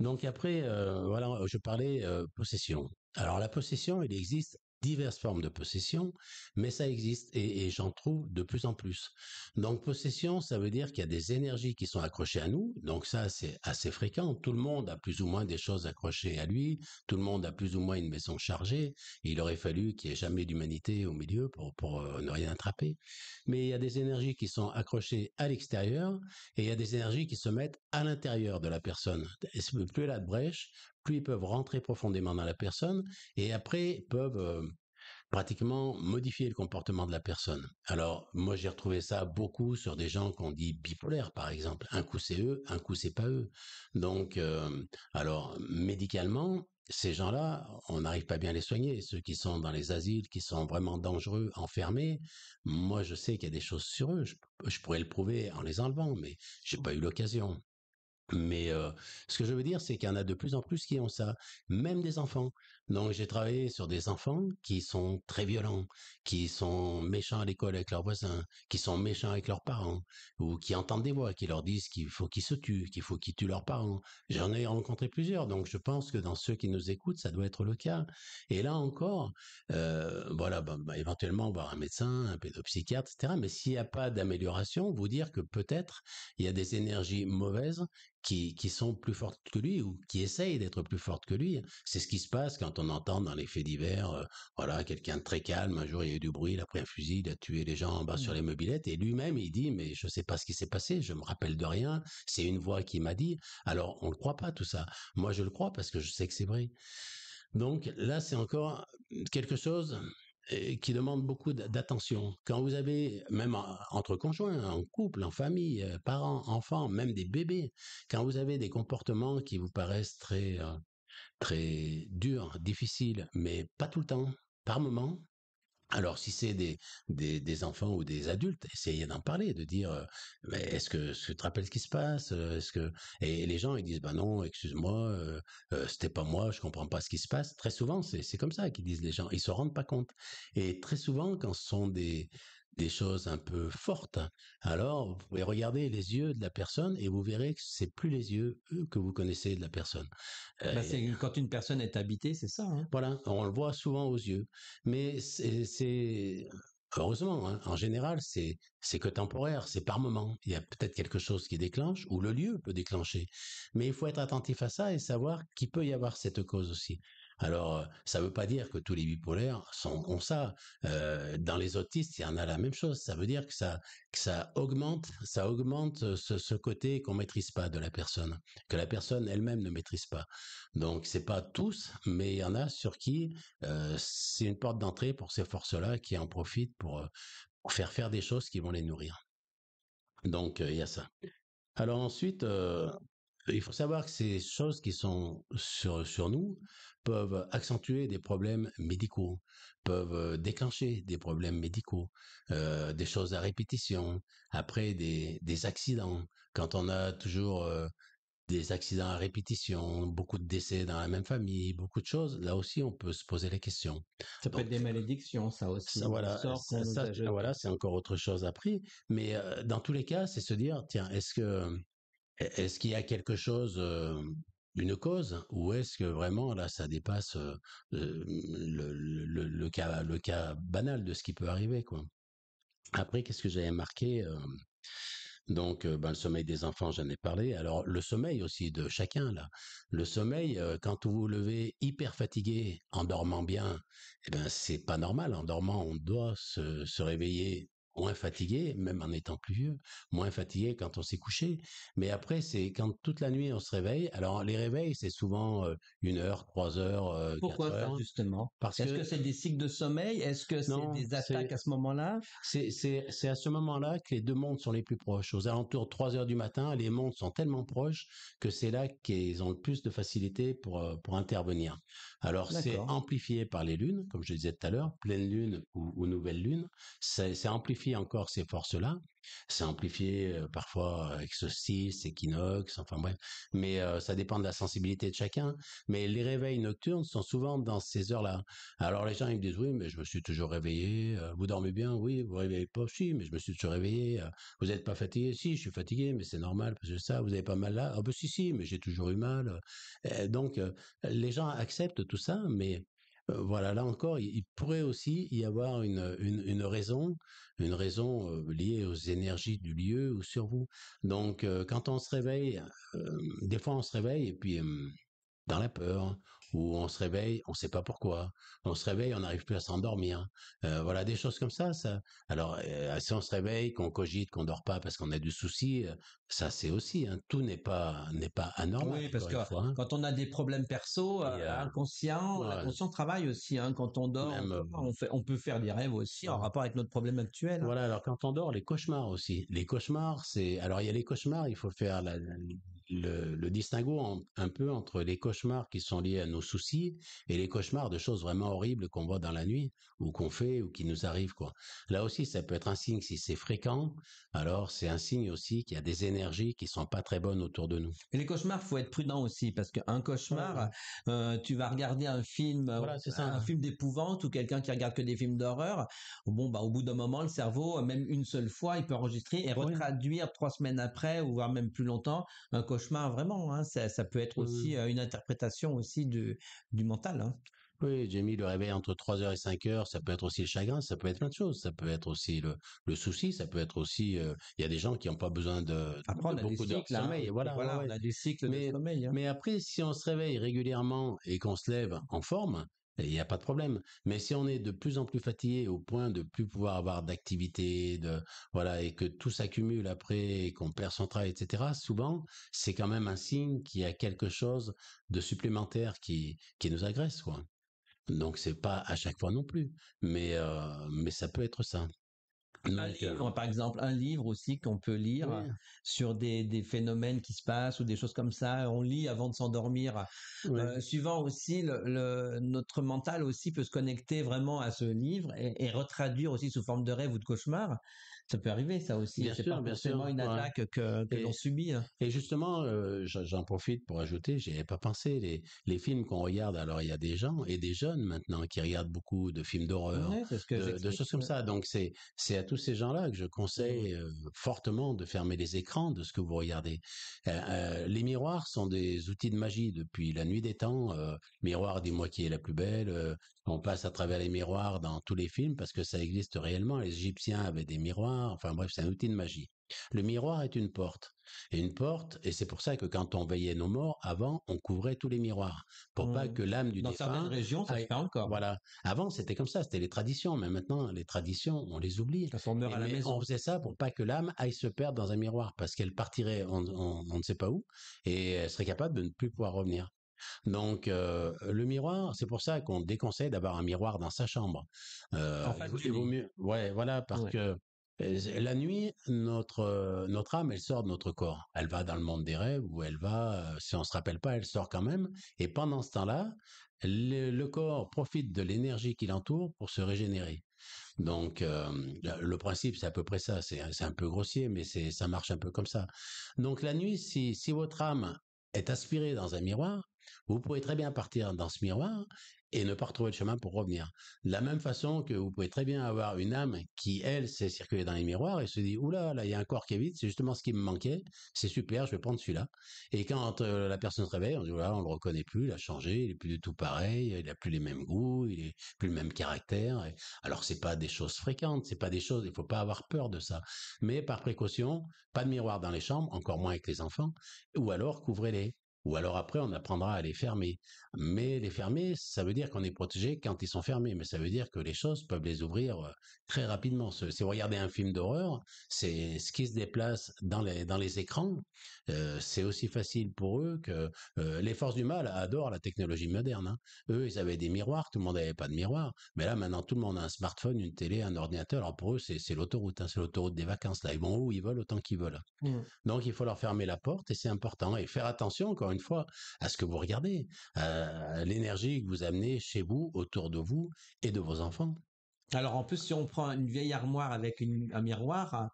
Donc après, euh, voilà, je parlais euh, possession. Alors la possession, elle existe diverses formes de possession, mais ça existe et, j'en trouve de plus en plus. Donc possession, ça veut dire qu'il y a des énergies qui sont accrochées à nous, donc ça c'est assez fréquent. Tout le monde a plus ou moins des choses accrochées à lui, tout le monde a plus ou moins une maison chargée. Il aurait fallu qu'il n'y ait jamais d'humanité au milieu pour, euh, ne rien attraper. Mais il y a des énergies qui sont accrochées à l'extérieur et il y a des énergies qui se mettent à l'intérieur de la personne. Et plus elle a de brèche, plus ils peuvent rentrer profondément dans la personne et après peuvent euh, pratiquement modifier le comportement de la personne. Alors, moi, j'ai retrouvé ça beaucoup sur des gens qu'on dit bipolaires, par exemple. Un coup, c'est eux, un coup, c'est pas eux. Donc, euh, alors, médicalement, ces gens-là, on n'arrive pas bien à les soigner. Ceux qui sont dans les asiles, qui sont vraiment dangereux, enfermés, moi, je sais qu'il y a des choses sur eux. Je, je pourrais le prouver en les enlevant, mais j'ai pas eu l'occasion. Mais euh, ce que je veux dire, c'est qu'il y en a de plus en plus qui ont ça, même des enfants. Donc j'ai travaillé sur des enfants qui sont très violents, qui sont méchants à l'école avec leurs voisins, qui sont méchants avec leurs parents, ou qui entendent des voix qui leur disent qu'il faut qu'ils se tuent, qu'il faut qu'ils tuent leurs parents. J'en ai rencontré plusieurs, donc je pense que dans ceux qui nous écoutent, ça doit être le cas. Et là encore, euh, voilà, bah, bah, éventuellement voir un médecin, un pédopsychiatre, etc. Mais s'il n'y a pas d'amélioration, vous dire que peut-être il y a des énergies mauvaises qui, sont plus fortes que lui ou qui essayent d'être plus fortes que lui. Hein. C'est ce qui se passe quand on entend dans les faits divers, euh, voilà, quelqu'un de très calme, un jour il y a eu du bruit, il a pris un fusil, il a tué les gens en bas sur mmh. les mobilettes, et lui-même il dit, mais je sais pas ce qui s'est passé, je me rappelle de rien, c'est une voix qui m'a dit, alors on le croit pas tout ça. Moi je le crois parce que je sais que c'est vrai. Donc là, c'est encore quelque chose qui demande beaucoup d'attention. Quand vous avez, même entre conjoints, en couple, en famille, euh, parents, enfants, même des bébés, quand vous avez des comportements qui vous paraissent très, euh, très durs, difficiles, mais pas tout le temps, par moments, alors, si c'est des, des, enfants ou des adultes, essayez d'en parler, de dire, euh, mais est-ce que, tu te rappelles ce qui se passe euh, Est-ce que et les gens ils disent, bah non, excuse-moi, euh, c'était pas moi, je comprends pas ce qui se passe. Très souvent, c'est comme ça qu'ils disent les gens, ils se rendent pas compte. Et très souvent, quand ce sont des des choses un peu fortes, hein. alors vous pouvez regarder les yeux de la personne et vous verrez que c'est plus les yeux que vous connaissez de la personne. Bah, euh, quand une personne est habitée, c'est ça. Hein. Voilà, on le voit souvent aux yeux, mais c'est Heureusement, hein, en général, c'est c'est que temporaire, c'est par moment. Il y a peut-être quelque chose qui déclenche ou le lieu peut déclencher, mais il faut être attentif à ça et savoir qu'il peut y avoir cette cause aussi. Alors, euh, ça ne veut pas dire que tous les bipolaires sont, ont ça. Euh, dans les autistes, il y en a la même chose. Ça veut dire que ça, augmente, ça augmente euh, ce, côté qu'on maîtrise pas de la personne, que la personne elle-même ne maîtrise pas. Donc, c'est pas tous, mais il y en a sur qui c'est une porte d'entrée pour ces forces-là qui en profitent pour, faire faire des choses qui vont les nourrir. Donc, il y a ça. Alors ensuite, il faut savoir que ces choses qui sont sur, sur nous peuvent accentuer des problèmes médicaux, peuvent euh, déclencher des problèmes médicaux, euh, des choses à répétition, après des, accidents. Quand on a toujours euh, des accidents à répétition, beaucoup de décès dans la même famille, beaucoup de choses. Là aussi, on peut se poser la question. Ça peut être des malédictions, ça aussi. voilà, voilà c'est encore autre chose à prix. Mais dans tous les cas, c'est se dire, tiens, est-ce que E-, est-ce qu'il y a quelque chose, euh, une cause, ou est-ce que vraiment là, ça dépasse euh, euh, le, le, cas, le cas banal de ce qui peut arriver, quoi. Après, qu'est-ce que j'avais marqué donc, ben, le sommeil des enfants, j'en ai parlé. Alors, le sommeil aussi de chacun, là. Le sommeil, quand vous vous levez hyper fatigué en dormant bien, eh ben, c'est pas normal. En dormant, on doit se, se réveiller moins fatigué, même en étant plus vieux, moins fatigué quand on s'est couché. Mais après, c'est quand toute la nuit on se réveille. Alors les réveils, c'est souvent une heure, trois heures, Pourquoi justement est-ce que, c'est des cycles de sommeil Est-ce que c'est des attaques à ce moment-là C'est c'est c'est à ce moment-là que les deux mondes sont les plus proches. Aux alentours de trois heures du matin, les mondes sont tellement proches que c'est là qu'ils ont le plus de facilité pour pour intervenir. Alors c'est amplifié par les lunes, comme je disais tout à l'heure, pleine lune ou, ou nouvelle lune. C'est amplifié encore ces forces-là. C'est amplifié euh, parfois euh, avec ces équinoxe, enfin bref. Mais euh, ça dépend de la sensibilité de chacun. Mais les réveils nocturnes sont souvent dans ces heures-là. Alors les gens ils me disent oui, mais je me suis toujours réveillé. Vous dormez bien Oui. Vous réveillez pas Si, mais je me suis toujours réveillé. Vous n'êtes pas fatigué Si, je suis fatigué, mais c'est normal parce que ça. Vous n'avez pas mal là Ah ben si si, mais j'ai toujours eu mal. donc les gens acceptent tout ça, mais euh, voilà, là encore, il, pourrait aussi y avoir une, une, raison, une raison euh, liée aux énergies du lieu ou sur vous. Donc, euh, quand on se réveille, des fois on se réveille et puis dans la peur, où on se réveille, on ne sait pas pourquoi. On se réveille, on n'arrive plus à s'endormir. Euh, voilà, des choses comme ça. ça. Alors, euh, si on se réveille, qu'on cogite, qu'on dort pas parce qu'on a du souci, euh, ça c'est aussi. Hein. tout n'est pas n'est pas anormal. Oui, parce que hein. quand on a des problèmes perso, inconscient, l'inconscient travaille aussi. Hein. quand on dort, on, on peut faire des rêves aussi en rapport avec notre problème actuel. Voilà. Alors quand on dort, les cauchemars aussi. Les cauchemars, c'est alors il y a les cauchemars, il faut faire la, le, le distinguo un peu entre les cauchemars qui sont liés à nos soucis et les cauchemars de choses vraiment horribles qu'on voit dans la nuit ou qu'on fait ou qui nous arrivent quoi. Là aussi, ça peut être un signe si c'est fréquent. Alors c'est un signe aussi qu'il y a des énergies qui sont pas très bonnes autour de nous. Et les cauchemars, faut être prudent aussi parce qu'un cauchemar, euh, tu vas regarder un film, euh, un film d'épouvante ou quelqu'un qui regarde que des films d'horreur. Bon bah au bout d'un moment, le cerveau, même une seule fois, il peut enregistrer et retraduire trois semaines après ou voire même plus longtemps un cauchemar vraiment. Hein. Ça, peut être aussi mmh. euh, une interprétation aussi du, mental. Hein. Oui, j'ai mis le réveil entre 3h et 5h, ça peut être aussi le chagrin, ça peut être plein de choses, ça peut être aussi le, souci, ça peut être aussi euh, il y a des gens qui n'ont pas besoin de, beaucoup de hein, sommeil, voilà, on a des cycles de sommeil. Mais après si on se réveille régulièrement et qu'on se lève en forme, il n'y a pas de problème. Mais si on est de plus en plus fatigué au point de plus pouvoir avoir d'activité, de voilà, et que tout s'accumule après, et qu'on perd son travail, etc. Souvent, c'est quand même un signe qu'il y a quelque chose de supplémentaire qui qui nous agresse, quoi. Donc c'est pas à chaque fois non plus, mais euh, mais ça peut être ça par exemple, un livre aussi qu'on peut lire sur des, phénomènes qui se passent ou des choses comme ça. On lit avant de s'endormir. Euh, suivant aussi, notre mental aussi peut se connecter vraiment à ce livre et retraduire aussi sous forme de rêve ou de cauchemar. Ça peut arriver, ça aussi. Bien sûr, pas forcément une attaque que, que l'on subit. Hein. Et justement, euh, j'en profite pour ajouter, j'y avais pas pensé, les, les films qu'on regarde, alors il y a des gens et des jeunes maintenant qui regardent beaucoup de films d'horreur, de, choses comme ça. Donc c'est c'est à tous ces gens-là que je conseille mm-hmm. euh, fortement de fermer les écrans de ce que vous regardez. Euh, les miroirs sont des outils de magie depuis la nuit des temps. miroir, des moi qui est la plus belle. On passe à travers les miroirs dans tous les films parce que ça existe réellement. Les Égyptiens avaient des miroirs. Enfin bref, c'est un outil de magie. Le miroir est une porte. Et une porte, et c'est pour ça que quand on veillait nos morts, avant, on couvrait tous les miroirs. Pour pas mmh. que l'âme du défunt... Dans certaines régions, ça se fait encore. Voilà. Avant, c'était comme ça. C'était les traditions. Mais maintenant, les traditions, on les oublie. on à la maison. On faisait ça pour pas que l'âme aille se perdre dans un miroir parce qu'elle partirait on, on, ne sait pas où et elle serait capable de ne plus pouvoir revenir. Donc le miroir, c'est pour ça qu'on déconseille d'avoir un miroir dans sa chambre. mieux, ouais, voilà, parce que la nuit, notre notre âme, elle sort de notre corps. Elle va dans le monde des rêves ou elle va, si on ne se rappelle pas, elle sort quand même. Et pendant ce temps-là, le, corps profite de l'énergie qui l'entoure pour se régénérer. Donc le principe c'est à peu près ça, c'est un peu grossier mais c'est ça marche un peu comme ça. Donc la nuit si si votre âme est aspirée dans un miroir, vous pouvez très bien partir dans ce miroir et ne pas retrouver le chemin pour revenir. De la même façon que vous pouvez très bien avoir une âme qui, elle, s'est circulée dans les miroirs et se dit, oula, là, il y a un corps qui est vide, c'est justement ce qui me manquait, c'est super, je vais prendre celui-là. Et quand euh, la personne se réveille, on dit, oula, on le reconnaît plus, il a changé, il est plus du tout pareil, il n'a plus les mêmes goûts, il n'est plus le même caractère. Alors, ce n'est pas des choses fréquentes, c'est pas des choses, il faut pas avoir peur de ça. Mais par précaution, pas de miroir dans les chambres, encore moins avec les enfants, ou alors couvrez-les. Ou alors après, on apprendra à les fermer. Mais les fermer, ça veut dire qu'on est protégé quand ils sont fermés. Mais ça veut dire que les choses peuvent les ouvrir euh, très rapidement. Si vous regardez un film d'horreur, c'est ce qui se déplace dans les, dans les écrans. Euh, c'est aussi facile pour eux que euh, les forces du mal adorent la technologie moderne. Hein. Eux, ils avaient des miroirs, tout le monde n'avait pas de miroir. Mais là, maintenant, tout le monde a un smartphone, une télé, un ordinateur. Alors pour eux, c'est l'autoroute, hein, c'est l'autoroute des vacances. Là, ils vont où ils veulent autant qu'ils veulent. Mmh. Donc, il faut leur fermer la porte et c'est important. Et faire attention, quand une fois, à ce que vous regardez, l'énergie que vous amenez chez vous, autour de vous et de vos enfants. Alors en plus, si on prend une vieille armoire avec une, un miroir,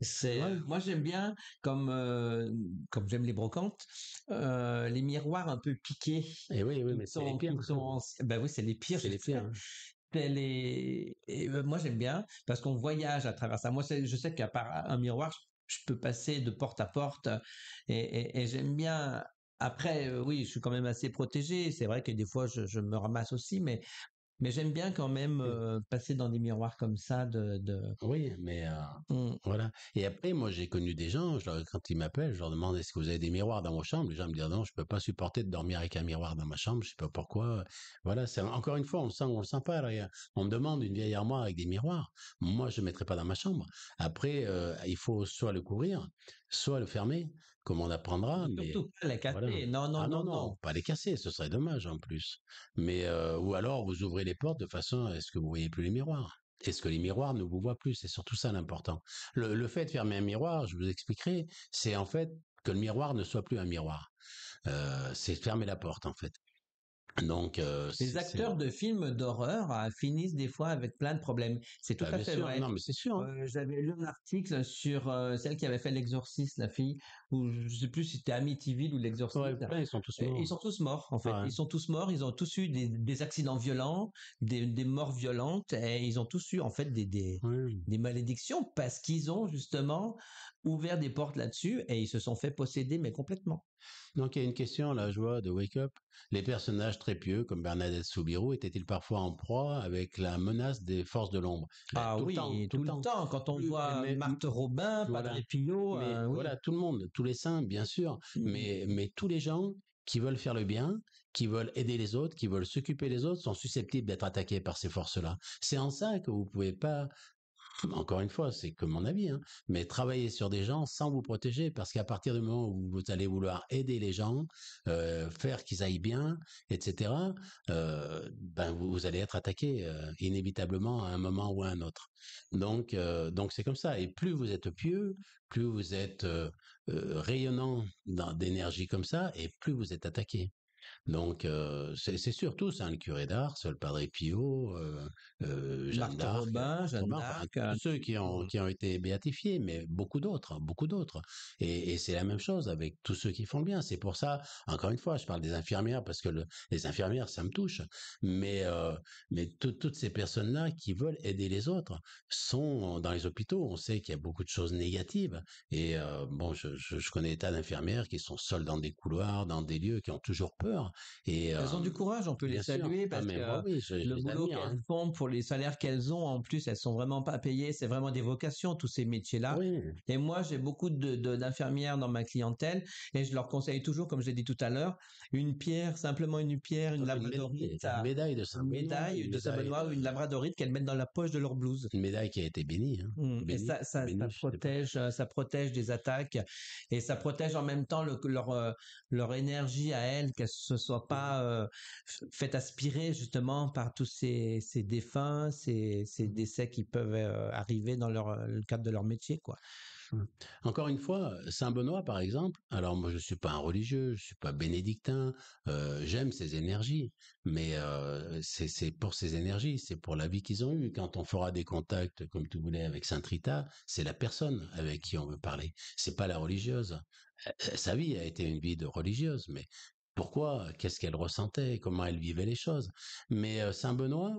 c'est moi j'aime bien comme euh, comme j'aime les brocantes, euh, les miroirs un peu piqués. Et eh oui, oui mais c'est les pires. ben oui, c'est les pires. C'est les pires. Et ben, moi j'aime bien parce qu'on voyage à travers ça. Moi je sais qu'à part un miroir, je peux passer de porte à porte et j'aime bien après, euh, oui, je suis quand même assez protégé. C'est vrai que des fois, je, je me ramasse aussi, mais mais j'aime bien quand même mmh. euh, passer dans des miroirs comme ça de. de... Oui, mais euh, mmh. voilà. Et après, moi, j'ai connu des gens. quand ils m'appellent, je leur demande est-ce que vous avez des miroirs dans vos chambres Les gens me disent non, je peux pas supporter de dormir avec un miroir dans ma chambre. Je sais pas pourquoi. Voilà. C'est encore une fois, on le sent, on le sent pas. on me demande une vieille armoire avec des miroirs. Moi, je ne mettrai pas dans ma chambre. Après, il faut soit le couvrir, soit le fermer comme on apprendra. Surtout pas les casser. Ah non, non, non, non, Pas les casser, ce serait dommage en plus. Mais euh, ou alors vous ouvrez les portes de façon à ce que vous voyez plus les miroirs. Est-ce que les miroirs ne vous voient plus C'est surtout ça l'important. Le, fait de fermer un miroir, je vous expliquerai, c'est en fait que le miroir ne soit plus un miroir. Euh, c'est fermer la porte en fait. Donc, euh, les acteurs de films d'horreur euh, finissent des fois avec plein de problèmes. C'est tout bah, à fait sûr. vrai. Non, mais c'est sûr. Hein. Euh, j'avais lu un article sur celle qui avait fait l'exorciste, la fille, ou je sais plus si c'était Amityville ou l'exorciste. ils sont tous morts. Ils sont tous morts en fait. Ils sont tous morts. Ils ont tous eu des, accidents violents, des, morts violentes, et ils ont tous eu en fait des malédictions parce qu'ils ont justement ouvert des portes là-dessus et ils se sont fait posséder mais complètement. Donc il y a une question, là, je de Wake Up. Les personnages très pieux, comme Bernadette Soubirou étaient-ils parfois en proie avec la menace des forces de l'ombre ben, Ah oui, tout, le, temps. Quand on voit Marthe Robin, Madame Padre euh, voilà, tout le monde, tous les saints, bien sûr, mmh mais, mais tous les gens qui veulent faire le bien, qui veulent aider les autres, qui veulent s'occuper des autres, sont susceptibles d'être attaqués par ces forces-là. C'est en ça que vous pouvez pas encore une fois, c'est que mon avis, hein, mais travailler sur des gens sans vous protéger, parce qu'à partir du moment où vous allez vouloir aider les gens, euh, faire qu'ils aillent bien, etc., euh, ben vous, allez être attaqué euh, inévitablement à un moment ou à un autre. Donc, donc c'est comme ça. Et plus vous êtes pieux, plus vous êtes rayonnant d'énergie comme ça, et plus vous êtes attaqué. Donc c'est surtout Saint le curé d'Ars, le Padre Pio, euh, Jeanne d'Arc, ceux qui ont qui ont été béatifiés, mais beaucoup d'autres, hein, beaucoup d'autres. Et, et c'est la même chose avec tous ceux qui font le bien. C'est pour ça, encore une fois, je parle des infirmières parce que les infirmières, ça me touche. Mais mais toutes ces personnes là qui veulent aider les autres sont dans les hôpitaux. On sait qu'il y a beaucoup de choses négatives. Et bon, je, je, je connais des tas d'infirmières qui sont seules dans des couloirs, dans des lieux qui ont toujours peur et, elles ont euh, du courage, on peut les saluer ah, parce que euh, le boulot qu'elles hein. font pour les salaires qu'elles ont, en plus, elles sont vraiment pas payées. C'est vraiment des vocations tous ces métiers-là. Et moi, j'ai beaucoup d'infirmières de, dans ma clientèle et je leur conseille toujours, comme j'ai dit tout à l'heure, une pierre, simplement une pierre, une, labradorite, une médaille de Saint-Benoît, médaille de une euh, labradorite qu'elles mettent dans la poche de leur blouse. Une médaille qui a été bénie. Hein. Mmh. ça, protège, ça protège des attaques et ça protège en même temps leur leur énergie à elles qu'elles se soit pas euh, fait aspirer justement par tous ces, ces défunts, ces, ces, mmh. décès qui peuvent euh, arriver dans euh, le cadre de leur métier, quoi. Mmh. Encore une fois, Saint Benoît, par exemple. Alors moi, je suis pas un religieux, je suis pas bénédictin. J'aime ses énergies, mais c'est pour ses énergies, c'est pour la vie qu'ils ont eue. Quand on fera des contacts, comme tu voulais, avec Saint Rita, c'est la personne avec qui on veut parler. C'est pas la religieuse. Sa vie a été une vie de religieuse, mais pourquoi, qu'est-ce qu'elle ressentait, comment elle vivait les choses. Mais euh, Saint Benoît,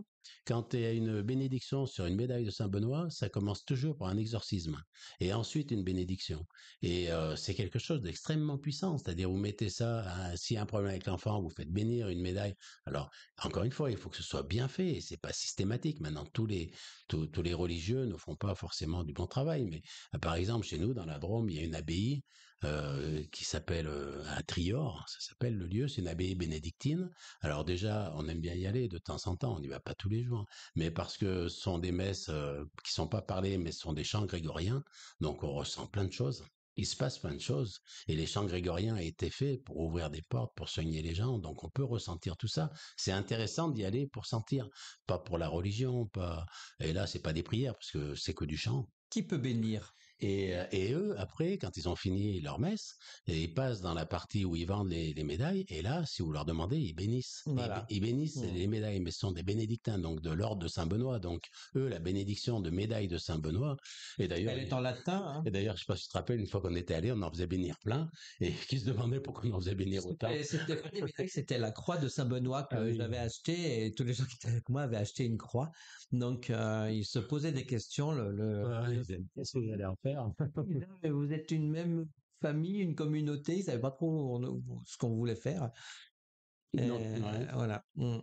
quand il y a une bénédiction sur une médaille de Saint Benoît, ça commence toujours par un exorcisme et ensuite une bénédiction. Et euh, c'est quelque chose d'extrêmement puissant. C'est-à-dire, vous mettez ça, à, si y a un problème avec l'enfant, vous faites bénir une médaille. Alors, encore une fois, il faut que ce soit bien fait et c'est pas systématique. Maintenant, tous les tous, les religieux ne font pas forcément du bon travail, mais euh, par exemple, chez nous, dans la Drôme, il y a une abbaye euh, qui s'appelle euh, un à Trior, ça s'appelle le lieu, c'est une abbaye bénédictine. Alors déjà, on aime bien y aller de temps en temps, on n'y va pas tous les jours, mais parce que ce sont des messes euh, qui sont pas parlées, mais ce sont des chants grégoriens, donc on ressent plein de choses. Il se passe plein de choses et les chants grégoriens ont été faits pour ouvrir des portes, pour soigner les gens, donc on peut ressentir tout ça. C'est intéressant d'y aller pour sentir, pas pour la religion, pas. Et là, c'est pas des prières parce que c'est que du chant. Qui peut bénir euh, et, eux, après, quand ils ont fini leur messe, ils passent dans la partie où ils vendent les, médailles. Et là, si vous leur demandez, ils bénissent. Ils, bénissent mmh. les médailles, mais ce sont des bénédictins, donc de l'ordre de Saint-Benoît. Donc, eux, la bénédiction de médaille de Saint-Benoît. Et d'ailleurs. Elle est en latin. Hein. Et d'ailleurs, je sais pas si tu te rappelles, une fois qu'on était allé, on en faisait bénir plein. Et qui se demandait pourquoi on en faisait bénir autant. C'était la croix de Saint-Benoît que ah j'avais achetée. Et tous les gens qui étaient avec moi avaient acheté une croix. Donc, euh, il se posait des questions. Le, Qu'est-ce que vous allez en faire Vous êtes une même famille, une communauté. Ils savaient pas trop ce qu'on voulait faire. Mm.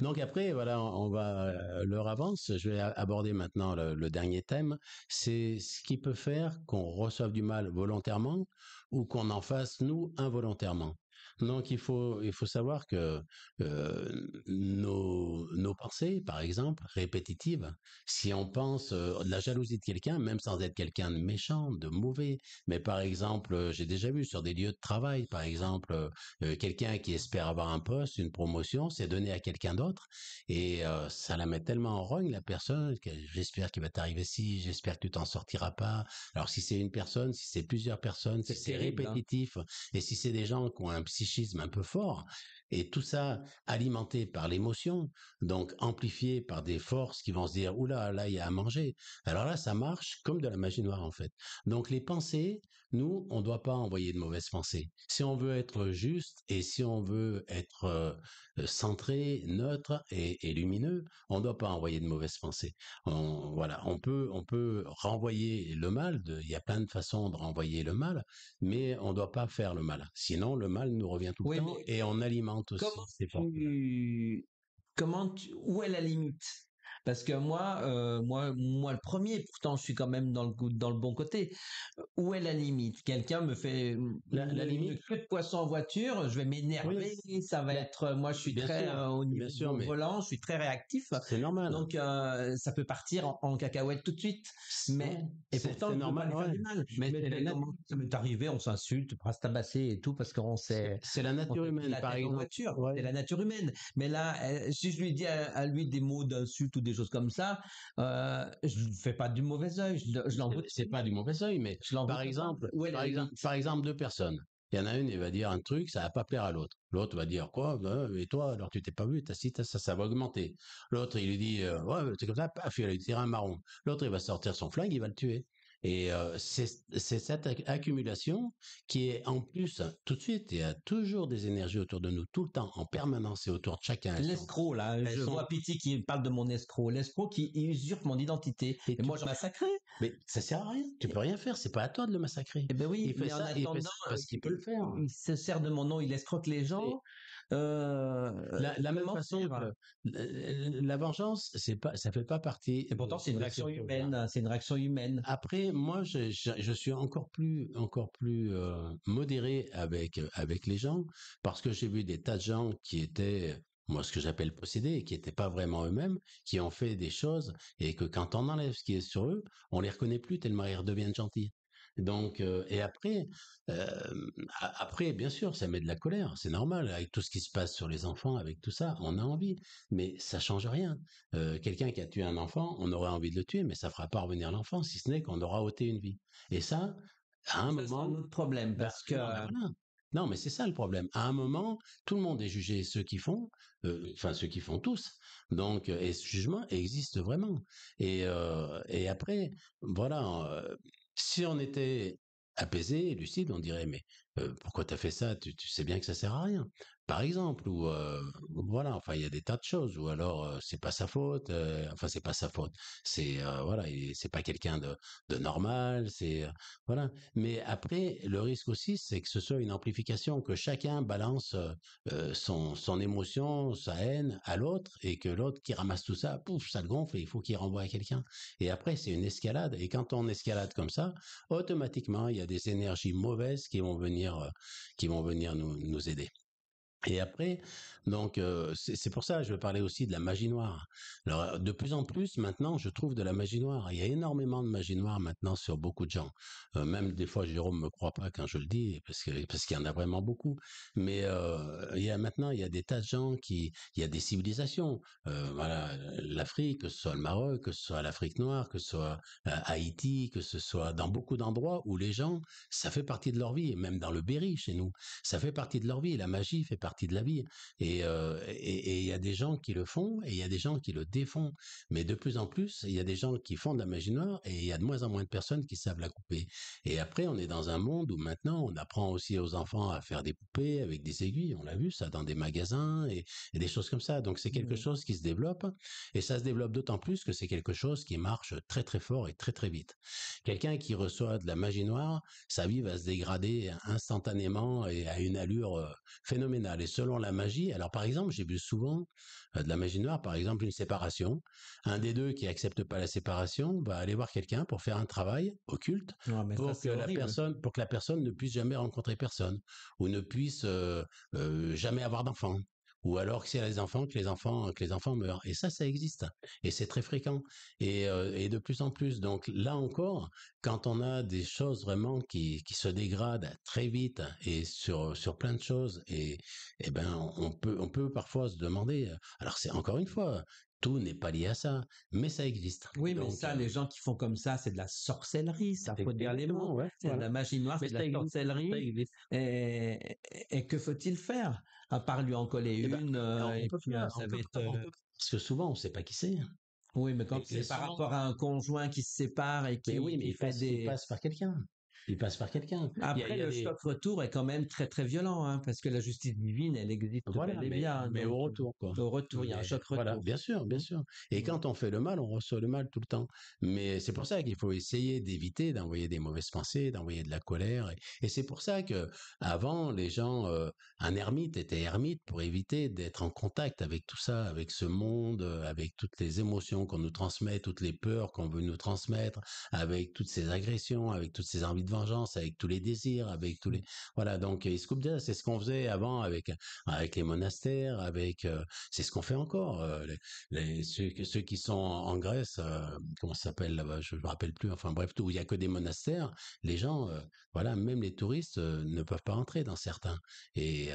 Donc après, voilà, on va euh, leur avance. Je vais aborder maintenant le, le dernier thème. C'est ce qui peut faire qu'on reçoive du mal volontairement ou qu'on en fasse nous involontairement. Donc il faut il faut savoir que euh, nos pensées, par exemple, répétitives, si on pense euh, la jalousie de quelqu'un, même sans être quelqu'un de méchant, de mauvais, mais par exemple, euh, j'ai déjà vu sur des lieux de travail, par exemple, quelqu'un qui espère avoir un poste, une promotion, c'est donné à quelqu'un d'autre et ça la met tellement en rogne la personne que j'espère qu'il va t'arriver si, j'espère que tu t'en sortiras pas. Alors si c'est une personne, si c'est plusieurs personnes, si c'est hein. répétitif et si c'est des gens qui ont un psy Chisme un peu fort, et tout ça alimenté par l'émotion, donc amplifié par des forces qui vont se dire, oula, là, il y a à manger. Alors là, ça marche comme de la magie noire, en fait. Donc les pensées, nous, on ne doit pas envoyer de mauvaises pensées. Si on veut être juste et si on veut être euh, euh, centré, neutre et, lumineux, on ne doit pas envoyer de mauvaises pensées. voilà, on peut, on peut renvoyer le mal. Il y a plein de façons de renvoyer le mal, mais on ne doit pas faire le mal. Sinon, le mal nous revient tout le temps et on alimente Comment, Comment tu... où est la limite parce que moi, euh, moi, moi le premier, pourtant, je suis quand même dans le, dans le bon côté. Où est la limite Quelqu'un me fait la, limite que de poisson en voiture, je vais m'énerver, ça va être. Euh, moi, je suis très euh, au niveau volant, je suis très réactif. C'est normal. Donc, ça peut partir en, cacahuète tout de suite. Mais et pourtant, c'est normal. Mais, ça m'est arrivé, on s'insulte, on se tabasser et tout parce qu'on sait. C'est la nature humaine, par exemple. C'est la nature humaine. Mais là, si je lui dis à, à lui des mots d'insulte ou des choses comme ça, euh, je ne fais pas du mauvais œil. Je, je C'est pas du mauvais œil, mais je par exemple, par, exemple, deux personnes. Il y en a une, elle va dire un truc, ça va pas plaire à l'autre. L'autre va dire quoi ben, euh, Et toi, alors tu t'es pas vu, t'as si ça, ça va augmenter. L'autre, il lui dit euh, ouais, c'est comme ça, paf, il va lui tirer un marron. L'autre, il va sortir son flingue, il va le tuer. Et c'est cette accumulation qui est en plus, hein, tout de suite, il y a toujours des énergies autour de nous, tout le temps, en permanence et autour de chacun. L'escroc, là, je vois qui parle de mon escroc, l'escroc qui usurpe mon identité. Et, moi, je massacre. Mais ça sert à rien, tu peux rien faire, c'est pas à toi de le massacrer. Eh ben oui, il en il parce euh, qu'il peut le faire. Il se sert de mon nom, il escroque les gens. Euh, la, même façon, la, vengeance, c'est pas, ça fait pas partie. Et pourtant, c'est une réaction humaine. C'est une réaction humaine. Après, moi, je, suis encore plus, encore plus euh, modéré avec avec les gens parce que j'ai vu des tas de gens qui étaient moi ce que j'appelle possédés, qui n'étaient pas vraiment eux-mêmes, qui ont fait des choses et que quand on enlève ce qui est sur eux, on les reconnaît plus tellement ils redeviennent gentils. Donc, et après, après, bien sûr, ça met de la colère, c'est normal, avec tout ce qui se passe sur les enfants, avec tout ça, on a envie, mais ça change rien. Quelqu'un qui a tué un enfant, on aurait envie de le tuer, mais ça fera pas revenir l'enfant, si ce n'est qu'on aura ôté une vie. Et ça, à un moment, notre problème, bah, parce que non, mais c'est ça le problème. À un moment, tout le monde est jugé, ceux qui font, enfin ceux qui font tous, donc, et ce jugement existe vraiment. Et, et après, voilà, si on était apaisé, lucide, on dirait mais euh, pourquoi t'as fait ça tu, tu, sais bien que ça sert à rien par exemple, ou euh, voilà, enfin il y a des tas de choses, ou alors ce euh, c'est pas sa faute, euh, enfin c'est pas sa faute, c'est voilà, c'est pas quelqu'un de, de normal, c'est voilà. Mais après, le risque aussi, c'est que ce soit une amplification, que chacun balance son son émotion, sa haine à l'autre, et que l'autre qui ramasse tout ça, pouf, ça le gonfle, et il faut qu'il renvoie à quelqu'un. Et après, c'est une escalade, et quand on escalade comme ça, automatiquement, il y a des énergies mauvaises qui vont venir qui vont venir nous nous aider. Et après, donc c'est pour ça, je vais parler aussi de la magie noire. Alors de plus en plus maintenant, je trouve de la magie noire. Il y a énormément de magie noire maintenant sur beaucoup de gens. même des fois, Jérôme me croit pas quand je le dis parce parce qu'il y en a vraiment beaucoup. Mais il y a maintenant, il y a des tas de gens qui, il y a des civilisations. voilà, l'Afrique, que ce soit le Maroc, que ce soit l'Afrique noire, que ce soit Haïti, que ce soit dans beaucoup d'endroits où les gens, ça fait partie de leur vie. Et même dans le Berry chez nous, ça fait partie de leur vie. La magie fait partie de la vie. Et il et, y a des gens qui le font et il y a des gens qui le défont. Mais de plus en plus, il y a des gens qui font de la magie noire et il y a de moins en moins de personnes qui savent la couper. Et après, on est dans un monde où maintenant, on apprend aussi aux enfants à faire des poupées avec des aiguilles. On l'a vu ça dans des magasins et des choses comme ça. Donc c'est quelque mmh. chose qui se développe et ça se développe d'autant plus que c'est quelque chose qui marche très très fort et très très vite. Quelqu'un qui reçoit de la magie noire, sa vie va se dégrader instantanément et à une allure phénoménale. Et selon la magie. Alors par exemple, j'ai vu souvent euh, de la magie noire, par exemple une séparation. Un des deux qui accepte pas la séparation va aller voir quelqu'un pour faire un travail occulte ah, pour que la personne, pour que la personne ne puisse jamais rencontrer personne ou ne puisse euh, euh, jamais avoir d'enfant ou alors que c'est les enfants que les enfants que les enfants meurent et ça ça existe et c'est très fréquent et, euh, et, de plus en plus donc là encore quand on a des choses vraiment qui, qui se dégradent très vite et sur sur plein de choses et et eh ben on peut on peut parfois se demander euh, alors c'est encore une fois tout n'est pas lié à ça, mais ça existe. Oui, mais ça, euh les gens qui font comme ça, c'est de la sorcellerie, ça faut dire les mots. c'est de la magie noire, c'est de la sorcellerie. et, que faut-il faire à part lui en coller une, parce que souvent on sait pas qui c'est. Hein. Oui, mais quand c'est par rapport à un conjoint qui se sépare et qui, des... passe par quelqu'un il passe par quelqu'un. Après, le choc-retour est quand même très, très violent, hein, parce que la justice divine, elle existe mais, Mais au retour, quoi. Au retour, il y a un choc-retour. bien sûr, bien sûr. Et mmh. quand on fait le mal, on reçoit le mal tout le temps. Mais c'est pour ça qu'il faut essayer d'éviter d'envoyer des mauvaises pensées, d'envoyer de la colère. Et, c'est pour ça que avant, les gens, euh, un ermite était ermite pour éviter d'être en contact avec tout ça, avec ce monde, euh, avec toutes les émotions qu'on nous transmet, toutes les peurs qu'on veut nous transmettre, avec toutes ces agressions, avec toutes ces envies de vengeance avec tous les désirs, avec tous les mmh. voilà. Donc Iskubda, c'est ce qu'on faisait avant avec avec les monastères, avec euh, c'est ce qu'on fait encore. Euh, les, ceux, qui sont en Grèce, euh, comment ça s'appelle là-bas, je me rappelle plus. Enfin bref, tout où il y a que des monastères, les gens, voilà, même les touristes ne peuvent pas entrer dans certains et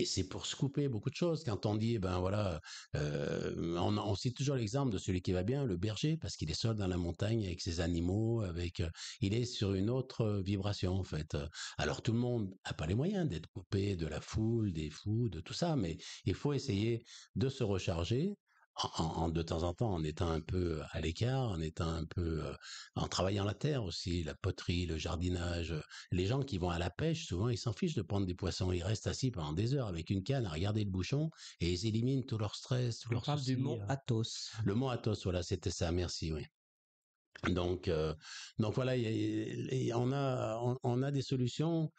et c'est pour se couper beaucoup de choses. Quand on dit, eh ben voilà, euh, on, cite toujours l'exemple de celui qui va bien, le berger, parce qu'il est seul dans la montagne avec ses animaux, avec, euh, il est sur une autre euh, vibration en fait. Alors tout le monde n'a pas les moyens d'être coupé de la foule, des fous, de tout ça, mais il faut essayer de se recharger en, de temps en temps, en étant un peu à l'écart, en étant un peu en travaillant la terre aussi, la poterie, le jardinage. Les gens qui vont à la pêche, souvent, ils s'en fichent de prendre des poissons. Ils restent assis pendant des heures avec une canne à regarder le bouchon et ils éliminent tout leur stress, tout leur du mot Athos. Le mot Athos, voilà, c'était ça. Merci, oui. Donc, donc voilà, on a on, a des solutions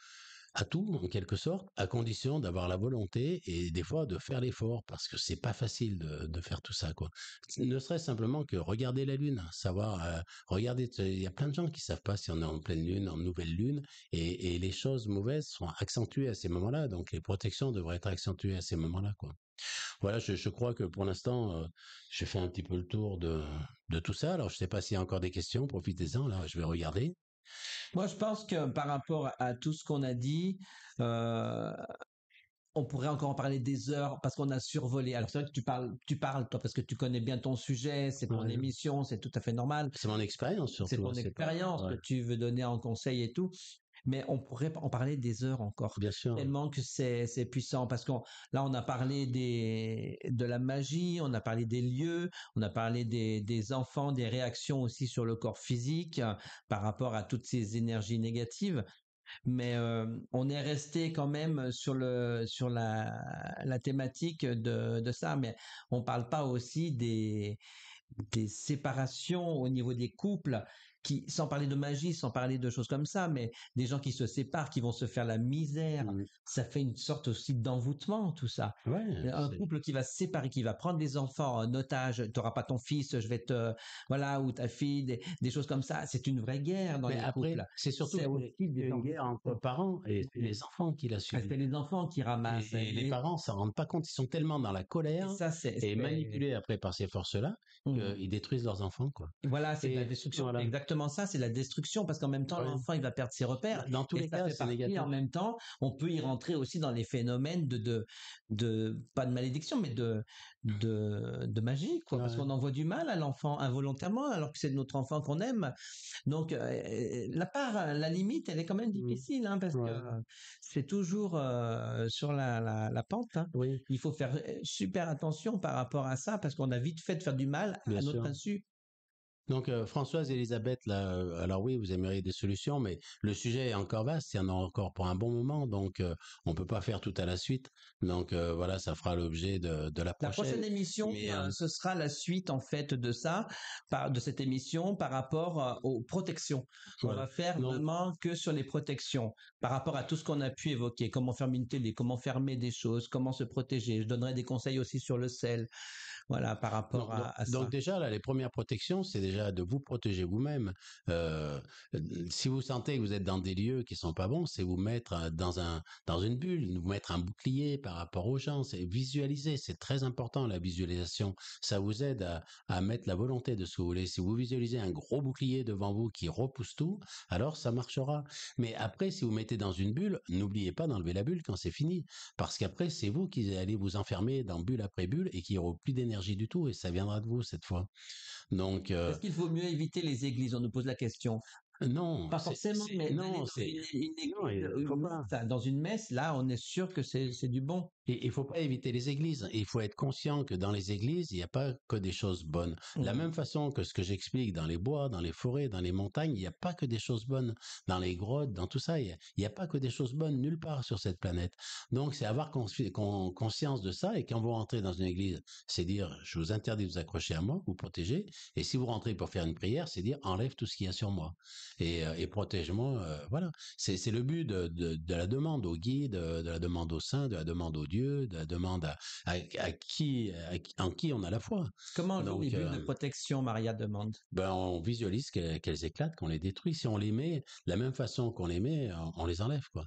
à tout en quelque sorte, à condition d'avoir la volonté et des fois de faire l'effort parce que c'est pas facile de, faire tout ça quoi. Ne serait simplement que regarder la lune, savoir euh, regarder. Il y a plein de gens qui savent pas si on est en pleine lune, en nouvelle lune, et, les choses mauvaises sont accentuées à ces moments-là. Donc les protections devraient être accentuées à ces moments-là quoi. Voilà, je, crois que pour l'instant, euh, j'ai fait un petit peu le tour de, de tout ça. Alors, je ne sais pas s'il y a encore des questions. Profitez-en, là, je vais regarder. Moi, je pense que par rapport à tout ce qu'on a dit, euh, on pourrait encore en parler des heures parce qu'on a survolé. Alors c'est vrai que tu parles, tu parles toi parce que tu connais bien ton sujet, c'est ton émission, c'est tout à fait normal. C'est mon expérience surtout. Hein, c'est mon expérience que tu veux donner en conseil et tout mais on pourrait en parler des heures encore. Bien sûr. Tellement que c'est, c'est puissant parce qu'on là on a parlé des de la magie, on a parlé des lieux, on a parlé des, des enfants, des réactions aussi sur le corps physique hein, par rapport à toutes ces énergies négatives. Mais euh, on est resté quand même sur le sur la, la thématique de, de ça, mais on parle pas aussi des des séparations au niveau des couples sans parler de magie, sans parler de choses comme ça, mais des gens qui se séparent, qui vont se faire la misère, mmh. ça fait une sorte aussi d'envoûtement, tout ça. Euh, un couple qui va se séparer, qui va prendre les enfants en otage, t'auras pas ton fils, je vais te, voilà, ou ta fille, des, choses comme ça. C'est une vraie guerre dans mais les après, couples. C'est surtout une guerre entre parents et les enfants qui la ah, C'est les enfants qui ramassent. Et, les, parents, parents s'en rendent pas compte, ils sont tellement dans la colère et, ça, manipulés après par ces forces-là ils mmh. qu'ils détruisent leurs enfants, quoi. Voilà, c'est la destruction. Exactement ça, c'est la destruction parce qu'en même temps, l'enfant il va perdre ses repères. Dans tous les cas, c'est En même temps, on peut y rentrer aussi dans les phénomènes de de, de pas de malédiction, mais de de, magie, quoi, parce qu'on envoie du mal à l'enfant involontairement, alors que c'est notre enfant qu'on aime. Donc euh, euh, la part, euh, la limite, elle est quand même mmh. difficile, hein, parce que c'est toujours sur la pente. Hein. Il faut faire super attention par rapport à ça parce qu'on a vite fait de faire du mal à notre insu. Donc, euh, Françoise et Elisabeth, euh, alors oui, vous aimeriez des solutions, mais le sujet est encore vaste, il y en a encore pour un bon moment, donc euh, on ne peut pas faire tout à la suite. Donc voilà, ça fera l'objet de, la prochaine. La prochaine émission, ce sera la suite en fait de ça, de cette émission par rapport aux protections. On va faire que sur les protections, par rapport à tout ce qu'on a pu évoquer, comment fermer une télé, comment fermer des choses, comment se protéger. Je donnerai des conseils aussi sur le sel voilà, par rapport donc, à, ça. Donc déjà, là, les premières protections, c'est déjà de vous protéger vous-même. Euh, si vous sentez que vous êtes dans des lieux qui sont pas bons, c'est vous mettre euh, dans un dans une bulle, vous mettre un bouclier par rapport aux gens, c'est visualiser, c'est très important la visualisation. Ça vous aide à, à mettre la volonté de ce que vous voulez. Si vous visualisez un gros bouclier devant vous qui repousse tout, alors ça marchera. Mais après, si vous mettez dans une bulle, n'oubliez pas d'enlever la bulle quand c'est fini, parce qu'après c'est vous qui allez vous enfermer dans bulle après bulle et qui aura plus d'énergie du tout et ça viendra de vous cette fois. Donc, est-ce euh qu'il vaut mieux éviter les églises On nous pose la question. Euh, non, pas forcément, mais non, c'est dans une messe. Là, on est sûr que c'est du bon. Et il faut pas éviter les églises. Il faut être conscient que dans les églises, il n'y a pas que des choses bonnes. De La même mmh. façon que ce que j'explique dans les bois, dans les forêts, dans les montagnes, il n'y a pas que des choses bonnes. Dans les grottes, dans tout ça, il n'y a, pas que des choses bonnes nulle part sur cette planète. Donc, c'est avoir conscience de ça. Et quand vous rentrez dans une église, c'est dire, je vous interdis de vous accrocher à moi, vous protéger. Et si vous rentrez pour faire une prière, c'est dire, enlève tout ce qu'il y a sur moi et, protège-moi. voilà, c'est, le but de, la demande au guide, de la demande au saint, de la demande au Dieu, de la demande à, qui, en qui on a la foi. Comment les buts de protection Maria demande Ben on visualise qu'elles, éclatent, qu'on les détruit. Si on les met de la même façon qu'on les met, on, les enlève quoi.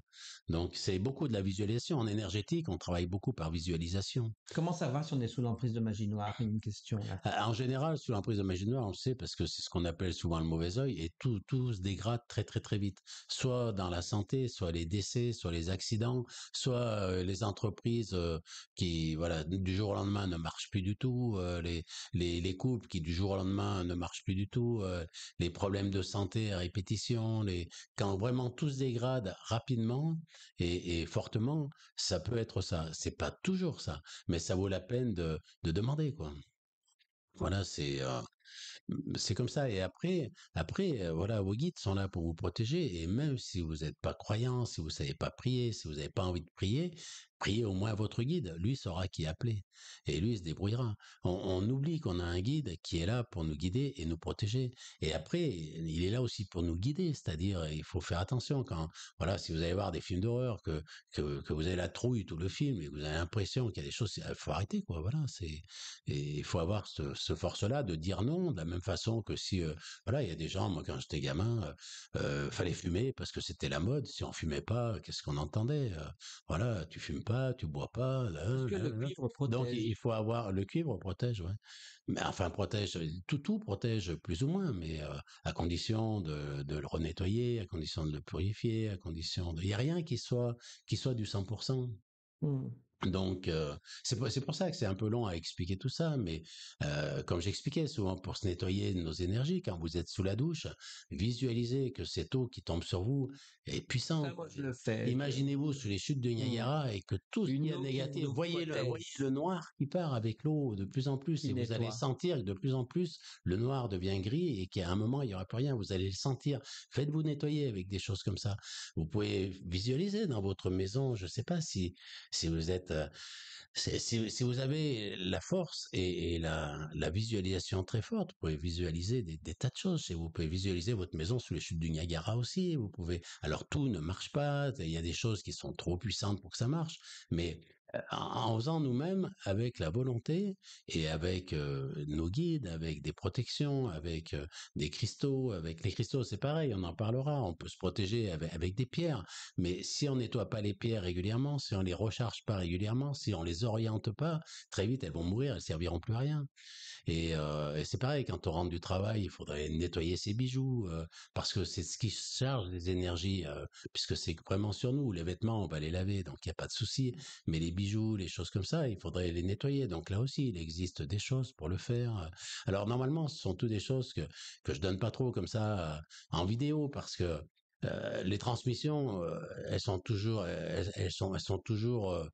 Donc c'est beaucoup de la visualisation en énergétique. On travaille beaucoup par visualisation. Comment ça va si on est sous l'emprise de magie noire Une question. En général, sous l'emprise de magie noire, on le sait parce que c'est ce qu'on appelle souvent le mauvais œil et tout, tout dégrade très très très vite, soit dans la santé, soit les décès, soit les accidents, soit les entreprises qui voilà du jour au lendemain ne marchent plus du tout, les, les, les couples qui du jour au lendemain ne marchent plus du tout, les problèmes de santé à répétition, les quand vraiment tout se dégrade rapidement et, fortement, ça peut être ça. C'est pas toujours ça, mais ça vaut la peine de, de demander quoi. Voilà, c'est c'est comme ça. Et après, après, voilà, vos guides sont là pour vous protéger. Et même si vous n'êtes pas croyant, si vous savez pas prier, si vous n'avez pas envie de prier, Priez au moins votre guide, lui saura qui appeler, et lui se débrouillera. On, oublie qu'on a un guide qui est là pour nous guider et nous protéger. Et après, il est là aussi pour nous guider, c'est-à-dire il faut faire attention quand, voilà, si vous allez voir des films d'horreur, que, que, vous avez la trouille tout le film et que vous avez l'impression qu'il y a des choses, il faut arrêter, quoi, voilà, c'est, et il faut avoir ce, force-là de dire non, de la même façon que si, euh, voilà, il y a des gens, moi quand j'étais gamin, euh, euh, fallait fumer parce que c'était la mode, si on fumait pas, qu'est-ce qu'on entendait, voilà, tu fumes tu bois pas. Donc il faut avoir le cuivre protège, ouais. Mais enfin protège, tout tout protège plus ou moins, mais euh, à condition de, le renettoyer, à condition de le purifier, à condition de. Il y a rien qui soit qui soit du 100%. Donc euh, c'est pour, ça que c'est un peu long à expliquer tout ça, mais euh, comme j'expliquais souvent pour se nettoyer nos énergies quand vous êtes sous la douche, visualisez que cette eau qui tombe sur vous est ah, puissante. le Imaginez-vous sous les chutes de mmh. Niagara et que tout ce qui est négatif, voyez le, noir qui part avec l'eau de plus en plus et vous allez sentir que de plus en plus le noir devient gris et qu'à un moment il y aura plus rien. Vous allez le sentir. Faites-vous nettoyer avec des choses comme ça. Vous pouvez visualiser dans votre maison. Je ne sais pas si si vous êtes euh, si, vous avez la force et, la, visualisation très forte, vous pouvez visualiser des, tas de choses. vous pouvez visualiser votre maison sous les chutes du Niagara aussi. Vous pouvez. Alors tout ne marche pas. Il y a des choses qui sont trop puissantes pour que ça marche, mais euh, en, faisant nous-mêmes avec la volonté et avec euh, nos guides, avec des protections, avec euh, des cristaux, avec les cristaux, c'est pareil, on en parlera, on peut se protéger avec, des pierres, mais si on nettoie pas les pierres régulièrement, si on les recharge pas régulièrement, si on les oriente pas, très vite elles vont mourir, elles serviront plus à rien. Et, c'est pareil, quand on rentre du travail, il faudrait nettoyer ses bijoux parce que c'est ce qui charge les énergies puisque c'est vraiment sur nous, les vêtements, on va les laver, donc il n'y a pas de souci, mais les bijoux, les choses comme ça, il faudrait les nettoyer. Donc là aussi, il existe des choses pour le faire. Alors normalement, ce sont toutes des choses que que je donne pas trop comme ça euh, en vidéo parce que euh, les transmissions, euh, elles sont toujours, sont, elles sont toujours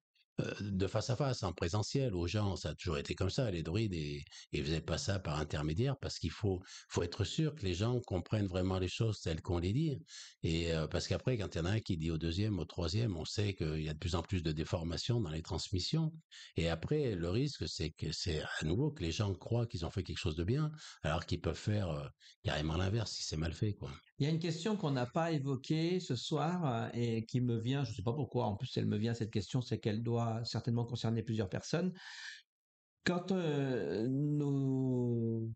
de face à face, en présentiel, aux gens, ça a toujours été comme ça, les druides, et, et faisaient pas ça par intermédiaire, parce qu'il faut, être sûr que les gens comprennent vraiment les choses telles qu'on les dit. Et parce qu'après, quand il y en a un qui dit au deuxième, au troisième, on sait qu'il y a de plus en plus de déformations dans les transmissions. Et après, le risque, c'est que c'est à nouveau que les gens croient qu'ils ont fait quelque chose de bien, alors qu'ils peuvent faire carrément l'inverse si c'est mal fait, quoi. Il y a une question qu'on n'a pas évoquée ce soir euh, et qui me vient, je ne sais pas pourquoi, en plus elle me vient cette question, c'est qu'elle doit certainement concerner plusieurs personnes. Quand euh, nos,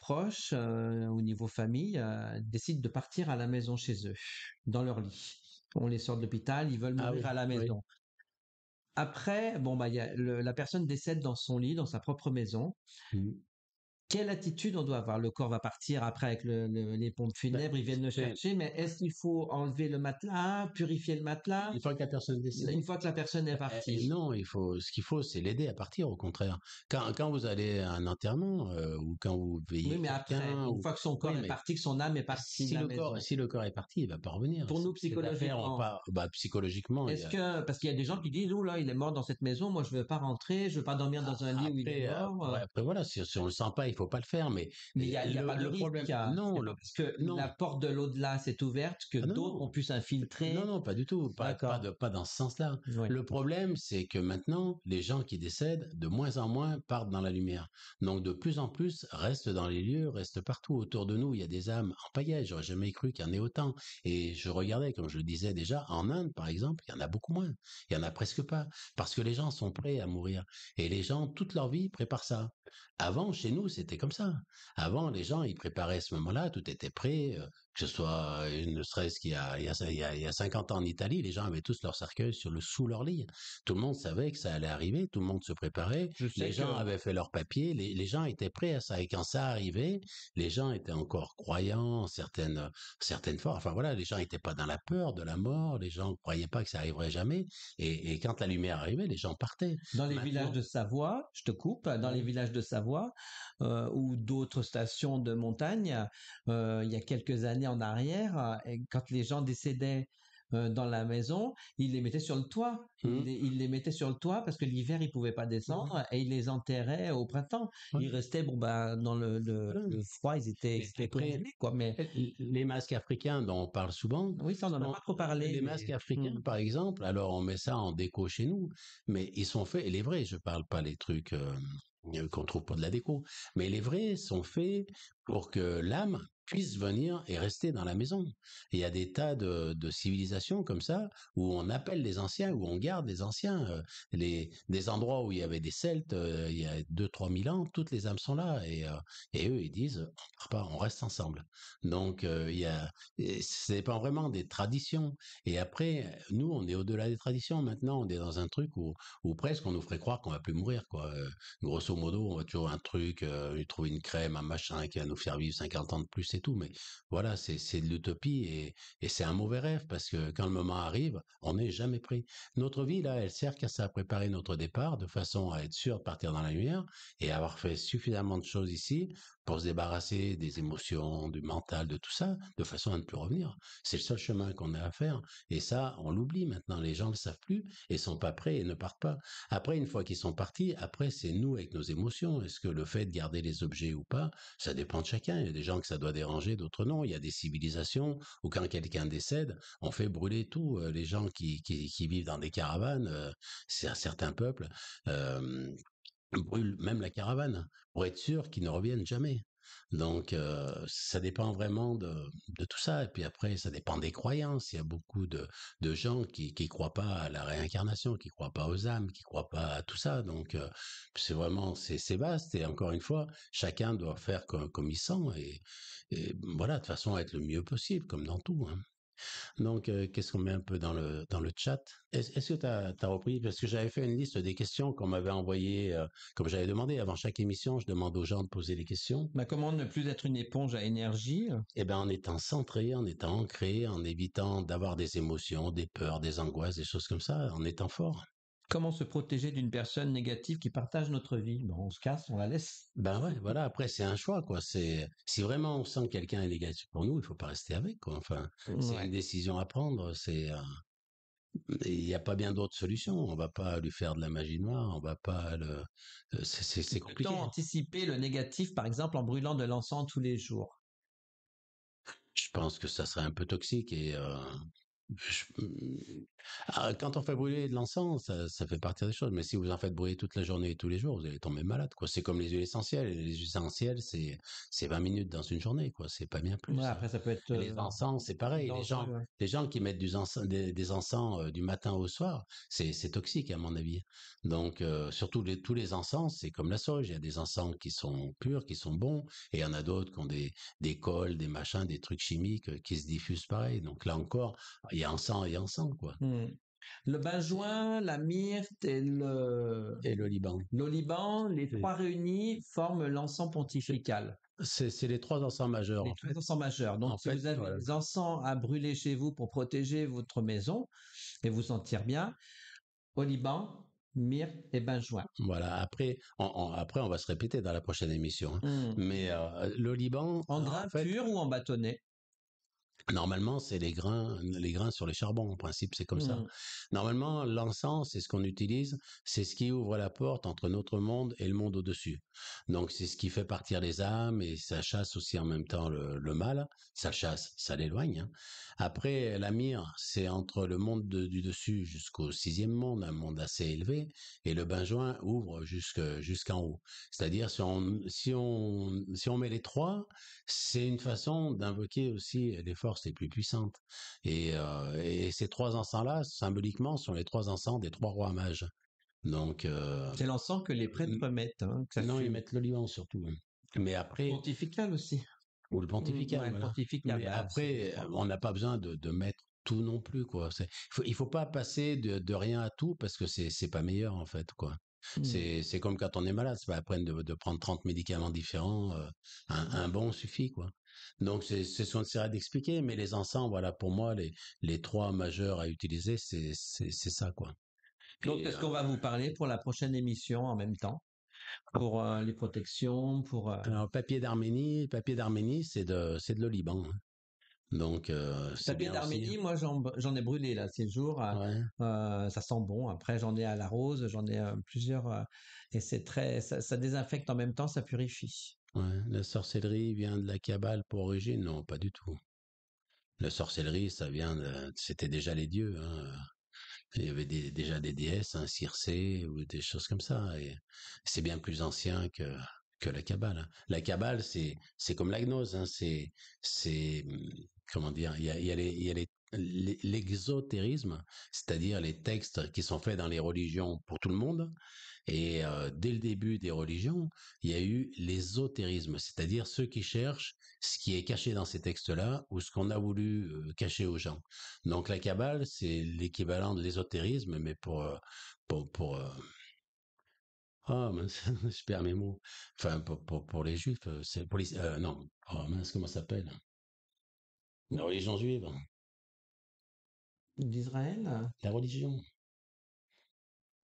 proches euh, au niveau famille décident de partir à la maison chez eux, dans leur lit, on les sort de l'hôpital, ils veulent ah mourir à la maison. Après, bon bah y la personne décède dans son lit, dans sa propre maison. Mmh quelle attitude on doit avoir Le corps va partir après avec les pompes bah, funèbres, ils viennent le chercher, mais est-ce qu'il faut enlever le matelas, purifier le matelas Une fois que la personne Une fois que la personne est eh, eh, partie. non, il faut, ce qu'il faut, c'est l'aider à partir, au contraire. Quand, vous allez à un enterrement euh, ou quand vous veillez. Oui, mais après, une fois que son corps est parti, que son âme est partie. Si, le corps, si le corps est parti, il va pas revenir. Pour nous, psychologiquement. Bah, psychologiquement. Est-ce que, parce qu'il y a des gens qui disent, oh là, il est mort dans cette maison, moi je veux pas rentrer, je veux pas dormir dans ah, un lit où il est euh, mort. Euh. après, voilà, si, on on le sent pas, il faut pas le faire, mais. il n'y a, y a pas de le problème. Hein. non, parce que non. la porte de l'au-delà s'est ouverte, que ah, d'autres ont pu s'infiltrer. Non, non, pas du tout. Pas, pas, pas dans ce sens-là. Le problème, c'est que maintenant, les gens qui décèdent, de moins en moins, partent dans la lumière. Donc, de plus en plus, restent dans les lieux, restent partout. Autour de nous, il y a des âmes en paillage. J'aurais jamais cru qu'il y en ait autant. Et je regardais, comme je le disais déjà, en Inde, par exemple, il y en a beaucoup moins. Il y en a presque pas. Parce que les gens sont prêts à mourir. Et les gens, toute leur vie, préparent ça. Avant, chez nous, c'était comme ça. Avant, les gens, ils préparaient ce moment-là, tout était prêt, euh, que ce soit une euh, stress a, il y, a, y a 50 ans en Italie, les gens avaient tous leur cercueil sur le sous leur lit. Tout le monde savait que ça allait arriver, tout le monde se préparait, les gens avaient fait leur papier les, gens étaient prêts à ça. Et quand ça arrivait, les gens étaient encore croyants, certaines certaines forces. Enfin voilà, les gens n'étaient pas dans la peur de la mort, les gens ne croyaient pas que ça arriverait jamais. Et, quand la lumière arrivait, les gens partaient. Dans les villages de Savoie, je te coupe, dans les villages de Savoie euh, ou d'autres stations de montagne, euh, il y a quelques années en arrière, hein, et quand les gens décédaient euh, dans la maison, ils les mettaient sur le toit. Mmh. Ils les, mettaient sur le toit parce que l'hiver ils pouvaient pas descendre mmh. et ils les enterraient au printemps. Ils restaient ben dans le, le, froid, ils étaient, prêts quoi. Mais les masques africains dont on parle souvent. Oui, ça on pas trop Les masques mmh. africains par exemple. Alors on met ça en déco chez nous, mais ils sont faits. Et les vrais, je parle pas les trucs euh, qu'on trouve pas de la déco, mais les vrais sont faits pour que l'âme puissent venir et rester dans la maison. il y a des tas de, civilisations comme ça où on appelle les anciens, où on garde les anciens. Euh, les, des endroits où il y avait des Celtes euh, il y a 2-3 000 ans, toutes les âmes sont là et, euh, et eux ils disent on part pas, on reste ensemble. Donc il y a, ça dépend vraiment des traditions. Et après, nous on est au-delà des traditions maintenant, on est dans un truc où, où presque on nous ferait croire qu'on va plus mourir quoi. grosso modo, on va toujours un truc, trouver une crème, un machin qui va nous faire vivre 50 ans de plus tout. Mais voilà, c'est de l'utopie et, et c'est un mauvais rêve parce que quand le moment arrive, on n'est jamais pris. Notre vie, là, elle sert qu'à ça, à préparer notre départ de façon à être sûr de partir dans la lumière et avoir fait suffisamment de choses ici pour se débarrasser des émotions, du mental, de tout ça, de façon à ne plus revenir. C'est le seul chemin qu'on a à faire. Et ça, on l'oublie maintenant. Les gens ne le savent plus et sont pas prêts et ne partent pas. Après, une fois qu'ils sont partis, après, c'est nous avec nos émotions. Est-ce que le fait de garder les objets ou pas, ça dépend de chacun. Il y a des gens que ça doit d'autres non. Il y a des civilisations où quand quelqu'un décède, on fait brûler tout. Euh, les gens qui, vivent dans des caravanes, euh, c'est certains peuples, euh, brûlent même la caravane pour être sûr qu'ils ne reviennent jamais. Donc, euh, ça dépend vraiment de, tout ça. Et puis après, ça dépend des croyances. Il y a beaucoup de, de gens qui ne croient pas à la réincarnation, qui croient pas aux âmes, qui croient pas à tout ça. Donc, euh, c'est vraiment, c'est vaste. Et encore une fois, chacun doit faire comme, il sent. Et, voilà, de façon à être le mieux possible, comme dans tout. Hein. Donc, euh, qu'est-ce qu'on met un peu dans le dans le chat Est-ce que tu as, repris Parce que j'avais fait une liste des questions qu'on m'avait envoyées, euh, comme j'avais demandé avant chaque émission, je demande aux gens de poser des questions. Bah, comment ne plus être une éponge à énergie Eh bien en étant centré, en étant ancré, en évitant d'avoir des émotions, des peurs, des angoisses, des choses comme ça, en étant fort. Comment se protéger d'une personne négative qui partage notre vie On se casse, on la laisse. Ben ouais, voilà. Après, c'est un choix, quoi. C'est si vraiment on sent que quelqu'un est négatif pour nous, il ne faut pas rester avec, Enfin, c'est une décision à prendre. C'est euh, il n'y a pas bien d'autres solutions. On va pas lui faire de la magie noire. On va pas le. Euh, c'est compliqué. Peut-on hein. anticiper le négatif, par exemple, en brûlant de l'encens tous les jours Je pense que ça serait un peu toxique et. Euh, ah, quand on fait brûler de l'encens, ça, fait partie des choses. Mais si vous en faites brûler toute la journée et tous les jours, vous allez tomber malade. Quoi. C'est comme les huiles essentielles. Les huiles essentielles, c'est, c'est 20 minutes dans une journée. Quoi. C'est pas bien plus. après, ça peut être. les euh, encens, c'est pareil. Les gens, les gens qui mettent du des, encens euh, du matin au soir, c'est, c'est toxique, à mon avis. Donc, euh, surtout tous les encens, c'est comme la sauge. Il y a des encens qui sont purs, qui sont bons. Et il y en a d'autres qui ont des, des cols, des machins, des trucs chimiques qui se diffusent pareil. Donc là encore, il y a encens et encens, quoi. Le benjoin, la myrte et le et Liban. les trois réunis forment l'encens pontifical. C'est les trois encens majeurs. Les trois encens majeurs. Donc, si vous avez des encens à brûler chez vous pour protéger votre maison et vous sentir bien, au Liban, myrte et benjoin. Voilà. Après, on, après, on va se répéter dans la prochaine émission. Hein. Mmh. Mais euh, le Liban, en grain pur ou en bâtonnet Normalement, c'est les grains, les grains sur les charbons. En principe, c'est comme ça. Mmh. Normalement, mmh. l'encens, c'est ce qu'on utilise, c'est ce qui ouvre la porte entre notre monde et le monde au-dessus. Donc, c'est ce qui fait partir les âmes et ça chasse aussi en même temps le, mal. Ça chasse, ça l'éloigne. Hein. Après, la mire, c'est entre le monde du dessus jusqu'au sixième monde, un monde assez élevé, et le benjoin ouvre jusqu'en haut. C'est-à-dire, si si on, si on met les trois, c'est une façon d'invoquer aussi les forces plus puissantes. Euh, et, ces trois encens-là, symboliquement, sont les trois encens des trois rois mages. Donc euh, c'est l'encens que les prêtres mettent. Hein, non, ils mettent l'olivant surtout. Hein. Mais après, le pontifical aussi. Ou le pontifical. Mais bah, après, euh, on n'a pas besoin de, mettre tout non plus quoi. ne faut, il faut pas passer de, rien à tout parce que c'est c'est pas meilleur en fait quoi. Hmm. C'est, comme quand on est malade, c'est pas la de, prendre 30 médicaments différents, un, un, bon suffit quoi. Donc, c'est qu'on essaiera d'expliquer, mais les ensembles, voilà, pour moi, les, les trois majeurs à utiliser, c'est ça, quoi. Donc, quest ce euh qu'on va vous parler pour la prochaine émission en même temps pour euh, les protections, pour euh papier d'Arménie, papier d'Arménie, c'est de c'est de le Liban. Hein. Donc papier d'Arménie, hein. moi j'en ai brûlé là ces jours. ça sent bon. Après j'en ai à la rose, j'en ai plusieurs et c'est très ça, désinfecte en même temps, ça purifie la sorcellerie vient de la cabale pour origine Non, pas du tout. La sorcellerie, ça vient de... C'était déjà les dieux. Hein, euh. Il y avait déjà des déesses, un hein, Circé ou des choses comme ça. Et c'est bien plus ancien que que la cabale. Hein. La cabale, c'est c'est comme la gnose. C'est c'est hum, comment dire il y a les l'exotérisme, c'est-à-dire les textes qui sont faits dans les religions pour tout le monde. Et euh, dès le début des religions, il y a eu l'ésotérisme, c'est-à-dire ceux qui cherchent ce qui est caché dans ces textes-là ou ce qu'on a voulu euh, cacher aux gens. Donc la Kabbale, c'est l'équivalent de l'ésotérisme, mais pour euh, pour pour oh, je perds mes mots. Enfin pour les juifs, c'est pour non. Oh mince, comment ça s'appelle La religion juive. D'Israël La religion.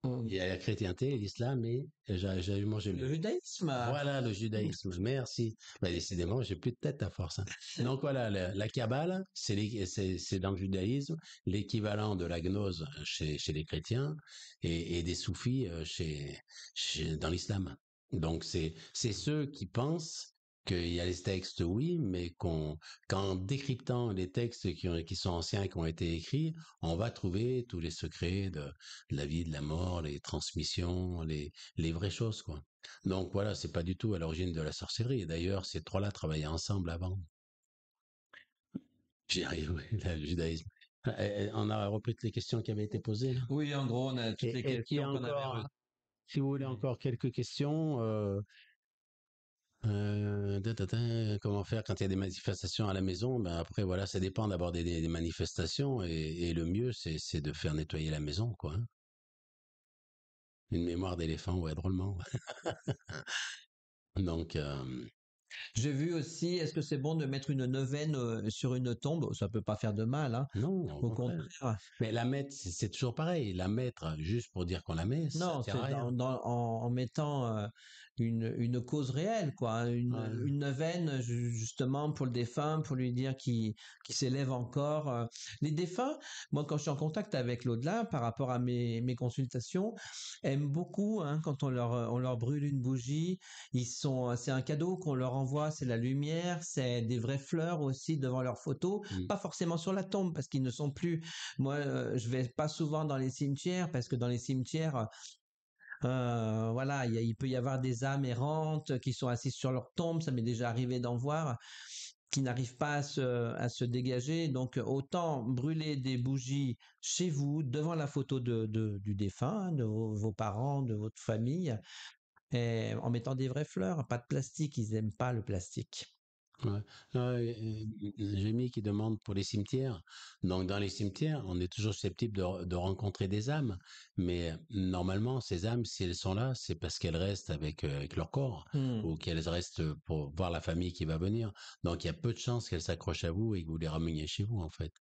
Oh. Il y a la chrétienté, l'islam et j'ai mangé le, le judaïsme. Voilà le judaïsme. Merci. Ben, décidément, j'ai plus de tête à force. Hein. Donc voilà, la, la Kabbale, c'est dans le judaïsme l'équivalent de la gnose chez, chez les chrétiens et, et, des soufis euh, chez, chez dans l'islam. Donc c'est c'est ceux qui pensent qu'il y a les textes, oui, mais qu'en décryptant les textes qui, sont anciens, et qui ont été écrits, on va trouver tous les secrets de, la vie, de la mort, les transmissions, les, les vraies choses, quoi. Donc voilà, c'est pas du tout à l'origine de la sorcellerie. D'ailleurs, ces trois-là travaillaient ensemble avant. J'ai arrive, oui, le judaïsme. Eh, eh, on a repris toutes les questions qui avaient été posées. Oui, en gros, on a toutes les questions Si vous voulez mmh. encore quelques questions, euh, euh, comment faire quand il y a des manifestations à la maison ben Après, voilà, ça dépend d'abord des, manifestations et, le mieux, c'est de faire nettoyer la maison, quoi. Hein. Une mémoire d'éléphant, ouais, drôlement. Donc, j'ai vu aussi, est-ce que c'est bon de mettre une neuvaine sur une tombe Ça peut pas faire de mal, hein. Non, au contraire. Mais la mettre, c'est toujours pareil. La mettre juste pour dire qu'on la met. Non, c'est en, en, mettant une, cause réelle, quoi, hein, une, veine justement pour le défunt, pour lui dire qu'il s'élève encore. Euh. Les défunts, moi quand je suis en contact avec l'au-delà, par rapport à mes, consultations, aiment beaucoup hein, quand on leur on leur brûle une bougie. Ils sont, euh, c'est un cadeau qu'on leur envoie, c'est la lumière, c'est des vraies fleurs aussi devant leurs photos, mmh. pas forcément sur la tombe parce qu'ils ne sont plus. Moi, euh, je vais pas souvent dans les cimetières parce que dans les cimetières, euh, voilà, il peut y avoir des âmes errantes qui sont assises sur leur tombe, ça m'est déjà arrivé d'en voir, qui n'arrivent pas à se, dégager. Donc autant brûler des bougies chez vous, devant la photo du défunt, hein, de vos parents, de votre famille, et en mettant des vraies fleurs, pas de plastique, ils n'aiment pas le plastique. Ouais. Ah mis qui demande pour les cimetières. Donc dans les cimetières, on est toujours susceptible de, rencontrer des âmes, mais normalement ces âmes, si elles sont là, c'est parce qu'elles restent avec, euh, avec leur corps mmh. ou qu'elles restent pour voir la famille qui va venir. Donc il y a peu de chances qu'elles s'accrochent à vous et que vous les rameniez chez vous en fait.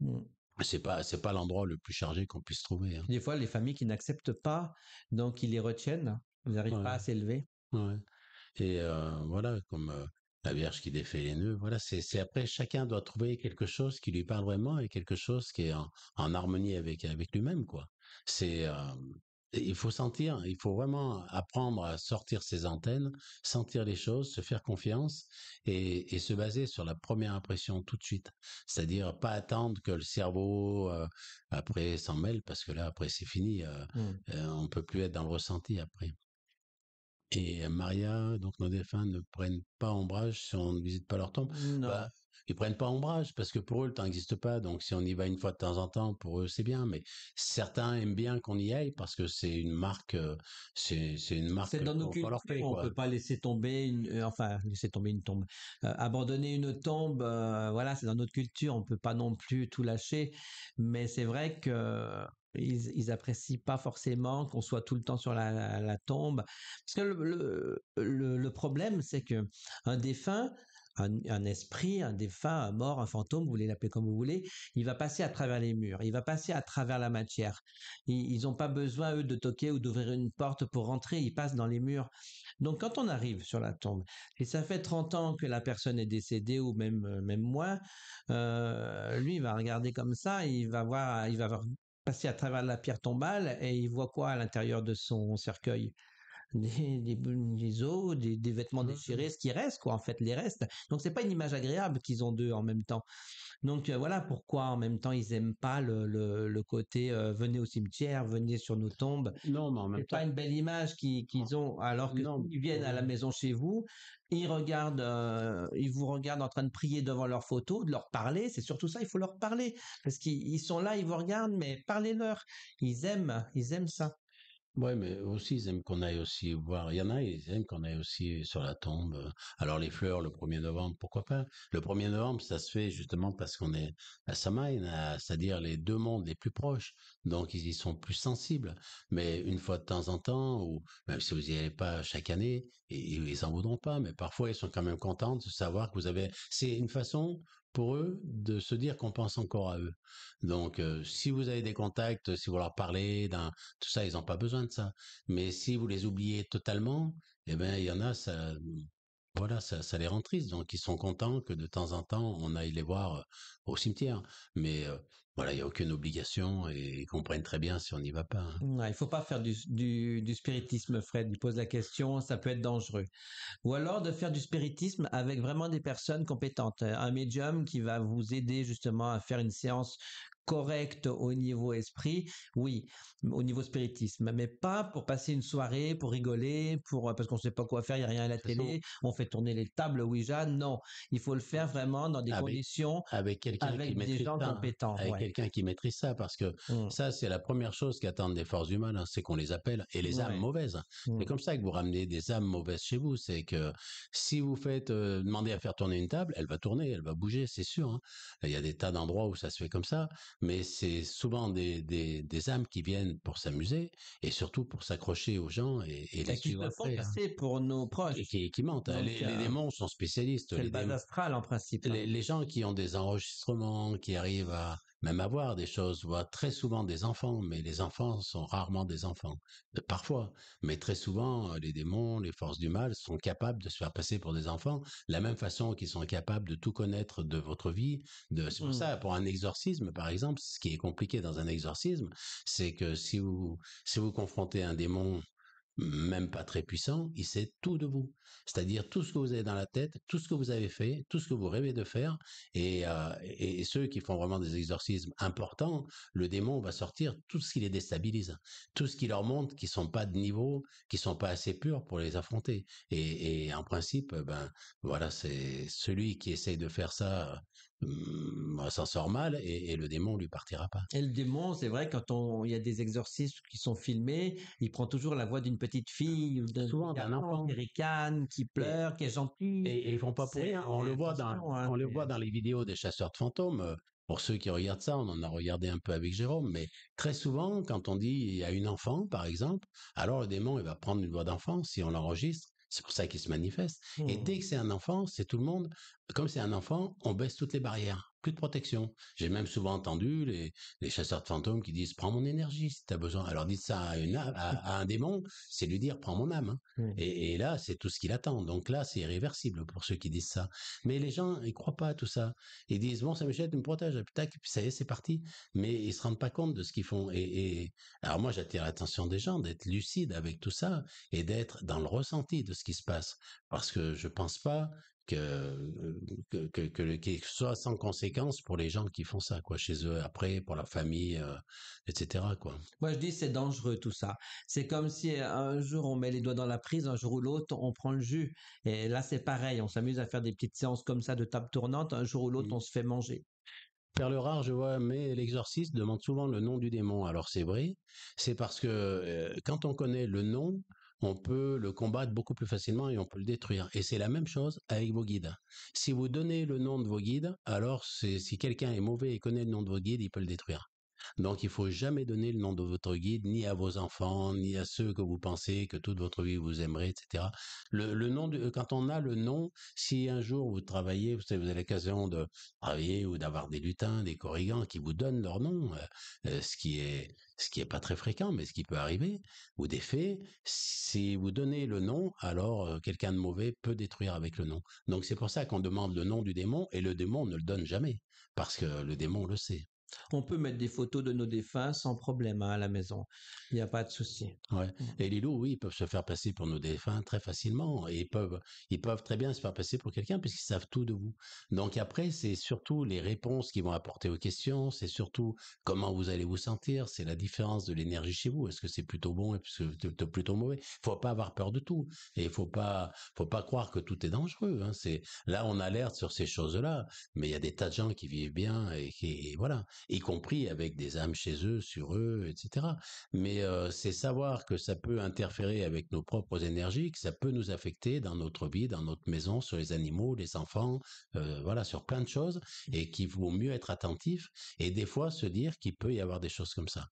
Ce mmh. c'est pas c'est pas l'endroit le plus chargé qu'on puisse trouver. Hein. Des fois, les familles qui n'acceptent pas, donc ils les retiennent, ils n'arrivent pas à s'élever. Et euh, voilà, comme euh, la Vierge qui défait les nœuds. Voilà, c'est après chacun doit trouver quelque chose qui lui parle vraiment et quelque chose qui est en, harmonie avec avec lui-même quoi. C'est euh, il faut sentir, il faut vraiment apprendre à sortir ses antennes, sentir les choses, se faire confiance et, se baser sur la première impression tout de suite. C'est-à-dire pas attendre que le cerveau euh, après s'en mêle parce que là après c'est fini, euh, mmh. on peut plus être dans le ressenti après et Maria, donc nos défunts ne prennent pas ombrage si on ne visite pas leur tombe. Bah, non. Bah, ils prennent pas ombrage parce que pour eux le temps n'existe pas. Donc si on y va une fois de temps en temps, pour eux c'est bien. Mais certains aiment bien qu'on y aille parce que c'est une marque, euh, c'est c'est une marque. dans On ne peut pas laisser tomber une, euh, enfin laisser tomber une tombe, euh, abandonner une tombe. voilà, c'est dans notre culture. On ne peut pas non plus tout lâcher. Mais c'est vrai que ils, n'apprécient apprécient pas forcément qu'on soit tout le temps sur la, tombe. Parce que le, problème, c'est que un défunt, un, esprit, un défunt, un mort, un fantôme, vous voulez l'appeler comme vous voulez, il va passer à travers les murs, il va passer à travers la matière. Ils n'ont pas besoin, eux, de toquer ou d'ouvrir une porte pour rentrer, ils passent dans les murs. Donc quand on arrive sur la tombe, et ça fait 30 ans que la personne est décédée ou même, euh, même moins, euh, lui, il va regarder comme ça, il va voir, il va passer à travers la pierre tombale et il voit quoi à l'intérieur de son cercueil des, des, des os, des, vêtements mmh. déchirés, ce qui reste, quoi, en fait, les restes. Donc, c'est pas une image agréable qu'ils ont d'eux en même temps. Donc euh, voilà pourquoi en même temps ils aiment pas le, côté euh, venez au cimetière, venez sur nos tombes. Non, non pas une belle image qu'ils ont alors qu'ils viennent à la maison chez vous, ils regardent, euh, ils vous regardent en train de prier devant leurs photos, de leur parler. C'est surtout ça, il faut leur parler parce qu'ils sont là, ils vous regardent, mais parlez-leur. Ils aiment, ils aiment ça. Ouais, mais aussi, ils aiment qu'on aille aussi voir. Il y en a, ils aiment qu'on aille aussi sur la tombe. Alors, les fleurs, le 1er novembre, pourquoi pas? Le 1er novembre, ça se fait justement parce qu'on est à Samaïn, c'est-à-dire les deux mondes les plus proches. Donc, ils y sont plus sensibles. Mais une fois de temps en temps, ou même si vous n'y allez pas chaque année, ils, ils en voudront pas. Mais parfois, ils sont quand même contents de savoir que vous avez, c'est une façon pour eux de se dire qu'on pense encore à eux. Donc, euh, si vous avez des contacts, si vous leur parlez, d'un, tout ça, ils n'ont pas besoin de ça. Mais si vous les oubliez totalement, eh bien, il y en a, ça, voilà, ça, les rend tristes, donc ils sont contents que de temps en temps on aille les voir euh, au cimetière. Mais euh, voilà, il n'y a aucune obligation et ils comprennent très bien si on n'y va pas. Hein. Il ne faut pas faire du, spiritisme, Fred. Il pose la question, ça peut être dangereux. Ou alors de faire du spiritisme avec vraiment des personnes compétentes. Un médium qui va vous aider justement à faire une séance correct au niveau esprit, oui, au niveau spiritisme, mais pas pour passer une soirée, pour rigoler, pour parce qu'on ne sait pas quoi faire, il y a rien à la télé, on fait tourner les tables oui, Ouija, non, il faut le faire vraiment dans des conditions avec quelqu'un des gens compétents, avec quelqu'un qui maîtrise ça parce que mmh. ça c'est la première chose qu'attendent des forces humaines, hein, c'est qu'on les appelle et les âmes mauvaises. Hein. Mmh. C'est comme ça que vous ramenez des âmes mauvaises chez vous, c'est que si vous faites euh, demander à faire tourner une table, elle va tourner, elle va bouger, c'est sûr. Hein. Il y a des tas d'endroits où ça se fait comme ça mais c'est souvent des, des, des, âmes qui viennent pour s'amuser et surtout pour s'accrocher aux gens et, et, et les suivre après. Hein. passer pour nos proches. qui, mentent. Hein. les, euh, démons sont spécialistes. C'est le bas astral en principe. Les, hein. les gens qui ont des enregistrements, qui arrivent à, même avoir des choses. voit très souvent des enfants, mais les enfants sont rarement des enfants. Euh, parfois, mais très souvent, euh, les démons, les forces du mal sont capables de se faire passer pour des enfants, la même façon qu'ils sont capables de tout connaître de votre vie. De... C'est pour mmh. ça, pour un exorcisme, par exemple, ce qui est compliqué dans un exorcisme, c'est que si vous, si vous confrontez un démon même pas très puissant, il sait tout de vous. C'est-à-dire tout ce que vous avez dans la tête, tout ce que vous avez fait, tout ce que vous rêvez de faire. Euh, et, ceux qui font vraiment des exorcismes importants, le démon va sortir tout ce qui les déstabilise, tout ce qui leur montre qu'ils sont pas de niveau, qu'ils sont pas assez purs pour les affronter. Et, et en principe, ben voilà, c'est celui qui essaye de faire ça s'en mmh, bah, ça sort mal et, le démon lui partira pas. Et le démon, c'est vrai, quand on, il y a des exorcismes qui sont filmés, il prend toujours la voix d'une petite fille ou d'un, d'un enfant américain qui pleure, qui est gentil. Et, ils ils font pas pour rien. On le voit dans, hein, on le voit dans les vidéos des chasseurs de fantômes. Euh, pour ceux qui regardent ça, on en a regardé un peu avec Jérôme, mais très souvent, quand on dit il y a une enfant, par exemple, alors le démon, il va prendre une voix d'enfant si on l'enregistre. C'est pour ça qu'il se manifeste. Et mmh. dès que c'est un enfant, c'est tout le monde comme c'est un enfant, on baisse toutes les barrières. Plus de protection. J'ai même souvent entendu les, chasseurs de fantômes qui disent prends mon énergie si tu as besoin. Alors dites ça à, mmh. à, un démon, c'est lui dire prends mon âme. Hein. Mmh. Et, là, c'est tout ce qu'il attend. Donc là, c'est irréversible pour ceux qui disent ça. Mais les gens, ils croient pas à tout ça. Ils disent bon, ça me jette, me protège, tac, puis ça y est, c'est parti. Mais ils se rendent pas compte de ce qu'ils font. Et, et alors moi, j'attire l'attention des gens d'être lucide avec tout ça et d'être dans le ressenti de ce qui se passe. Parce que je pense pas que, que, que, que, soit sans conséquence pour les gens qui font ça, quoi, chez eux, après, pour la famille, euh, etc., quoi. Moi, je dis, c'est dangereux, tout ça. C'est comme si un jour, on met les doigts dans la prise, un jour ou l'autre, on prend le jus. Et là, c'est pareil. On s'amuse à faire des petites séances comme ça de table tournante. Un jour ou l'autre, mmh. on se fait manger. le rare, je vois, mais l'exorciste demande souvent le nom du démon. Alors c'est vrai, c'est parce que euh, quand on connaît le nom, on peut le combattre beaucoup plus facilement et on peut le détruire. Et c'est la même chose avec vos guides. Si vous donnez le nom de vos guides, alors si quelqu'un est mauvais et connaît le nom de vos guides, il peut le détruire. Donc, il ne faut jamais donner le nom de votre guide ni à vos enfants, ni à ceux que vous pensez que toute votre vie vous aimerez, etc. Le, nom, quand on a le nom, si un jour vous travaillez, vous avez, l'occasion de travailler ou d'avoir des lutins, des corrigants qui vous donnent leur nom, euh, euh, ce qui est ce qui est pas très fréquent, mais ce qui peut arriver, ou des faits, si vous donnez le nom, alors euh, quelqu'un de mauvais peut détruire avec le nom. Donc c'est pour ça qu'on demande le nom du démon et le démon ne le donne jamais parce que le démon le sait. On peut mettre des photos de nos défunts sans problème hein, à la maison. Il n'y a pas de souci. Ouais. Mm. Et les loups, oui, ils peuvent se faire passer pour nos défunts très facilement. Et ils peuvent, ils peuvent très bien se faire passer pour quelqu'un puisqu'ils savent tout de vous. Donc après, c'est surtout les réponses qu'ils vont apporter aux questions. C'est surtout comment vous allez vous sentir. C'est la différence de l'énergie chez vous. Est-ce que c'est plutôt bon et plutôt, plutôt mauvais? Faut pas avoir peur de tout. Et faut pas, faut pas croire que tout est dangereux. Hein. C'est, là, on alerte sur ces choses-là. Mais il y a des tas de gens qui vivent bien et qui, voilà y compris avec des âmes chez eux, sur eux, etc. Mais euh, c'est savoir que ça peut interférer avec nos propres énergies, que ça peut nous affecter dans notre vie, dans notre maison, sur les animaux, les enfants, euh, voilà, sur plein de choses, et qu'il vaut mieux être attentif et des fois se dire qu'il peut y avoir des choses comme ça.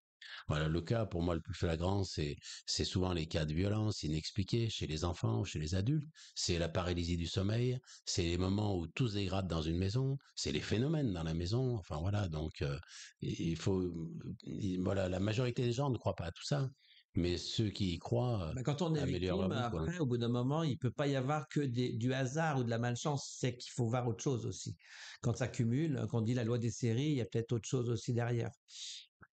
Voilà, le cas pour moi le plus flagrant, c'est c'est souvent les cas de violence inexpliquée chez les enfants, ou chez les adultes. C'est la paralysie du sommeil, c'est les moments où tout se dégrade dans une maison, c'est les phénomènes dans la maison. Enfin voilà, donc euh, il faut voilà, la majorité des gens ne croient pas à tout ça. Mais ceux qui y croient, euh, bah, quand on est victime, après, au bout d'un moment, il ne peut pas y avoir que du hasard ou de la malchance. C'est qu'il faut voir autre chose aussi. Quand ça cumule, quand on dit la loi des séries, il y a peut-être autre chose aussi derrière.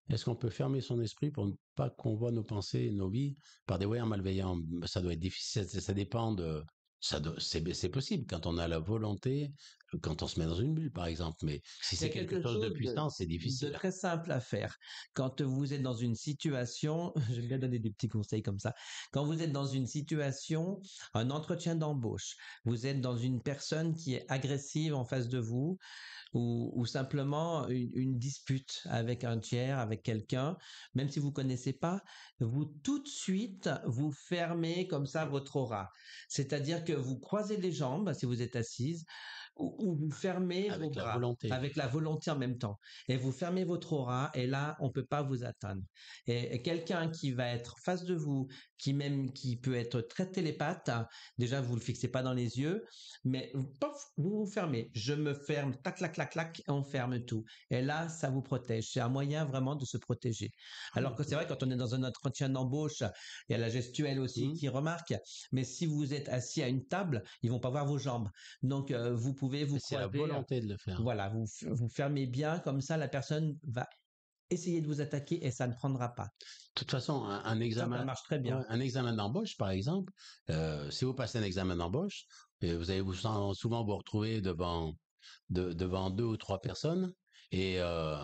Est-ce qu'on peut fermer son esprit pour ne pas qu'on voit nos pensées nos vies par des voyants malveillants Ça doit être difficile, ça, dépend de... Ça c'est, possible quand on a la volonté, quand on se met dans une bulle, par exemple. Mais si c'est quelque, chose de puissant, c'est difficile. C'est très simple à faire. Quand vous êtes dans une situation, je vais donner des petits conseils comme ça. Quand vous êtes dans une situation, un entretien d'embauche, vous êtes dans une personne qui est agressive en face de vous, ou, simplement une, dispute avec un tiers, avec quelqu'un, même si vous connaissez pas, vous tout de suite vous fermez comme ça votre aura. C'est-à-dire que vous croisez les jambes bah, si vous êtes assise ou, vous fermez avec volonté. avec la volonté en même temps et vous fermez votre aura et là on peut pas vous atteindre. et quelqu'un qui va être face de vous, qui même qui peut être très télépathe. Hein. Déjà, vous le fixez pas dans les yeux, mais vous vous fermez. Je me ferme, tac, tac, clac, clac, et on ferme tout. Et là, ça vous protège. C'est un moyen vraiment de se protéger. Alors que c'est vrai, quand on est dans un entretien d'embauche, il y a la gestuelle aussi mmh. qui remarque. Mais si vous êtes assis à une table, ils vont pas voir vos jambes. Donc, euh, vous pouvez vous. C'est la euh, volonté de le faire. Voilà, vous vous fermez bien comme ça, la personne va essayez de vous attaquer et ça ne prendra pas. De toute façon, un, examen marche très bien. Un examen d'embauche, par exemple, euh, si vous passez un examen d'embauche, euh, vous allez souvent vous retrouver devant devant deux ou trois personnes et euh,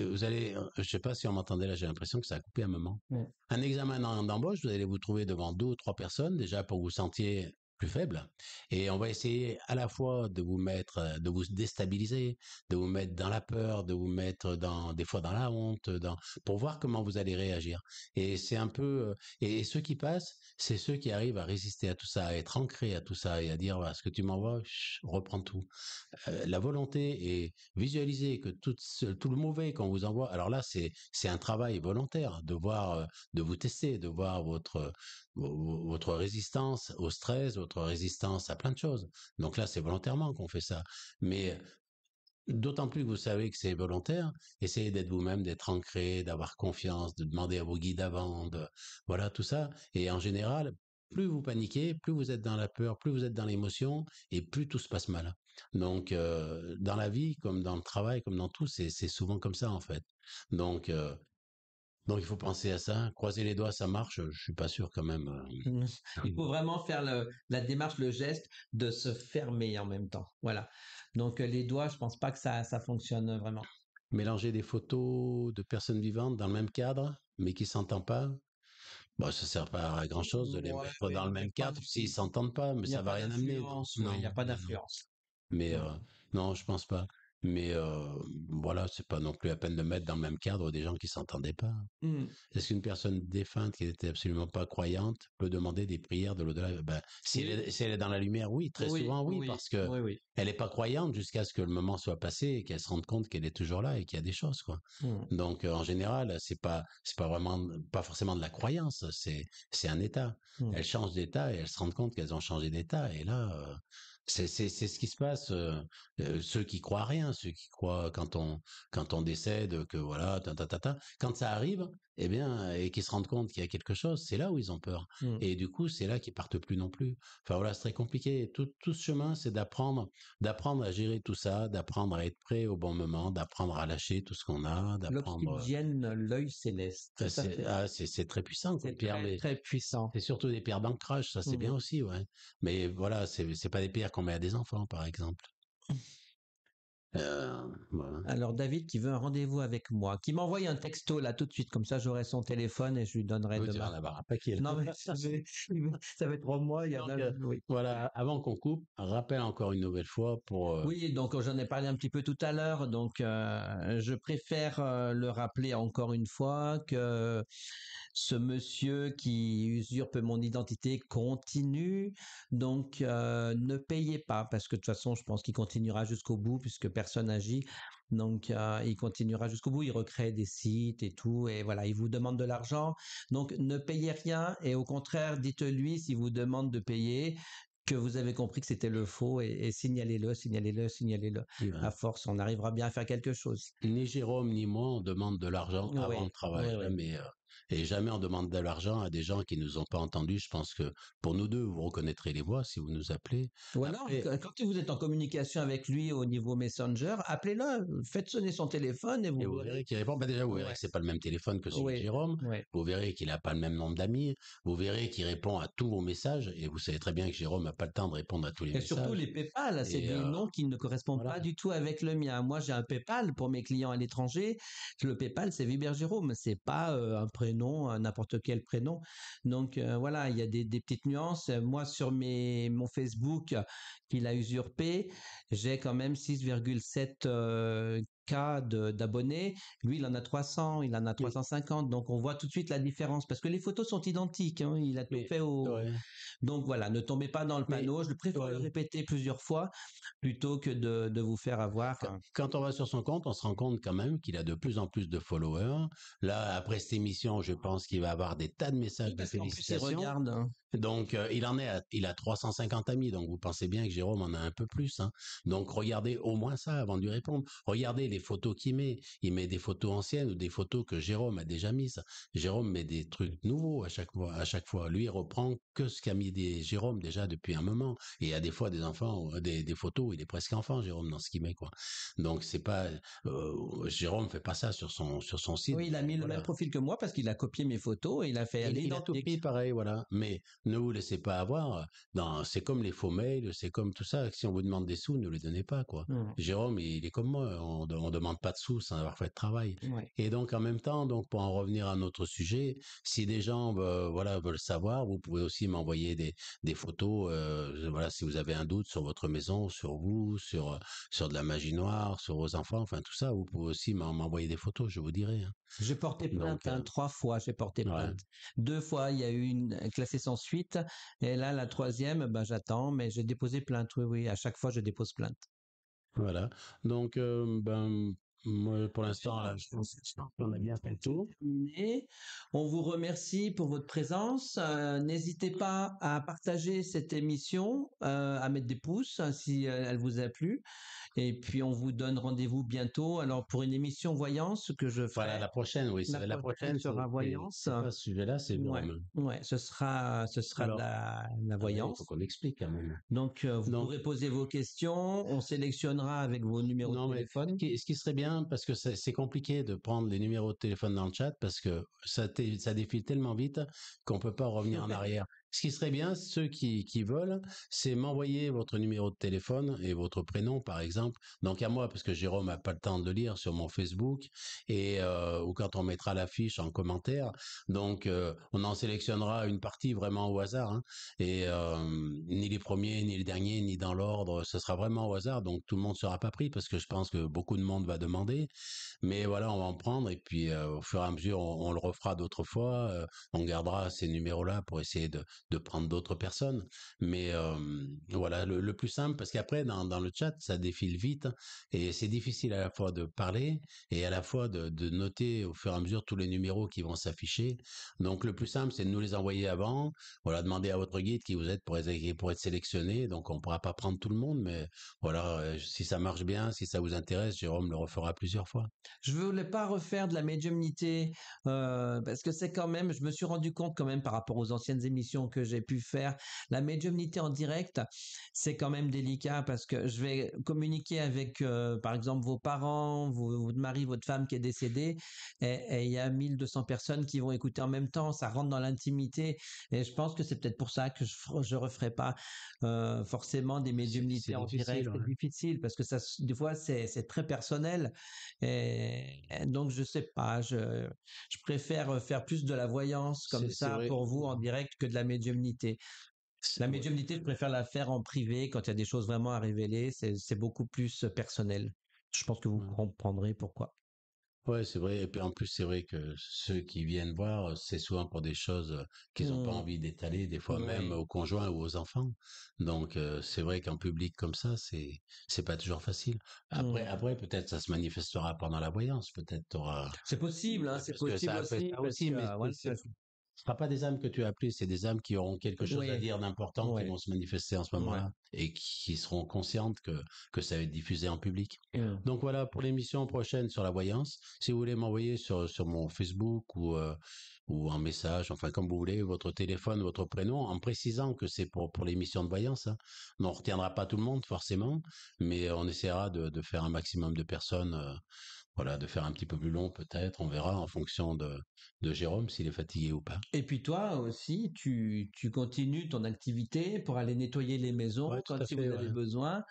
vous allez, je sais pas si on m'entendait là, j'ai l'impression que ça a coupé un moment. Un examen d'embauche, vous allez vous trouver devant deux ou trois personnes déjà pour vous sentiez plus faible. Et on va essayer à la fois de vous mettre, euh, de vous déstabiliser, de vous mettre dans la peur, de vous mettre dans, des fois dans la honte, dans, pour voir comment vous allez réagir. Et c'est un peu, euh, et, ceux qui passent, c'est ceux qui arrivent à résister à tout ça, à être ancrés à tout ça et à dire, voilà, «Bah, ce que tu m'envoies, reprends tout. Euh, la volonté est visualiser que tout, tout le mauvais qu'on vous envoie, alors là, c'est, c'est un travail volontaire de voir, de vous tester, de voir votre, votre résistance au stress, au notre résistance à plein de choses. Donc là, c'est volontairement qu'on fait ça. Mais euh, D'autant plus que vous savez que c'est volontaire, essayez d'être vous-même, d'être ancré, d'avoir confiance, de demander à vos guides avant, de, voilà tout ça. Et en général, plus vous paniquez, plus vous êtes dans la peur, plus vous êtes dans l'émotion, et plus tout se passe mal. Donc, euh, dans la vie, comme dans le travail, comme dans tout, c'est souvent comme ça en fait. Donc, euh, donc il faut penser à ça. Croiser les doigts, ça marche. Je suis pas sûr quand même. Euh. Mmh. il faut vraiment faire la démarche, le geste de se fermer en même temps. Voilà. Donc les doigts, je pense pas que ça, ça fonctionne vraiment. Mélanger des photos de personnes vivantes dans le même cadre, mais qui s'entendent pas. Bon, bah, ça sert pas à grand chose de les mettre dans le même cadre s'ils s'entendent pas, mais ça va rien amener. Il n'y a pas d'influence. Mais euh, non, je pense pas. Mais euh, voilà, c'est pas non plus à peine de mettre dans le même cadre des gens qui s'entendaient pas. Mmh. Est-ce qu'une personne défunte qui n'était absolument pas croyante peut demander des prières de l'au-delà ben, si, elle, est, dans la lumière, oui, très souvent, oui, parce que elle n'est pas croyante jusqu'à ce que le moment soit passé et qu'elle se rende compte qu'elle est toujours là et qu'il y a des choses, quoi. Mmh. Donc, en général, c'est pas, c'est pas vraiment, pas forcément de la croyance, c'est, c'est un état. Mmh. Elle Elles changent d'état et elles se rendent compte qu'elles ont changé d'état et là. C'est ce qui se passe. Euh, euh, ceux qui croient rien, ceux qui croient quand on quand on décède que voilà, ta, ta, quand ça arrive, et eh bien, et qui se rendent compte qu'il y a quelque chose, c'est là où ils ont peur. Mmh. Et du coup, c'est là qu'ils partent plus non plus. Enfin voilà, c'est très compliqué. Tout, ce chemin, c'est d'apprendre, d'apprendre à gérer tout ça, d'apprendre à être prêt au bon moment, d'apprendre à lâcher tout ce qu'on a, d'apprendre. Euh L'obsidienne, l'œil céleste. Ah, ah, c'est très puissant. C'est très, très, puissant. C'est surtout des pierres d'ancrage, ça c'est mmh. bien aussi, ouais. Mais voilà, c'est pas des pierres qu'on met à des enfants, par exemple. Euh, voilà. Alors David qui veut un rendez-vous avec moi, qui m'envoie un texto là tout de suite, comme ça j'aurai son téléphone et je lui donnerai demain. ça, fait trois mois. Il y a donc, euh, Voilà. Avant qu'on coupe, rappelle encore une nouvelle fois pour. Euh, oui, donc j'en ai parlé un petit peu tout à l'heure, donc je préfère le rappeler encore une fois que ce monsieur qui usurpe mon identité continue. Donc, euh, ne payez pas, parce que de toute façon, je pense qu'il continuera jusqu'au bout, puisque personne n'agit. Donc, euh, il continuera jusqu'au bout. Il recrée des sites et tout. Et voilà, il vous demande de l'argent. Donc, ne payez rien. Et au contraire, dites-lui s'il vous demande de payer que vous avez compris que c'était le faux et, signalez-le, signalez-le, signalez-le. Eh ben. À force, on arrivera bien à faire quelque chose. Ni Jérôme ni moi, on demande de l'argent avant le travail. Hein, mais euh, et jamais on demande de l'argent à des gens qui nous ont pas entendus. Je pense que pour nous deux, vous reconnaîtrez les voix si vous nous appelez. Ou alors, quand vous êtes en communication avec lui au niveau Messenger, appelez-le, faites sonner son téléphone et vous, verrez qu'il répond. Ben, déjà, vous verrez que c'est pas le même téléphone que celui de Jérôme. Vous verrez qu'il n'a pas le même nombre d'amis. Vous verrez qu'il répond à tous vos messages. Et vous savez très bien que Jérôme a pas le temps de répondre à tous les messages. Et surtout les PayPal, c'est des euh, noms qui ne correspondent pas du tout avec le mien. Moi, j'ai un PayPal pour mes clients à l'étranger. Le PayPal, c'est Viber Jérôme. C'est pas euh, un nom euh, n'importe quel prénom. Donc euh, voilà, il y a des, petites nuances. Moi, sur mes, mon Facebook euh, qu'il a usurpé, j'ai quand même 6,7 cas d'abonnés. Lui, il en a 300, il en a 350. Donc, on voit tout de suite la différence parce que les photos sont identiques. Hein. il a tout fait au. Donc voilà, ne tombez pas dans le panneau. je préfère le répéter plusieurs fois plutôt que de, de vous faire avoir. Quand, on va sur son compte, on se rend compte quand même qu'il a de plus en plus de followers. Là, après cette émission, je pense qu'il va avoir des tas de messages de félicitations. regarde. Hein. Donc, euh, il en est, à, il a 350 amis, donc vous pensez bien que Jérôme en a un peu plus. Hein. Donc, regardez au moins ça avant de lui répondre. Regardez les photos qu'il met. Il met des photos anciennes ou des photos que Jérôme a déjà mises. Jérôme met des trucs nouveaux à chaque fois. À chaque fois, lui il reprend que ce qu'a mis Jérôme déjà depuis un moment. Et il y a des fois des enfants, euh, des, photos, où il est presque enfant Jérôme dans ce qu'il met quoi. Donc, c'est pas euh, Jérôme fait pas ça sur son sur son site. Oui, il a mis le même profil que moi parce qu'il a copié mes photos et il a fait. aller il, tout pareil, voilà. Mais ne vous laissez pas avoir. Euh, non, c'est comme les faux mails, c'est comme tout ça. Si on vous demande des sous, ne les donnez pas, quoi. Mmh. Jérôme, il est comme moi. On, ne demande pas de sous sans avoir fait de travail. Et donc, en même temps, donc, pour en revenir à notre sujet, si des gens, voilà, veulent savoir, vous pouvez aussi m'envoyer des, photos, euh, voilà, si vous avez un doute sur votre maison, sur vous, sur, sur de la magie noire, sur vos enfants, enfin, tout ça, vous pouvez aussi m'envoyer des photos, je vous dirai. Hein. J'ai porté plainte, hein. euh, trois fois, j'ai porté plainte. Deux fois, il y a eu une classée sans et là, la troisième, ben, j'attends, mais j'ai déposé plainte. Oui, oui, à chaque fois, je dépose plainte. Voilà. Donc, euh, ben, pour bah, l'instant, je a bien fait le tour. on vous remercie pour votre présence. Euh, n'hésitez pas à partager cette émission, euh, à mettre des pouces hein, si euh, elle vous a plu. Et puis, on vous donne rendez-vous bientôt. Alors, pour une émission voyance que je ferai. la prochaine, oui. La, la prochaine, sera voyance. Ce là c'est ouais, ce sera, ce sera la, voyance. Ah ben, il faut qu'on explique quand même. Donc, vous pourrez poser vos questions. On sélectionnera avec vos numéros de téléphone. ce qui serait bien, Hein, parce que c'est compliqué de prendre les numéros de téléphone dans le chat parce que ça, ça défile tellement vite qu'on ne peut pas revenir en arrière. Ce qui serait bien, ceux qui, qui veulent, c'est m'envoyer votre numéro de téléphone et votre prénom, par exemple, donc à moi, parce que Jérôme n'a pas le temps de lire sur mon Facebook, et euh, ou quand on mettra l'affiche en commentaire. Donc, euh, on en sélectionnera une partie vraiment au hasard, hein. et euh, ni les premiers, ni les derniers, ni dans l'ordre, ce sera vraiment au hasard, donc tout le monde ne sera pas pris, parce que je pense que beaucoup de monde va demander, mais voilà, on va en prendre, et puis au fur et à mesure, on, on le refera d'autres fois, on gardera ces numéros-là pour essayer de, de prendre d'autres personnes. Mais voilà, le, plus simple, parce qu'après, dans, le chat, ça défile vite hein, et c'est difficile à la fois de parler et à la fois de, noter au fur et à mesure tous les numéros qui vont s'afficher. Donc, le plus simple, c'est de nous les envoyer avant. Voilà, demander à votre guide qui vous êtes pour être, pour être sélectionné. Donc, on ne pourra pas prendre tout le monde, mais voilà, euh, si ça marche bien, si ça vous intéresse, Jérôme le refera plusieurs fois. Je ne voulais pas refaire de la médiumnité euh, parce que c'est quand même, je me suis rendu compte quand même par rapport aux anciennes émissions que j'ai pu faire. La médiumnité en direct, c'est quand même délicat parce que je vais communiquer avec, euh, par exemple, vos parents, votre mari, votre femme qui est décédée, et il y a 1200 personnes qui vont écouter en même temps, ça rentre dans l'intimité, et je pense que c'est peut-être pour ça que je je referai pas euh, forcément des médiumnités en direct. C'est difficile parce que ça, des fois, c'est très personnel, et, donc je sais pas, je, je préfère faire plus de la voyance comme ça pour vous en direct que de la médiumnité la médiumnité, je préfère la faire en privé quand il y a des choses vraiment à révéler. C'est beaucoup plus euh, personnel. Je pense que vous mmh. comprendrez pourquoi. Ouais, c'est vrai. Et puis en plus, c'est vrai que ceux qui viennent voir, euh, c'est souvent pour des choses euh, qu'ils n'ont pas mmh. envie d'étaler, des fois même aux conjoints ou aux enfants. Donc c'est vrai qu'en public comme ça, c'est c'est pas toujours facile. Après, mmh. après peut-être ça se manifestera pendant la voyance, peut-être C'est possible, hein, c'est possible aussi, ce sera pas des âmes que tu as appelées, c'est des âmes qui auront quelque chose à dire d'important, qui vont se manifester en ce moment-là et qui seront conscientes que, que ça va être diffusé en public. Donc voilà pour l'émission prochaine sur la voyance. Si vous voulez m'envoyer sur, sur mon Facebook ou, euh, ou un message, enfin comme vous voulez, votre téléphone, votre prénom, en précisant que c'est pour, pour l'émission de voyance. On hein. On retiendra pas tout le monde forcément, mais on essaiera de, de faire un maximum de personnes euh, voilà, de faire un petit peu plus long peut-être, on verra en fonction de, de Jérôme s'il est fatigué ou pas. Et puis toi aussi, tu, tu continues ton activité pour aller nettoyer les maisons quand il fait, vous besoin.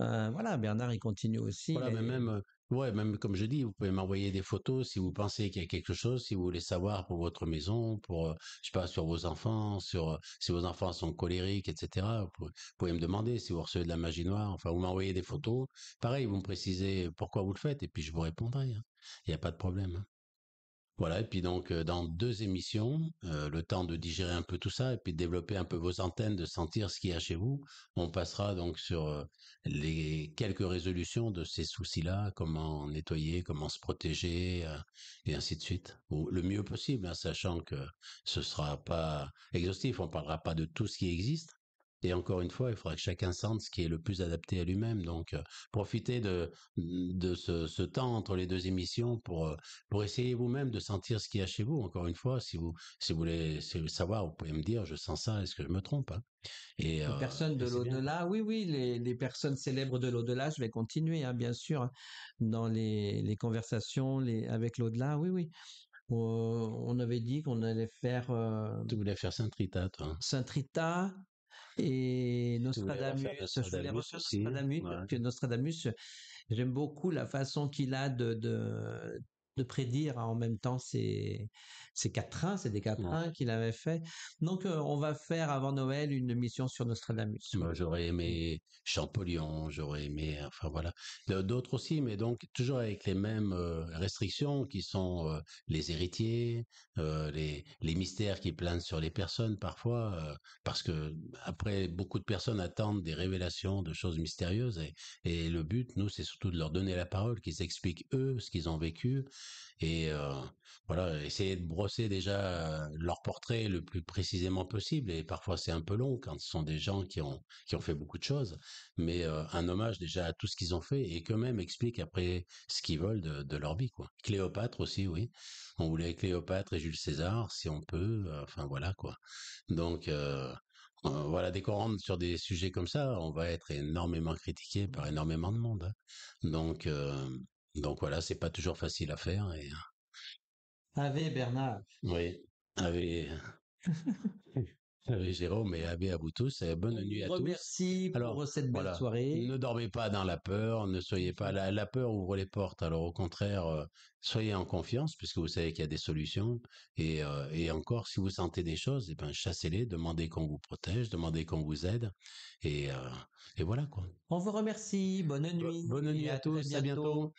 Euh, voilà, Bernard il continue aussi. Voilà, mais même Ouais, même comme je dis, vous pouvez m'envoyer des photos si vous pensez qu'il y a quelque chose, si vous voulez savoir pour votre maison, pour, euh, je sais pas, sur vos enfants, sur, euh, si vos enfants sont colériques, etc. Vous pouvez, me demander si vous recevez de la magie noire. Enfin, vous m'envoyez des photos. Pareil, vous me précisez pourquoi vous le faites et puis je vous répondrai. Hein. Il n'y a pas de problème. Hein. Voilà, et puis donc dans deux émissions, le temps de digérer un peu tout ça, et puis de développer un peu vos antennes, de sentir ce qu'il y a chez vous, on passera donc sur les quelques résolutions de ces soucis-là, comment nettoyer, comment se protéger, et ainsi de suite. le mieux possible, hein, sachant que ce sera pas exhaustif, on parlera pas de tout ce qui existe, et encore une fois, il faudra que chacun sente ce qui est le plus adapté à lui-même. Donc, euh, profitez de, mm, de ce, temps entre les deux émissions pour, euh, pour essayer vous-même de sentir ce qu'il y a chez vous. Encore une fois, si vous, si vous voulez savoir, vous pouvez me dire, je sens ça, est-ce que je me trompe hein? et, les euh, personnes de l'au-delà, oui, oui, les, les, personnes célèbres de l'au-delà, je vais continuer, hein, bien sûr, dans les, les conversations les, avec l'au-delà, oui, oui. on avait dit qu'on allait faire. Vous tu voulais faire Saint-Rita, toi. Hein? Saint-Rita, et Nostradamus, je voulais refaire Nostradamus, hein? ouais. Nostradamus j'aime beaucoup la façon qu'il a de, de, de prédire hein, en même temps ces, ces quatre trains, c'est des quatre qu'il avait fait. Donc, euh, on va faire avant Noël une mission sur Nostradamus. Moi, bah, j'aurais aimé Champollion, j'aurais aimé, enfin voilà, d'autres aussi, mais donc toujours avec les mêmes euh, restrictions qui sont euh, les héritiers, les, les mystères qui planent sur les personnes parfois, parce que après, beaucoup de personnes attendent des révélations de choses mystérieuses et, et le but, nous, c'est surtout de leur donner la parole, qu'ils expliquent eux ce qu'ils ont vécu, et euh, voilà essayer de brosser déjà euh, leur portrait le plus précisément possible et parfois c'est un peu long quand ce sont des gens qui ont qui ont fait beaucoup de choses mais euh, un hommage déjà à tout ce qu'ils ont fait et qu'eux-mêmes expliquent après ce qu'ils veulent de, leur vie quoi Cléopâtre aussi oui on voulait Cléopâtre et Jules César si on peut enfin voilà quoi donc voilà, dès qu'on rentre sur des sujets comme ça, on va être énormément critiqué par énormément de monde. Hein. Donc, donc voilà, c'est pas toujours facile à faire. Et... Euh Ave Bernard. Oui, Ave. Jérôme et Ave à vous tous. Bonne nuit à tous. Merci pour Alors, cette belle soirée. Ne dormez pas dans la peur, ne soyez pas la, peur ouvre les portes. Alors au contraire, euh, soyez en confiance puisque vous savez qu'il y a des solutions et, euh, et encore si vous sentez des choses, eh ben chassez-les, demandez qu'on vous protège, demandez qu'on vous aide et, et voilà quoi. On vous remercie. Bonne nuit. Bonne nuit à, tous. À bientôt.